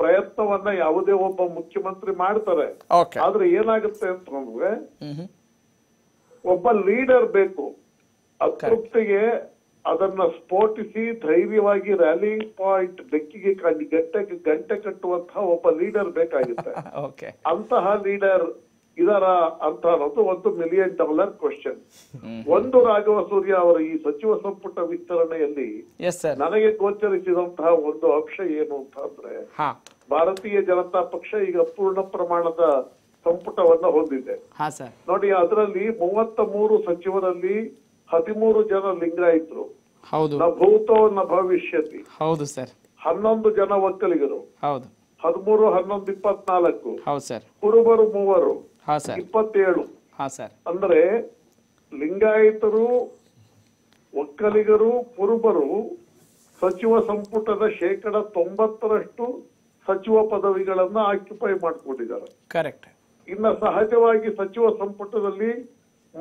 ಪ್ರಯತ್ನವನ್ನ ಯಾವುದೇ ಒಬ್ಬ ಮುಖ್ಯಮಂತ್ರಿ ಮಾಡ್ತಾರೆ ಆದ್ರೆ ಏನಾಗುತ್ತೆ ಅಂತಂದ್ರೆ ಒಬ್ಬ ಲೀಡರ್ ಬೇಕು ಅತೃಪ್ತಿಗೆ ಅದನ್ನ ಸ್ಫೋಟಿಸಿ ಧೈರ್ಯವಾಗಿ ರ್ಯಾಲಿ ಪಾಯಿಂಟ್ ಬೆಕ್ಕಿಗೆ ಗಂಟೆ ಗಂಟೆ ಕಟ್ಟುವಂತಹ ಒಬ್ಬ ಲೀಡರ್ ಬೇಕಾಗುತ್ತೆ ಅಂತಹ ಲೀಡರ್ ಇದರ ಅಂತ ಅನ್ನೋದು ಒಂದು ಮಿಲಿಯನ್ ಡಾಲರ್ ಕ್ವಶನ್ ಒಂದು ರಾಘವ ಸೂರ್ಯ ಅವರ ಈ ಸಚಿವ ಸಂಪುಟ ವಿಸ್ತರಣೆಯಲ್ಲಿ ನನಗೆ ಗೋಚರಿಸಿದಂತಹ ಒಂದು ಅಂಶ ಏನು ಅಂತ ಅಂದ್ರೆ ಭಾರತೀಯ ಜನತಾ ಪಕ್ಷ ಈಗ ಪೂರ್ಣ ಪ್ರಮಾಣದ ಸಂಪುಟವನ್ನ ಹೊಂದಿದೆ ನೋಡಿ ಅದರಲ್ಲಿ ಮೂವತ್ತ ಮೂರು ಸಚಿವರಲ್ಲಿ ಹದಿಮೂರು ಜನ ಲಿಂಗಾಯಿತರು ಹೌದು ಭೂತವನ್ನ ಭವಿಷ್ಯತಿ ಹೌದು ಸರ್ ಹನ್ನೊಂದು ಜನ ಒಕ್ಕಲಿಗರು ಹೌದು ಹದಿಮೂರು ಹನ್ನೊಂದು ಇಪ್ಪತ್ನಾಲ್ಕು ಹೌದು ಸರ್ ಕುರುಬರು ಮೂವರು ಇಪ್ಪತ್ತೇಳು ಸರ್ ಅಂದ್ರೆ ಲಿಂಗಾಯಿತರು ಒಕ್ಕಲಿಗರು ಕುರುಬರು ಸಚಿವ ಸಂಪುಟದ ಶೇಕಡ ತೊಂಬತ್ತರಷ್ಟು ಸಚಿವ ಪದವಿಗಳನ್ನ ಆಕ್ಯುಪೈ ಮಾಡಿಕೊಂಡಿದ್ದಾರೆ ಕರೆಕ್ಟ್ ಇನ್ನ ಸಹಜವಾಗಿ ಸಚಿವ ಸಂಪುಟದಲ್ಲಿ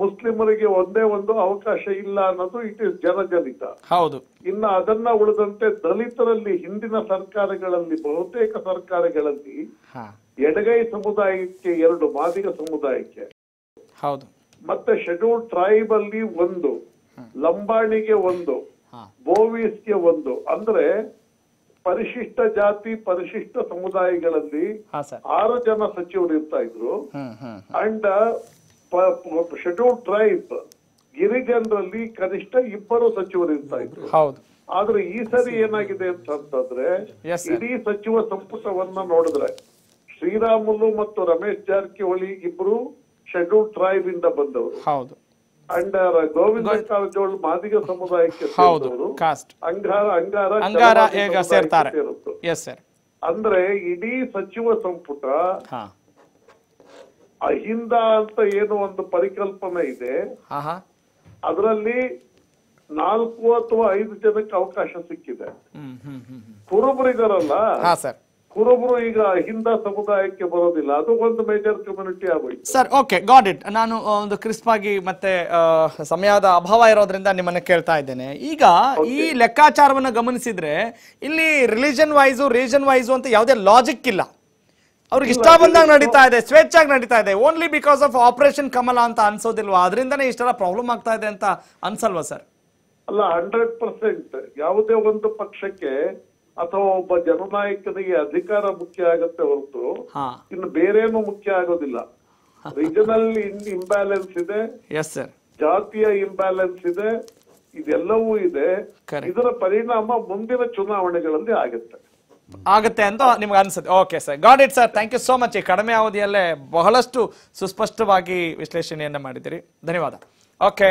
ಮುಸ್ಲಿಮರಿಗೆ ಒಂದೇ ಒಂದು ಅವಕಾಶ ಇಲ್ಲ ಅನ್ನೋದು ಇಟ್ ಇಸ್ ಜನಜನಿತ ಹೌದು ಇನ್ನ ಅದನ್ನ ಉಳಿದಂತೆ ದಲಿತರಲ್ಲಿ ಹಿಂದಿನ ಸರ್ಕಾರಗಳಲ್ಲಿ ಬಹುತೇಕ ಸರ್ಕಾರಗಳಲ್ಲಿ ಎಡಗೈ ಸಮುದಾಯಕ್ಕೆ ಎರಡು ಮಾದಿಗ ಸಮುದಾಯಕ್ಕೆ ಹೌದು ಮತ್ತೆ ಶೆಡ್ಯೂಲ್ ಟ್ರೈಬ್ ಅಲ್ಲಿ ಒಂದು ಲಂಬಾಣಿಗೆ ಒಂದು ಬೋವಿಸ್ಗೆ ಒಂದು ಅಂದ್ರೆ ಪರಿಶಿಷ್ಟ ಜಾತಿ ಪರಿಶಿಷ್ಟ ಸಮುದಾಯಗಳಲ್ಲಿ ಆರು ಜನ ಸಚಿವರು ಇರ್ತಾ ಇದ್ರು ಅಂಡ್ ಶೆಡ್ಯೂಲ್ ಟ್ರೈಬ್ ಗಿರಿಜನರಲ್ಲಿ ಕನಿಷ್ಠ ಇಬ್ಬರು ಸಚಿವರು ಇರ್ತಾ ಇದ್ರು ಆದ್ರೆ ಈ ಸರಿ ಏನಾಗಿದೆ ಅಂತಂದ್ರೆ ಇಡೀ ಸಚಿವ ಸಂಪುಟವನ್ನ ನೋಡಿದ್ರೆ ಶ್ರೀರಾಮುಲು ಮತ್ತು ರಮೇಶ್ ಜಾರಕಿಹೊಳಿ ಇಬ್ರು ಶೆಡ್ಯೂಲ್ ಟ್ರೈಬ್ ಇಂದ ಬಂದವರು ಅಂಡ್ ಗೋವಿಂದ ಕಾರಜೋಳ ಮಾದಿಗ ಸಮುದಾಯಕ್ಕೆ ಹೌದು ಕಾಸ್ಟ್ ಅಂಗಾರ ಅಂಗಾರ ಅಂಗಾರ ಸೇರ್ತಾರೆ ಸರ್ ಅಂದ್ರೆ ಇಡೀ ಸಚಿವ ಸಂಪುಟ ಅಹಿಂದ ಅಂತ ಏನು ಒಂದು ಪರಿಕಲ್ಪನೆ ಇದೆ ಅದರಲ್ಲಿ ನಾಲ್ಕು ಅಥವಾ ಐದು ಜನಕ್ಕೆ ಅವಕಾಶ ಸಿಕ್ಕಿದೆ ಕುರುಬರಿಗರಲ್ಲ ಕುರುಬರು ಈಗ ಹಿಂದ ಸಮುದಾಯಕ್ಕೆ ಬರೋದಿಲ್ಲ ಅದು ಒಂದು ಮೇಜರ್ ಕಮ್ಯುನಿಟಿ ಆಗೋಯ್ತು ಸರ್ ಓಕೆ ಗಾಡ್ ಇಟ್ ನಾನು ಒಂದು ಕ್ರಿಸ್ಪ್ ಆಗಿ ಮತ್ತೆ ಸಮಯದ ಅಭಾವ ಇರೋದ್ರಿಂದ ನಿಮ್ಮನ್ನ ಕೇಳ್ತಾ ಇದ್ದೇನೆ ಈಗ ಈ ಲೆಕ್ಕಾಚಾರವನ್ನು ಗಮನಿಸಿದ್ರೆ ಇಲ್ಲಿ ರಿಲಿಜನ್ ವೈಸು ರೀಜನ್ ವೈಸು ಅಂತ ಯಾವುದೇ ಲಾಜಿಕ್ ಇಲ್ಲ ಅವ್ರಿಗೆ ಇಷ್ಟ ಬಂದಾಗ ನಡೀತಾ ಇದೆ ಸ್ವೇಚ್ಛಾಗಿ ನಡೀತಾ ಇದೆ only because of operation Kamala ಅಂತ ಅನ್ಸೋದಿಲ್ವಾ ಅದರಿಂದನೇ ಇಷ್ಟೆಲ್ಲ ಪ್ರಾಬ್ಲಮ್ ಆಗ್ತಾ ಇದೆ ಅಂತ ಅನ್ಸಲ್ವಾ ಸರ್ ಅಲ್ಲ ಹಂಡ್ರೆಡ್ ಪರ್ಸೆಂಟ್ ಯಾವುದೇ ಒಂದು ಪಕ್ಷಕ್ಕೆ ಅಥವಾ ಒಬ್ಬ ಜನನಾಯಕನಿಗೆ ಅಧಿಕಾರ ಮುಖ್ಯ ಆಗತ್ತೆ ಹೊರತು ಇನ್ನು ಬೇರೇನು ಮುಖ್ಯ ಆಗೋದಿಲ್ಲ ರೀಜನಲ್ ಇಂಬ್ಯಾಲೆನ್ಸ್ ಇದೆ ಜಾತಿಯ ಇಂಬ್ಯಾಲೆನ್ಸ್ ಇದೆ ಇದೆಲ್ಲವೂ ಇದೆ ಇದರ ಪರಿಣಾಮ ಮುಂದಿನ ಚುನಾವಣೆಗಳಲ್ಲಿ ಆಗುತ್ತೆ ಆಗುತ್ತೆ ಅಂತ ನಿಮ್ಗೆ ಅನ್ಸುತ್ತೆ okay sir got it sir thank you so much ಈ ಕಡಿಮೆ ಅವಧಿಯಲ್ಲೇ ಬಹಳಷ್ಟು ಸುಸ್ಪಷ್ಟವಾಗಿ ವಿಶ್ಲೇಷಣೆಯನ್ನು ಮಾಡಿದಿರಿ ಧನ್ಯವಾದ ಓಕೆ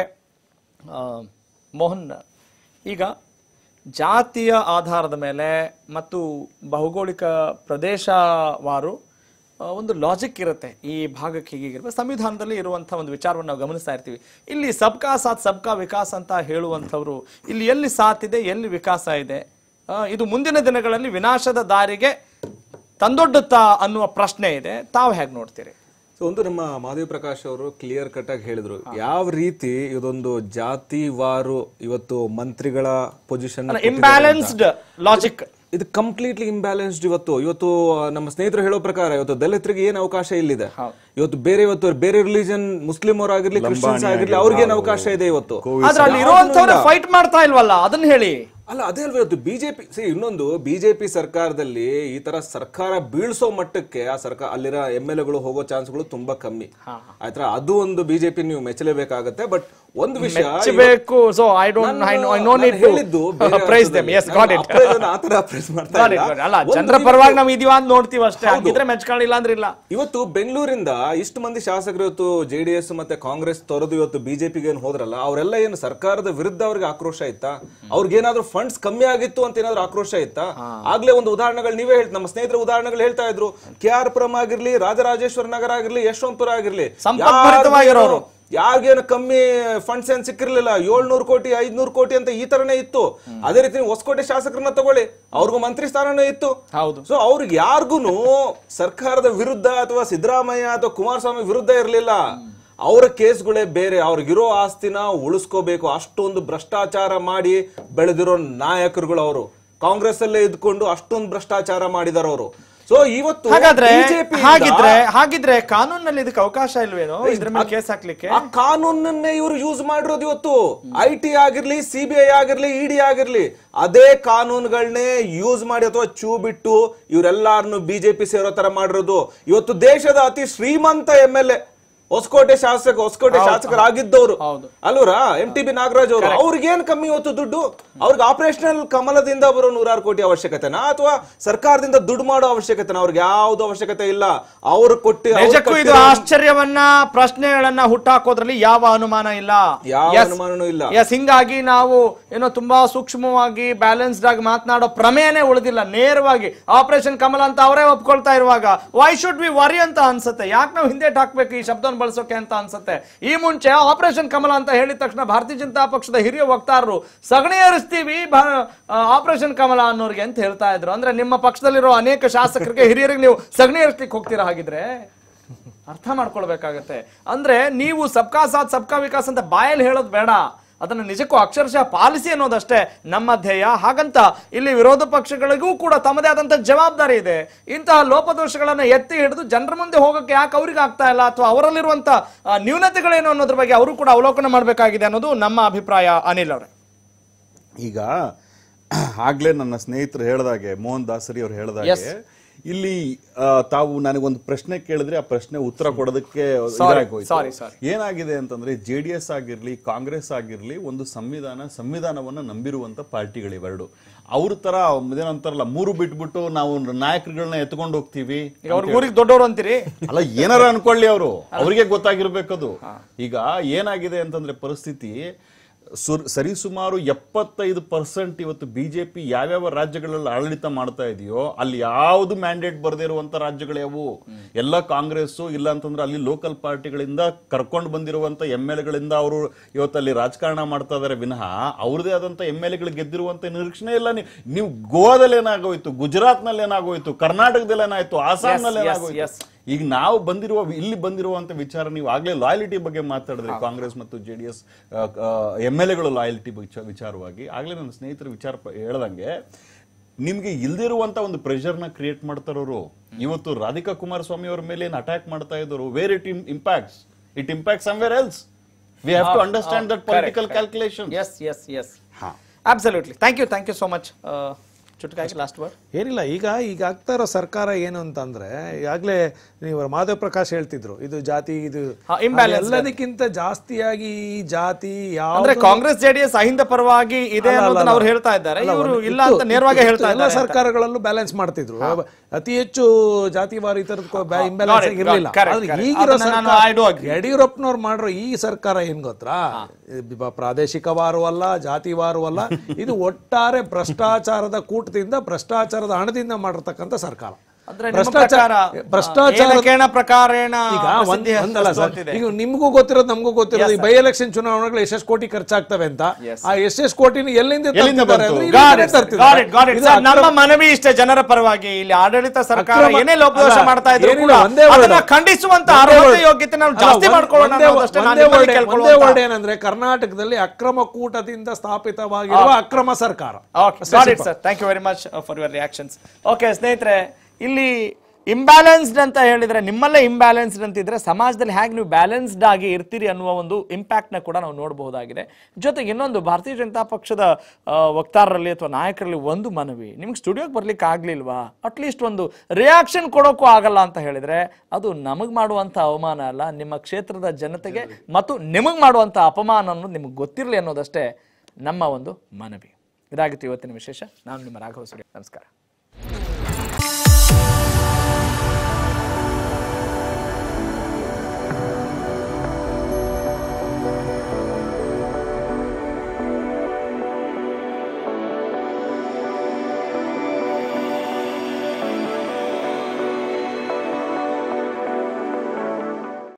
ಮೋಹನ್ ಈಗ ಜಾತಿಯ ಆಧಾರದ ಮೇಲೆ ಮತ್ತು ಭೌಗೋಳಿಕ ಪ್ರದೇಶವಾರು ಒಂದು ಲಾಜಿಕ್ ಇರುತ್ತೆ ಈ ಭಾಗಕ್ಕೆ ಹೀಗಿರುವ ಸಂವಿಧಾನದಲ್ಲಿ ಇರುವಂಥ ಒಂದು ವಿಚಾರವನ್ನು ನಾವು ಗಮನಿಸ್ತಾ ಇರ್ತೀವಿ ಇಲ್ಲಿ ಸಬ್ ಕಾ ಸಾಥ್ ಸಬ್ ಕಾ ವಿಕಾಸ್ ಅಂತ ಹೇಳುವಂಥವ್ರು ಇಲ್ಲಿ ಎಲ್ಲಿ ಸಾಥ್ ಇದೆ ಎಲ್ಲಿ ವಿಕಾಸ ಇದೆ ಇದು ಮುಂದಿನ ದಿನಗಳಲ್ಲಿ ವಿನಾಶದ ದಾರಿಗೆ ತಂದೊಡ್ಡುತ್ತಾ ಅನ್ನುವ ಪ್ರಶ್ನೆ ಇದೆ ತಾವು ಹೇಗೆ ನೋಡ್ತೀರಿ ಸೊ ಒಂದು ನಮ್ಮ ಮಾಧವಿ ಪ್ರಕಾಶ್ ಅವರು ಕ್ಲಿಯರ್ ಕಟ್ ಆಗಿ ಹೇಳಿದ್ರು ಯಾವ ರೀತಿ ಇದೊಂದು ಜಾತಿವಾರು ಇವತ್ತು ಮಂತ್ರಿಗಳ ಪೊಸಿಷನ್ ಇಂಬ್ಯಾಲೆನ್ಸ್ಡ್ ಲಾಜಿಕ್ ಇದು ಕಂಪ್ಲೀಟ್ಲಿ ಇಂಬ್ಯಾಲೆನ್ಸ್ಡ್ ಇವತ್ತು ಇವತ್ತು ನಮ್ಮ ಸ್ನೇಹಿತರು ಹೇಳೋ ಪ್ರಕಾರ ಇವತ್ತು ದಲಿತರಿಗೆ ಏನು ಅವಕಾಶ ಇಲ್ಲಿದೆ ಇವತ್ತು ಬೇರೆ ಇವತ್ತು ಬೇರೆ ರಿಲಿಜನ್ ಮುಸ್ಲಿಂ ಆಗಿರ್ಲಿ ಕ್ರಿಶ್ಚಿಯನ್ಸ್ ಆಗಿರ್ಲಿ ಅವ್ರಿಗೆ ಏನು ಅವಕಾಶ ಇದೆ ಇವತ್ತು ಫೈಟ್ ಮಾಡ್ತಾ ಇಲ್ವಲ್ಲ ಅದನ್ನ ಹೇಳಿ ಅಲ್ಲ ಅದೇ ಅಲ್ವೇ ಅದು ಬಿ ಜೆ ಪಿ ಸಿ ಇನ್ನೊಂದು ಬಿ ಜೆ ಪಿ ಸರ್ಕಾರದಲ್ಲಿ ಈ ತರ ಸರ್ಕಾರ ಬೀಳ್ಸೋ ಮಟ್ಟಕ್ಕೆ ಆ ಸರ್ಕಾರ ಅಲ್ಲಿರೋ ಎಮ್ ಎಲ್ ಎಗಳು ಹೋಗೋ ಚಾನ್ಸ್ಗಳು ತುಂಬಾ ಕಮ್ಮಿ ಆಯ್ತರ ಅದು ಒಂದು ಬಿಜೆಪಿ ನೀವು ಮೆಚ್ಚಲೇಬೇಕಾಗತ್ತೆ ಬಟ್ ಒಂದು ವಿಷಯ I don't I know price yes got it price ಅಲ್ಲ ನಾವು ಇದೀವ ಅಂತ ನೋಡ್ತೀವಿ ಅಷ್ಟೇ ಹಾಗಿದ್ರೆ ಅಂದ್ರೆ ಇಲ್ಲ ಇವತ್ತು ಬೆಂಗಳೂರಿಂದ ಇಷ್ಟು ಮಂದಿ ಶಾಸಕರು ಇವತ್ತು ಜೆಡಿಎಸ್ ಮತ್ತೆ ಕಾಂಗ್ರೆಸ್ ತೊರೆದು ಇವತ್ತು ಬಿಜೆಪಿಗೆ ಏನು ಹೋದ್ರಲ್ಲ ಅವರೆಲ್ಲ ಏನು ಸರ್ಕಾರದ ವಿರುದ್ಧ ಅವ್ರಿಗೆ ಆಕ್ರೋಶ ಇತ್ತಾ ಅವ್ರಿಗೆ ಏನಾದರೂ ಫಂಡ್ಸ್ ಕಮ್ಮಿ ಆಗಿತ್ತು ಅಂತ ಏನಾದ್ರು ಆಕ್ರೋಶ ಇತ್ತಾ ಆಗ್ಲೇ ಒಂದು ಉದಾಹರಣೆಗಳು ನೀವೇ ಹೇಳ್ತ ನಮ್ಮ ಸ್ನೇಹಿತರ ಉದಾಹರಣೆಗಳು ಹೇಳ್ತಾ ಇದ್ರು ಕೆ ಆರ್ ಪುರಂ ಆಗಿರ್ಲಿ ರಾಜರಾಜೇಶ್ವರ ನಗರ ಆಗಿರ್ಲಿ ಯಶವಂತಪುರ ಆಗಿರ್ಲಿ ಯಾರಿಗೇನು ಕಮ್ಮಿ ಫಂಡ್ಸ್ ಏನ್ ಸಿಕ್ಕಿರ್ಲಿಲ್ಲ ಏಳ್ನೂರು ಕೋಟಿ ಐದ್ನೂರು ಕೋಟಿ ಅಂತ ಈ ತರನೇ ಇತ್ತು ಅದೇ ರೀತಿ ಹೊಸಕೋಟೆ ಶಾಸಕರನ್ನ ತಗೊಳ್ಳಿ ಅವ್ರಿಗೂ ಮಂತ್ರಿ ಸ್ಥಾನನೇ ಇತ್ತು ಹೌದು ಸೊ ಅವ್ರಿಗೆ ಯಾರಿಗೂ ಸರ್ಕಾರದ ವಿರುದ್ಧ ಅಥವಾ ಸಿದ್ದರಾಮಯ್ಯ ಅಥವಾ ಕುಮಾರಸ್ವಾಮಿ ವಿರುದ್ಧ ಇರಲಿಲ್ಲ ಅವರ ಕೇಸ್ಗಳೇ ಬೇರೆ ಅವ್ರಿಗಿರೋ ಆಸ್ತಿನ ಉಳಿಸ್ಕೋಬೇಕು ಅಷ್ಟೊಂದು ಭ್ರಷ್ಟಾಚಾರ ಮಾಡಿ ಬೆಳೆದಿರೋ ನಾಯಕರುಗಳು ಅವರು ಕಾಂಗ್ರೆಸ್ ಅಲ್ಲೇ ಇದ್ಕೊಂಡು ಅಷ್ಟೊಂದು ಭ್ರಷ್ಟಾಚಾರ ಮಾಡಿದಾರ ಅವರು ಸೊ ಇವತ್ತು ಹಾಗಿದ್ರೆ ಕಾನೂನಲ್ಲಿ ಇದಕ್ಕೆ ಅವಕಾಶ ಇಲ್ವೇನೋ ಇದ್ರ ಮೇಲೆ ಕೇಸ್ ಹಾಕ್ಲಿಕ್ಕೆ ಆ ಕಾನೂನನ್ನೇ ಇವರು ಯೂಸ್ ಮಾಡಿರೋದು ಇವತ್ತು ಐ ಟಿ ಆಗಿರ್ಲಿ ಸಿ ಬಿ ಐ ಆಗಿರ್ಲಿ ಇಡಿ e ಆಗಿರ್ಲಿ ಅದೇ ಕಾನೂನುಗಳನ್ನೇ ಯೂಸ್ ಮಾಡಿ ಅಥವಾ ಚೂ ಬಿಟ್ಟು ಇವರೆಲ್ಲಾರನ್ನು ಬಿಜೆಪಿ ಸೇರೋ ತರ ಮಾಡಿರೋದು ಇವತ್ತು ದೇಶದ ಅತಿ ಶ್ರೀಮಂತ ಎಂ ಎಲ್ ಎ ಹೊಸಕೋಟೆ ಶಾಸಕ ಹೊಸಕೋಟೆ ಶಾಸಕರಾಗಿದ್ದವರು ಅಲ್ವರಾ ಎಂ ಟಿ ಬಿ ನಾಗರಾಜ್ ಅವರು ಅವ್ರಿಗೇನ್ ಕಮ್ಮಿ ಹೊತ್ತು ದುಡ್ಡು ಅವ್ರಿಗೆ ಆಪರೇಷನಲ್ ಕಮಲದಿಂದ ಬರೋ ನೂರಾರು ಕೋಟಿ ಅವಶ್ಯಕತೆನಾ ಅಥವಾ ಸರ್ಕಾರದಿಂದ ದುಡ್ಡು ಮಾಡೋ ಅವಶ್ಯಕತೆನಾ ಅವ್ರಿಗೆ ಯಾವ್ದು ಅವಶ್ಯಕತೆ ಇಲ್ಲ ಅವ್ರು ಕೊಟ್ಟು ಆಶ್ಚರ್ಯವನ್ನ ಪ್ರಶ್ನೆಗಳನ್ನ ಹುಟ್ಟಾಕೋದ್ರಲ್ಲಿ ಯಾವ ಅನುಮಾನ ಇಲ್ಲ ಯಾವ ಅನುಮಾನ ಇಲ್ಲ ಎಸ್ ಹಿಂಗಾಗಿ ನಾವು ಏನೋ ತುಂಬಾ ಸೂಕ್ಷ್ಮವಾಗಿ ಬ್ಯಾಲೆನ್ಸ್ಡ್ ಆಗಿ ಮಾತನಾಡೋ ಪ್ರಮೇಯನೇ ಉಳಿದಿಲ್ಲ ನೇರವಾಗಿ ಆಪರೇಷನ್ ಕಮಲ ಅಂತ ಅವರೇ ಒಪ್ಕೊಳ್ತಾ ಇರುವಾಗ ವೈ ಶುಡ್ ಬಿ ವರಿ ಅಂತ ಅನ್ಸುತ್ತೆ ಯಾಕೆ ನಾವು ಹಿಂದೆ ಹಾಕ್ಬೇಕು ಈ ಶಬ್ದ ಬಳಸೋಕೆ ಅಂತ ಅನ್ಸುತ್ತೆ ಈ ಮುಂಚೆ ಆಪರೇಷನ್ ಕಮಲ ಅಂತ ಹೇಳಿದ ತಕ್ಷಣ ಭಾರತೀಯ ಜನತಾ ಪಕ್ಷದ ಹಿರಿಯ ವಕ್ತಾರರು ಸಗಣಿ ಹರಿಸ್ತೀವಿ ಆಪರೇಷನ್ ಕಮಲ ಅನ್ನೋರಿಗೆ ಅಂತ ಹೇಳ್ತಾ ಇದ್ರು ಅಂದ್ರೆ ನಿಮ್ಮ ಪಕ್ಷದಲ್ಲಿರೋ ಅನೇಕ ಶಾಸಕರಿಗೆ ಹಿರಿಯರಿಗೆ ನೀವು ಸಗಣಿ ಏರಿಸ್ಲಿಕ್ಕೆ ಹೋಗ್ತೀರಾ ಹಾಗಿದ್ರೆ ಅರ್ಥ ಮಾಡ್ಕೊಳ್ಬೇಕಾಗತ್ತೆ ಅಂದ್ರೆ ನೀವು ಸಬ್ಕಾ ಸಾಥ್ ಸಬ್ಕಾ ವಿಕಾಸ್ ಅಂತ ಬಾಯಲ್ಲಿ ಹೇಳೋದು ಬೇಡ ಅದನ್ನು ನಿಜಕ್ಕೂ ಅಕ್ಷರಶಃ ಪಾಲಿಸಿ ಅನ್ನೋದಷ್ಟೇ ನಮ್ಮ ಧ್ಯೇಯ ಹಾಗಂತ ಇಲ್ಲಿ ವಿರೋಧ ಪಕ್ಷಗಳಿಗೂ ಕೂಡ ತಮ್ಮದೇ ಆದಂಥ ಜವಾಬ್ದಾರಿ ಇದೆ ಇಂತಹ ಲೋಪದೋಷಗಳನ್ನು ಎತ್ತಿ ಹಿಡಿದು ಜನರ ಮುಂದೆ ಹೋಗಕ್ಕೆ ಯಾಕೆ ಅವ್ರಿಗೆ ಆಗ್ತಾ ಇಲ್ಲ ಅಥವಾ ಅವರಲ್ಲಿರುವಂತಹ ನ್ಯೂನತೆಗಳೇನು ಅನ್ನೋದ್ರ ಬಗ್ಗೆ ಅವರು ಕೂಡ ಅವಲೋಕನ ಮಾಡಬೇಕಾಗಿದೆ ಅನ್ನೋದು ನಮ್ಮ ಅಭಿಪ್ರಾಯ ಅನಿಲ್ ಅವರೇ ಈಗ ಆಗ್ಲೇ ನನ್ನ ಸ್ನೇಹಿತರು ಹೇಳ್ದಾಗೆ ಮೋಹನ್ ದಾಸರಿ ಅವ್ರು ಹೇಳ್ದಾಗೆ ಇಲ್ಲಿ ತಾವು ನನಗೊಂದು ಪ್ರಶ್ನೆ ಕೇಳಿದ್ರೆ ಆ ಪ್ರಶ್ನೆ ಉತ್ತರ ಕೊಡೋದಕ್ಕೆ ಏನಾಗಿದೆ ಅಂತಂದ್ರೆ ಜೆ ಡಿ ಎಸ್ ಆಗಿರಲಿ ಕಾಂಗ್ರೆಸ್ ಆಗಿರಲಿ ಒಂದು ಸಂವಿಧಾನ ನಂಬಿರುವಂತ ಪಾರ್ಟಿಗಳು ಇವೆರಡು ಅವ್ರ ತರ ಏನಂತಾರಲ್ಲ ಮೂರು ಬಿಟ್ಬಿಟ್ಟು ನಾವು ನಾಯಕರುಗಳನ್ನ ಎತ್ಕೊಂಡು ಹೋಗ್ತೀವಿ ದೊಡ್ಡವರು ಅಂತೀರಿ ಅಲ್ಲ ಏನಾರ ಅನ್ಕೊಳ್ಳಿ ಅವರು ಅವ್ರಿಗೆ ಗೊತ್ತಾಗಿರ್ಬೇಕದು ಈಗ ಏನಾಗಿದೆ ಅಂತಂದ್ರೆ ಪರಿಸ್ಥಿತಿ ಸುರ್ ಸರಿಸುಮಾರು ಎಪ್ಪತ್ತೈದು ಪರ್ಸೆಂಟ್ ಇವತ್ತು ಬಿ ಜೆ ಪಿ ಯಾವ್ಯಾವ ರಾಜ್ಯಗಳಲ್ಲಿ ಆಡಳಿತ ಮಾಡ್ತಾ ಇದೆಯೋ ಅಲ್ಲಿ ಯಾವುದು ಮ್ಯಾಂಡೇಟ್ ಬರದೇ ಇರುವಂಥ ರಾಜ್ಯಗಳು ಎಲ್ಲ ಕಾಂಗ್ರೆಸ್ಸು ಇಲ್ಲ ಅಂತಂದ್ರೆ ಅಲ್ಲಿ ಲೋಕಲ್ ಪಾರ್ಟಿಗಳಿಂದ ಕರ್ಕೊಂಡು ಬಂದಿರುವಂಥ ಎಮ್ ಎಲ್ ಎಗಳಿಂದ ಅವರು ಇವತ್ತಲ್ಲಿ ರಾಜಕಾರಣ ಮಾಡ್ತಾ ಇದಾರೆ ವಿನಃ ಅವ್ರದೇ ಆದಂಥ ಎಮ್ ಎಲ್ ಎಗಳು ಗೆದ್ದಿರುವಂಥ ನಿರೀಕ್ಷಣೆ ಇಲ್ಲ ನೀವು ಗೋವಾದಲ್ಲಿ ಏನಾಗೋಯ್ತು ಗುಜರಾತ್ನಲ್ಲಿ ಏನಾಗೋಯ್ತು ಕರ್ನಾಟಕದಲ್ಲಿ ಏನಾಯ್ತು ಆಸಾಮ್ನಲ್ಲಿ ಏನಾಗೋಯ್ತು ಈಗ ನಾವು ಬಂದಿರುವ ಇಲ್ಲಿ ಬಂದಿರುವಂತ ವಿಚಾರ ನೀವು ಆಗಲೇ ಲಾಯಲಿಟಿ ಬಗ್ಗೆ ಮಾತಾಡಿದ್ರೆ ಕಾಂಗ್ರೆಸ್ ಮತ್ತು J D S M L ಎಗಳು ಲಾಯಲಿಟಿ ವಿಚಾರವಾಗಿ ಆಗ್ಲೇ ನನ್ನ ಸ್ನೇಹಿತರ ವಿಚಾರ ಹೇಳ್ದಂಗೆ ನಿಮ್ಗೆ ಇಲ್ದಿರುವಂತ ಒಂದು ಪ್ರೆಷರ್ ನ ಕ್ರಿಯೇಟ್ ಮಾಡ್ತಾರೋರು ಇವತ್ತು ರಾಧಿಕಾ ಕುಮಾರಸ್ವಾಮಿ ಅವರ ಮೇಲೆ ಏನು ಅಟ್ಯಾಕ್ ಮಾಡ್ತಾ ಇದ್ರು where it impacts it impact somewhere else we have to understand that political calculation yes yes yes ಹಾ absolutely thank you thank you so much ಚುಟುಕಾಗಿ ಲಾಸ್ಟ್ ವರ್ಡ್ ಏನಿಲ್ಲ ಈಗ ಈಗ ಆಗ್ತಾ ಇರೋ ಸರ್ಕಾರ ಏನು ಅಂತಂದ್ರೆ ಈಗಾಗಲೇ ನೀವು ಮಾಧವ ಪ್ರಕಾಶ್ ಹೇಳ್ತಿದ್ರು ಇದು ಜಾತಿ ಇದು ಎಲ್ಲದಕ್ಕಿಂತ ಜಾಸ್ತಿಯಾಗಿ ಈ ಜಾತಿ ಅಂದ್ರೆ ಕಾಂಗ್ರೆಸ್ ಜೆಡಿಎಸ್ ಅಹಿಂದ ಪರವಾಗಿ ಇದೆ ಅವ್ರು ಹೇಳ್ತಾ ಇದ್ದಾರೆ ಇವರು ಇಲ್ಲ ಅಂತ ನೇರವಾಗಿ ಹೇಳ್ತಾ ಎಲ್ಲಾ ಸರ್ಕಾರಗಳಲ್ಲೂ ಬ್ಯಾಲೆನ್ಸ್ ಮಾಡ್ತಿದ್ರು ಅತಿ ಹೆಚ್ಚು ಜಾತಿವಾರಿ ಇಂಬ್ಯಾಲೆನ್ಸ್ ಇರಲಿಲ್ಲ ಈಗಿರೋ ಯಡಿಯೂರಪ್ಪನವ್ರು ಮಾಡಿರೋ ಈ ಸರ್ಕಾರ ಏನ್ ಗೊತ್ತಾ ಪ್ರಾದೇಶಿಕವಾರು ಅಲ್ಲ ಜಾತಿವಾರು ಅಲ್ಲ ಇದು ಒಟ್ಟಾರೆ ಭ್ರಷ್ಟಾಚಾರದ ಕೂಟದಿಂದ ಭ್ರಷ್ಟಾಚಾರದ ಹಣದಿಂದ ಮಾಡಿರ್ತಕ್ಕಂಥ ಸರ್ಕಾರ ಭ್ರಷ್ಟಾಚಾರ ಭ್ರಷ್ಟಾಚಾರ ಈಗ ಒಂದಲ್ಲ ಈಗ ನಿಮಗೂ ಗೊತ್ತಿರೋದು ನಮಗೂ ಗೊತ್ತಿರೋದು ಈ ಬೈ ಎಲೆಕ್ಷನ್ ಚುನಾವಣೆಗಳು ಎಷ್ಟು ಕೋಟಿ ಖರ್ಚಾಗ್ತವೆ ಅಂತ ಆ ಎಷ್ಟು ಕೋಟಿ ಎಲ್ಲಿಂದ ನಮ್ಮ ಮನವಿ ಇಷ್ಟೇ ಜನರ ಪರವಾಗಿ ಇಲ್ಲಿ ಆಡಳಿತ ಸರ್ಕಾರ ಏನೇ ಲೋಪದೋಷ ಮಾಡ್ತಾ ಇದ್ರು ಖಂಡಿಸುವಂತ ಯೋಗ್ಯತೆ ನಾವು ಜಾಸ್ತಿ ಒಂದೇ ಮಾಡ್ಕೊಳ್ಳೋಣ ಏನಂದ್ರೆ ಕರ್ನಾಟಕದಲ್ಲಿ ಅಕ್ರಮ ಕೂಟದಿಂದ ಸ್ಥಾಪಿತವಾಗಿರುವ ಅಕ್ರಮ ಸರ್ಕಾರ thank you very much for your reactions okay ಸ್ನೇಹಿತರೆ ಇಲ್ಲಿ ಇಂಬ್ಯಾಲೆನ್ಸ್ಡ್ ಅಂತ ಹೇಳಿದರೆ ನಿಮ್ಮಲ್ಲೇ ಇಂಬ್ಯಾಲೆನ್ಸ್ಡ್ ಅಂತಿದ್ರೆ ಸಮಾಜದಲ್ಲಿ ಹೇಗೆ ನೀವು ಬ್ಯಾಲೆನ್ಸ್ಡ್ ಆಗಿ ಇರ್ತೀರಿ ಅನ್ನುವ ಒಂದು ಇಂಪ್ಯಾಕ್ಟ್ನ ಕೂಡ ನಾವು ನೋಡಬಹುದಾಗಿದೆ ಜೊತೆಗೆ ಇನ್ನೊಂದು ಭಾರತೀಯ ಜನತಾ ಪಕ್ಷದ ವಕ್ತಾರರಲ್ಲಿ ಅಥವಾ ನಾಯಕರಲ್ಲಿ ಒಂದು ಮನವಿ ನಿಮ್ಗೆ ಸ್ಟುಡಿಯೋಗೆ ಬರಲಿಕ್ಕೆ ಆಗಲಿಲ್ವಾ ಅಟ್ಲೀಸ್ಟ್ ಒಂದು ರಿಯಾಕ್ಷನ್ ಕೊಡೋಕ್ಕೂ ಆಗಲ್ಲ ಅಂತ ಹೇಳಿದರೆ ಅದು ನಮಗೆ ಮಾಡುವಂಥ ಅವಮಾನ ಅಲ್ಲ ನಿಮ್ಮ ಕ್ಷೇತ್ರದ ಜನತೆಗೆ ಮತ್ತು ನಿಮಗೆ ಮಾಡುವಂಥ ಅಪಮಾನ ಅನ್ನೋದು ನಿಮಗೆ ಗೊತ್ತಿರಲಿ ಅನ್ನೋದಷ್ಟೇ ನಮ್ಮ ಒಂದು ಮನವಿ ಇದಾಗಿತ್ತು ಇವತ್ತಿನ ವಿಶೇಷ ನಾನು ನಿಮ್ಮ ರಾಘವ ಸುಡಿ ನಮಸ್ಕಾರ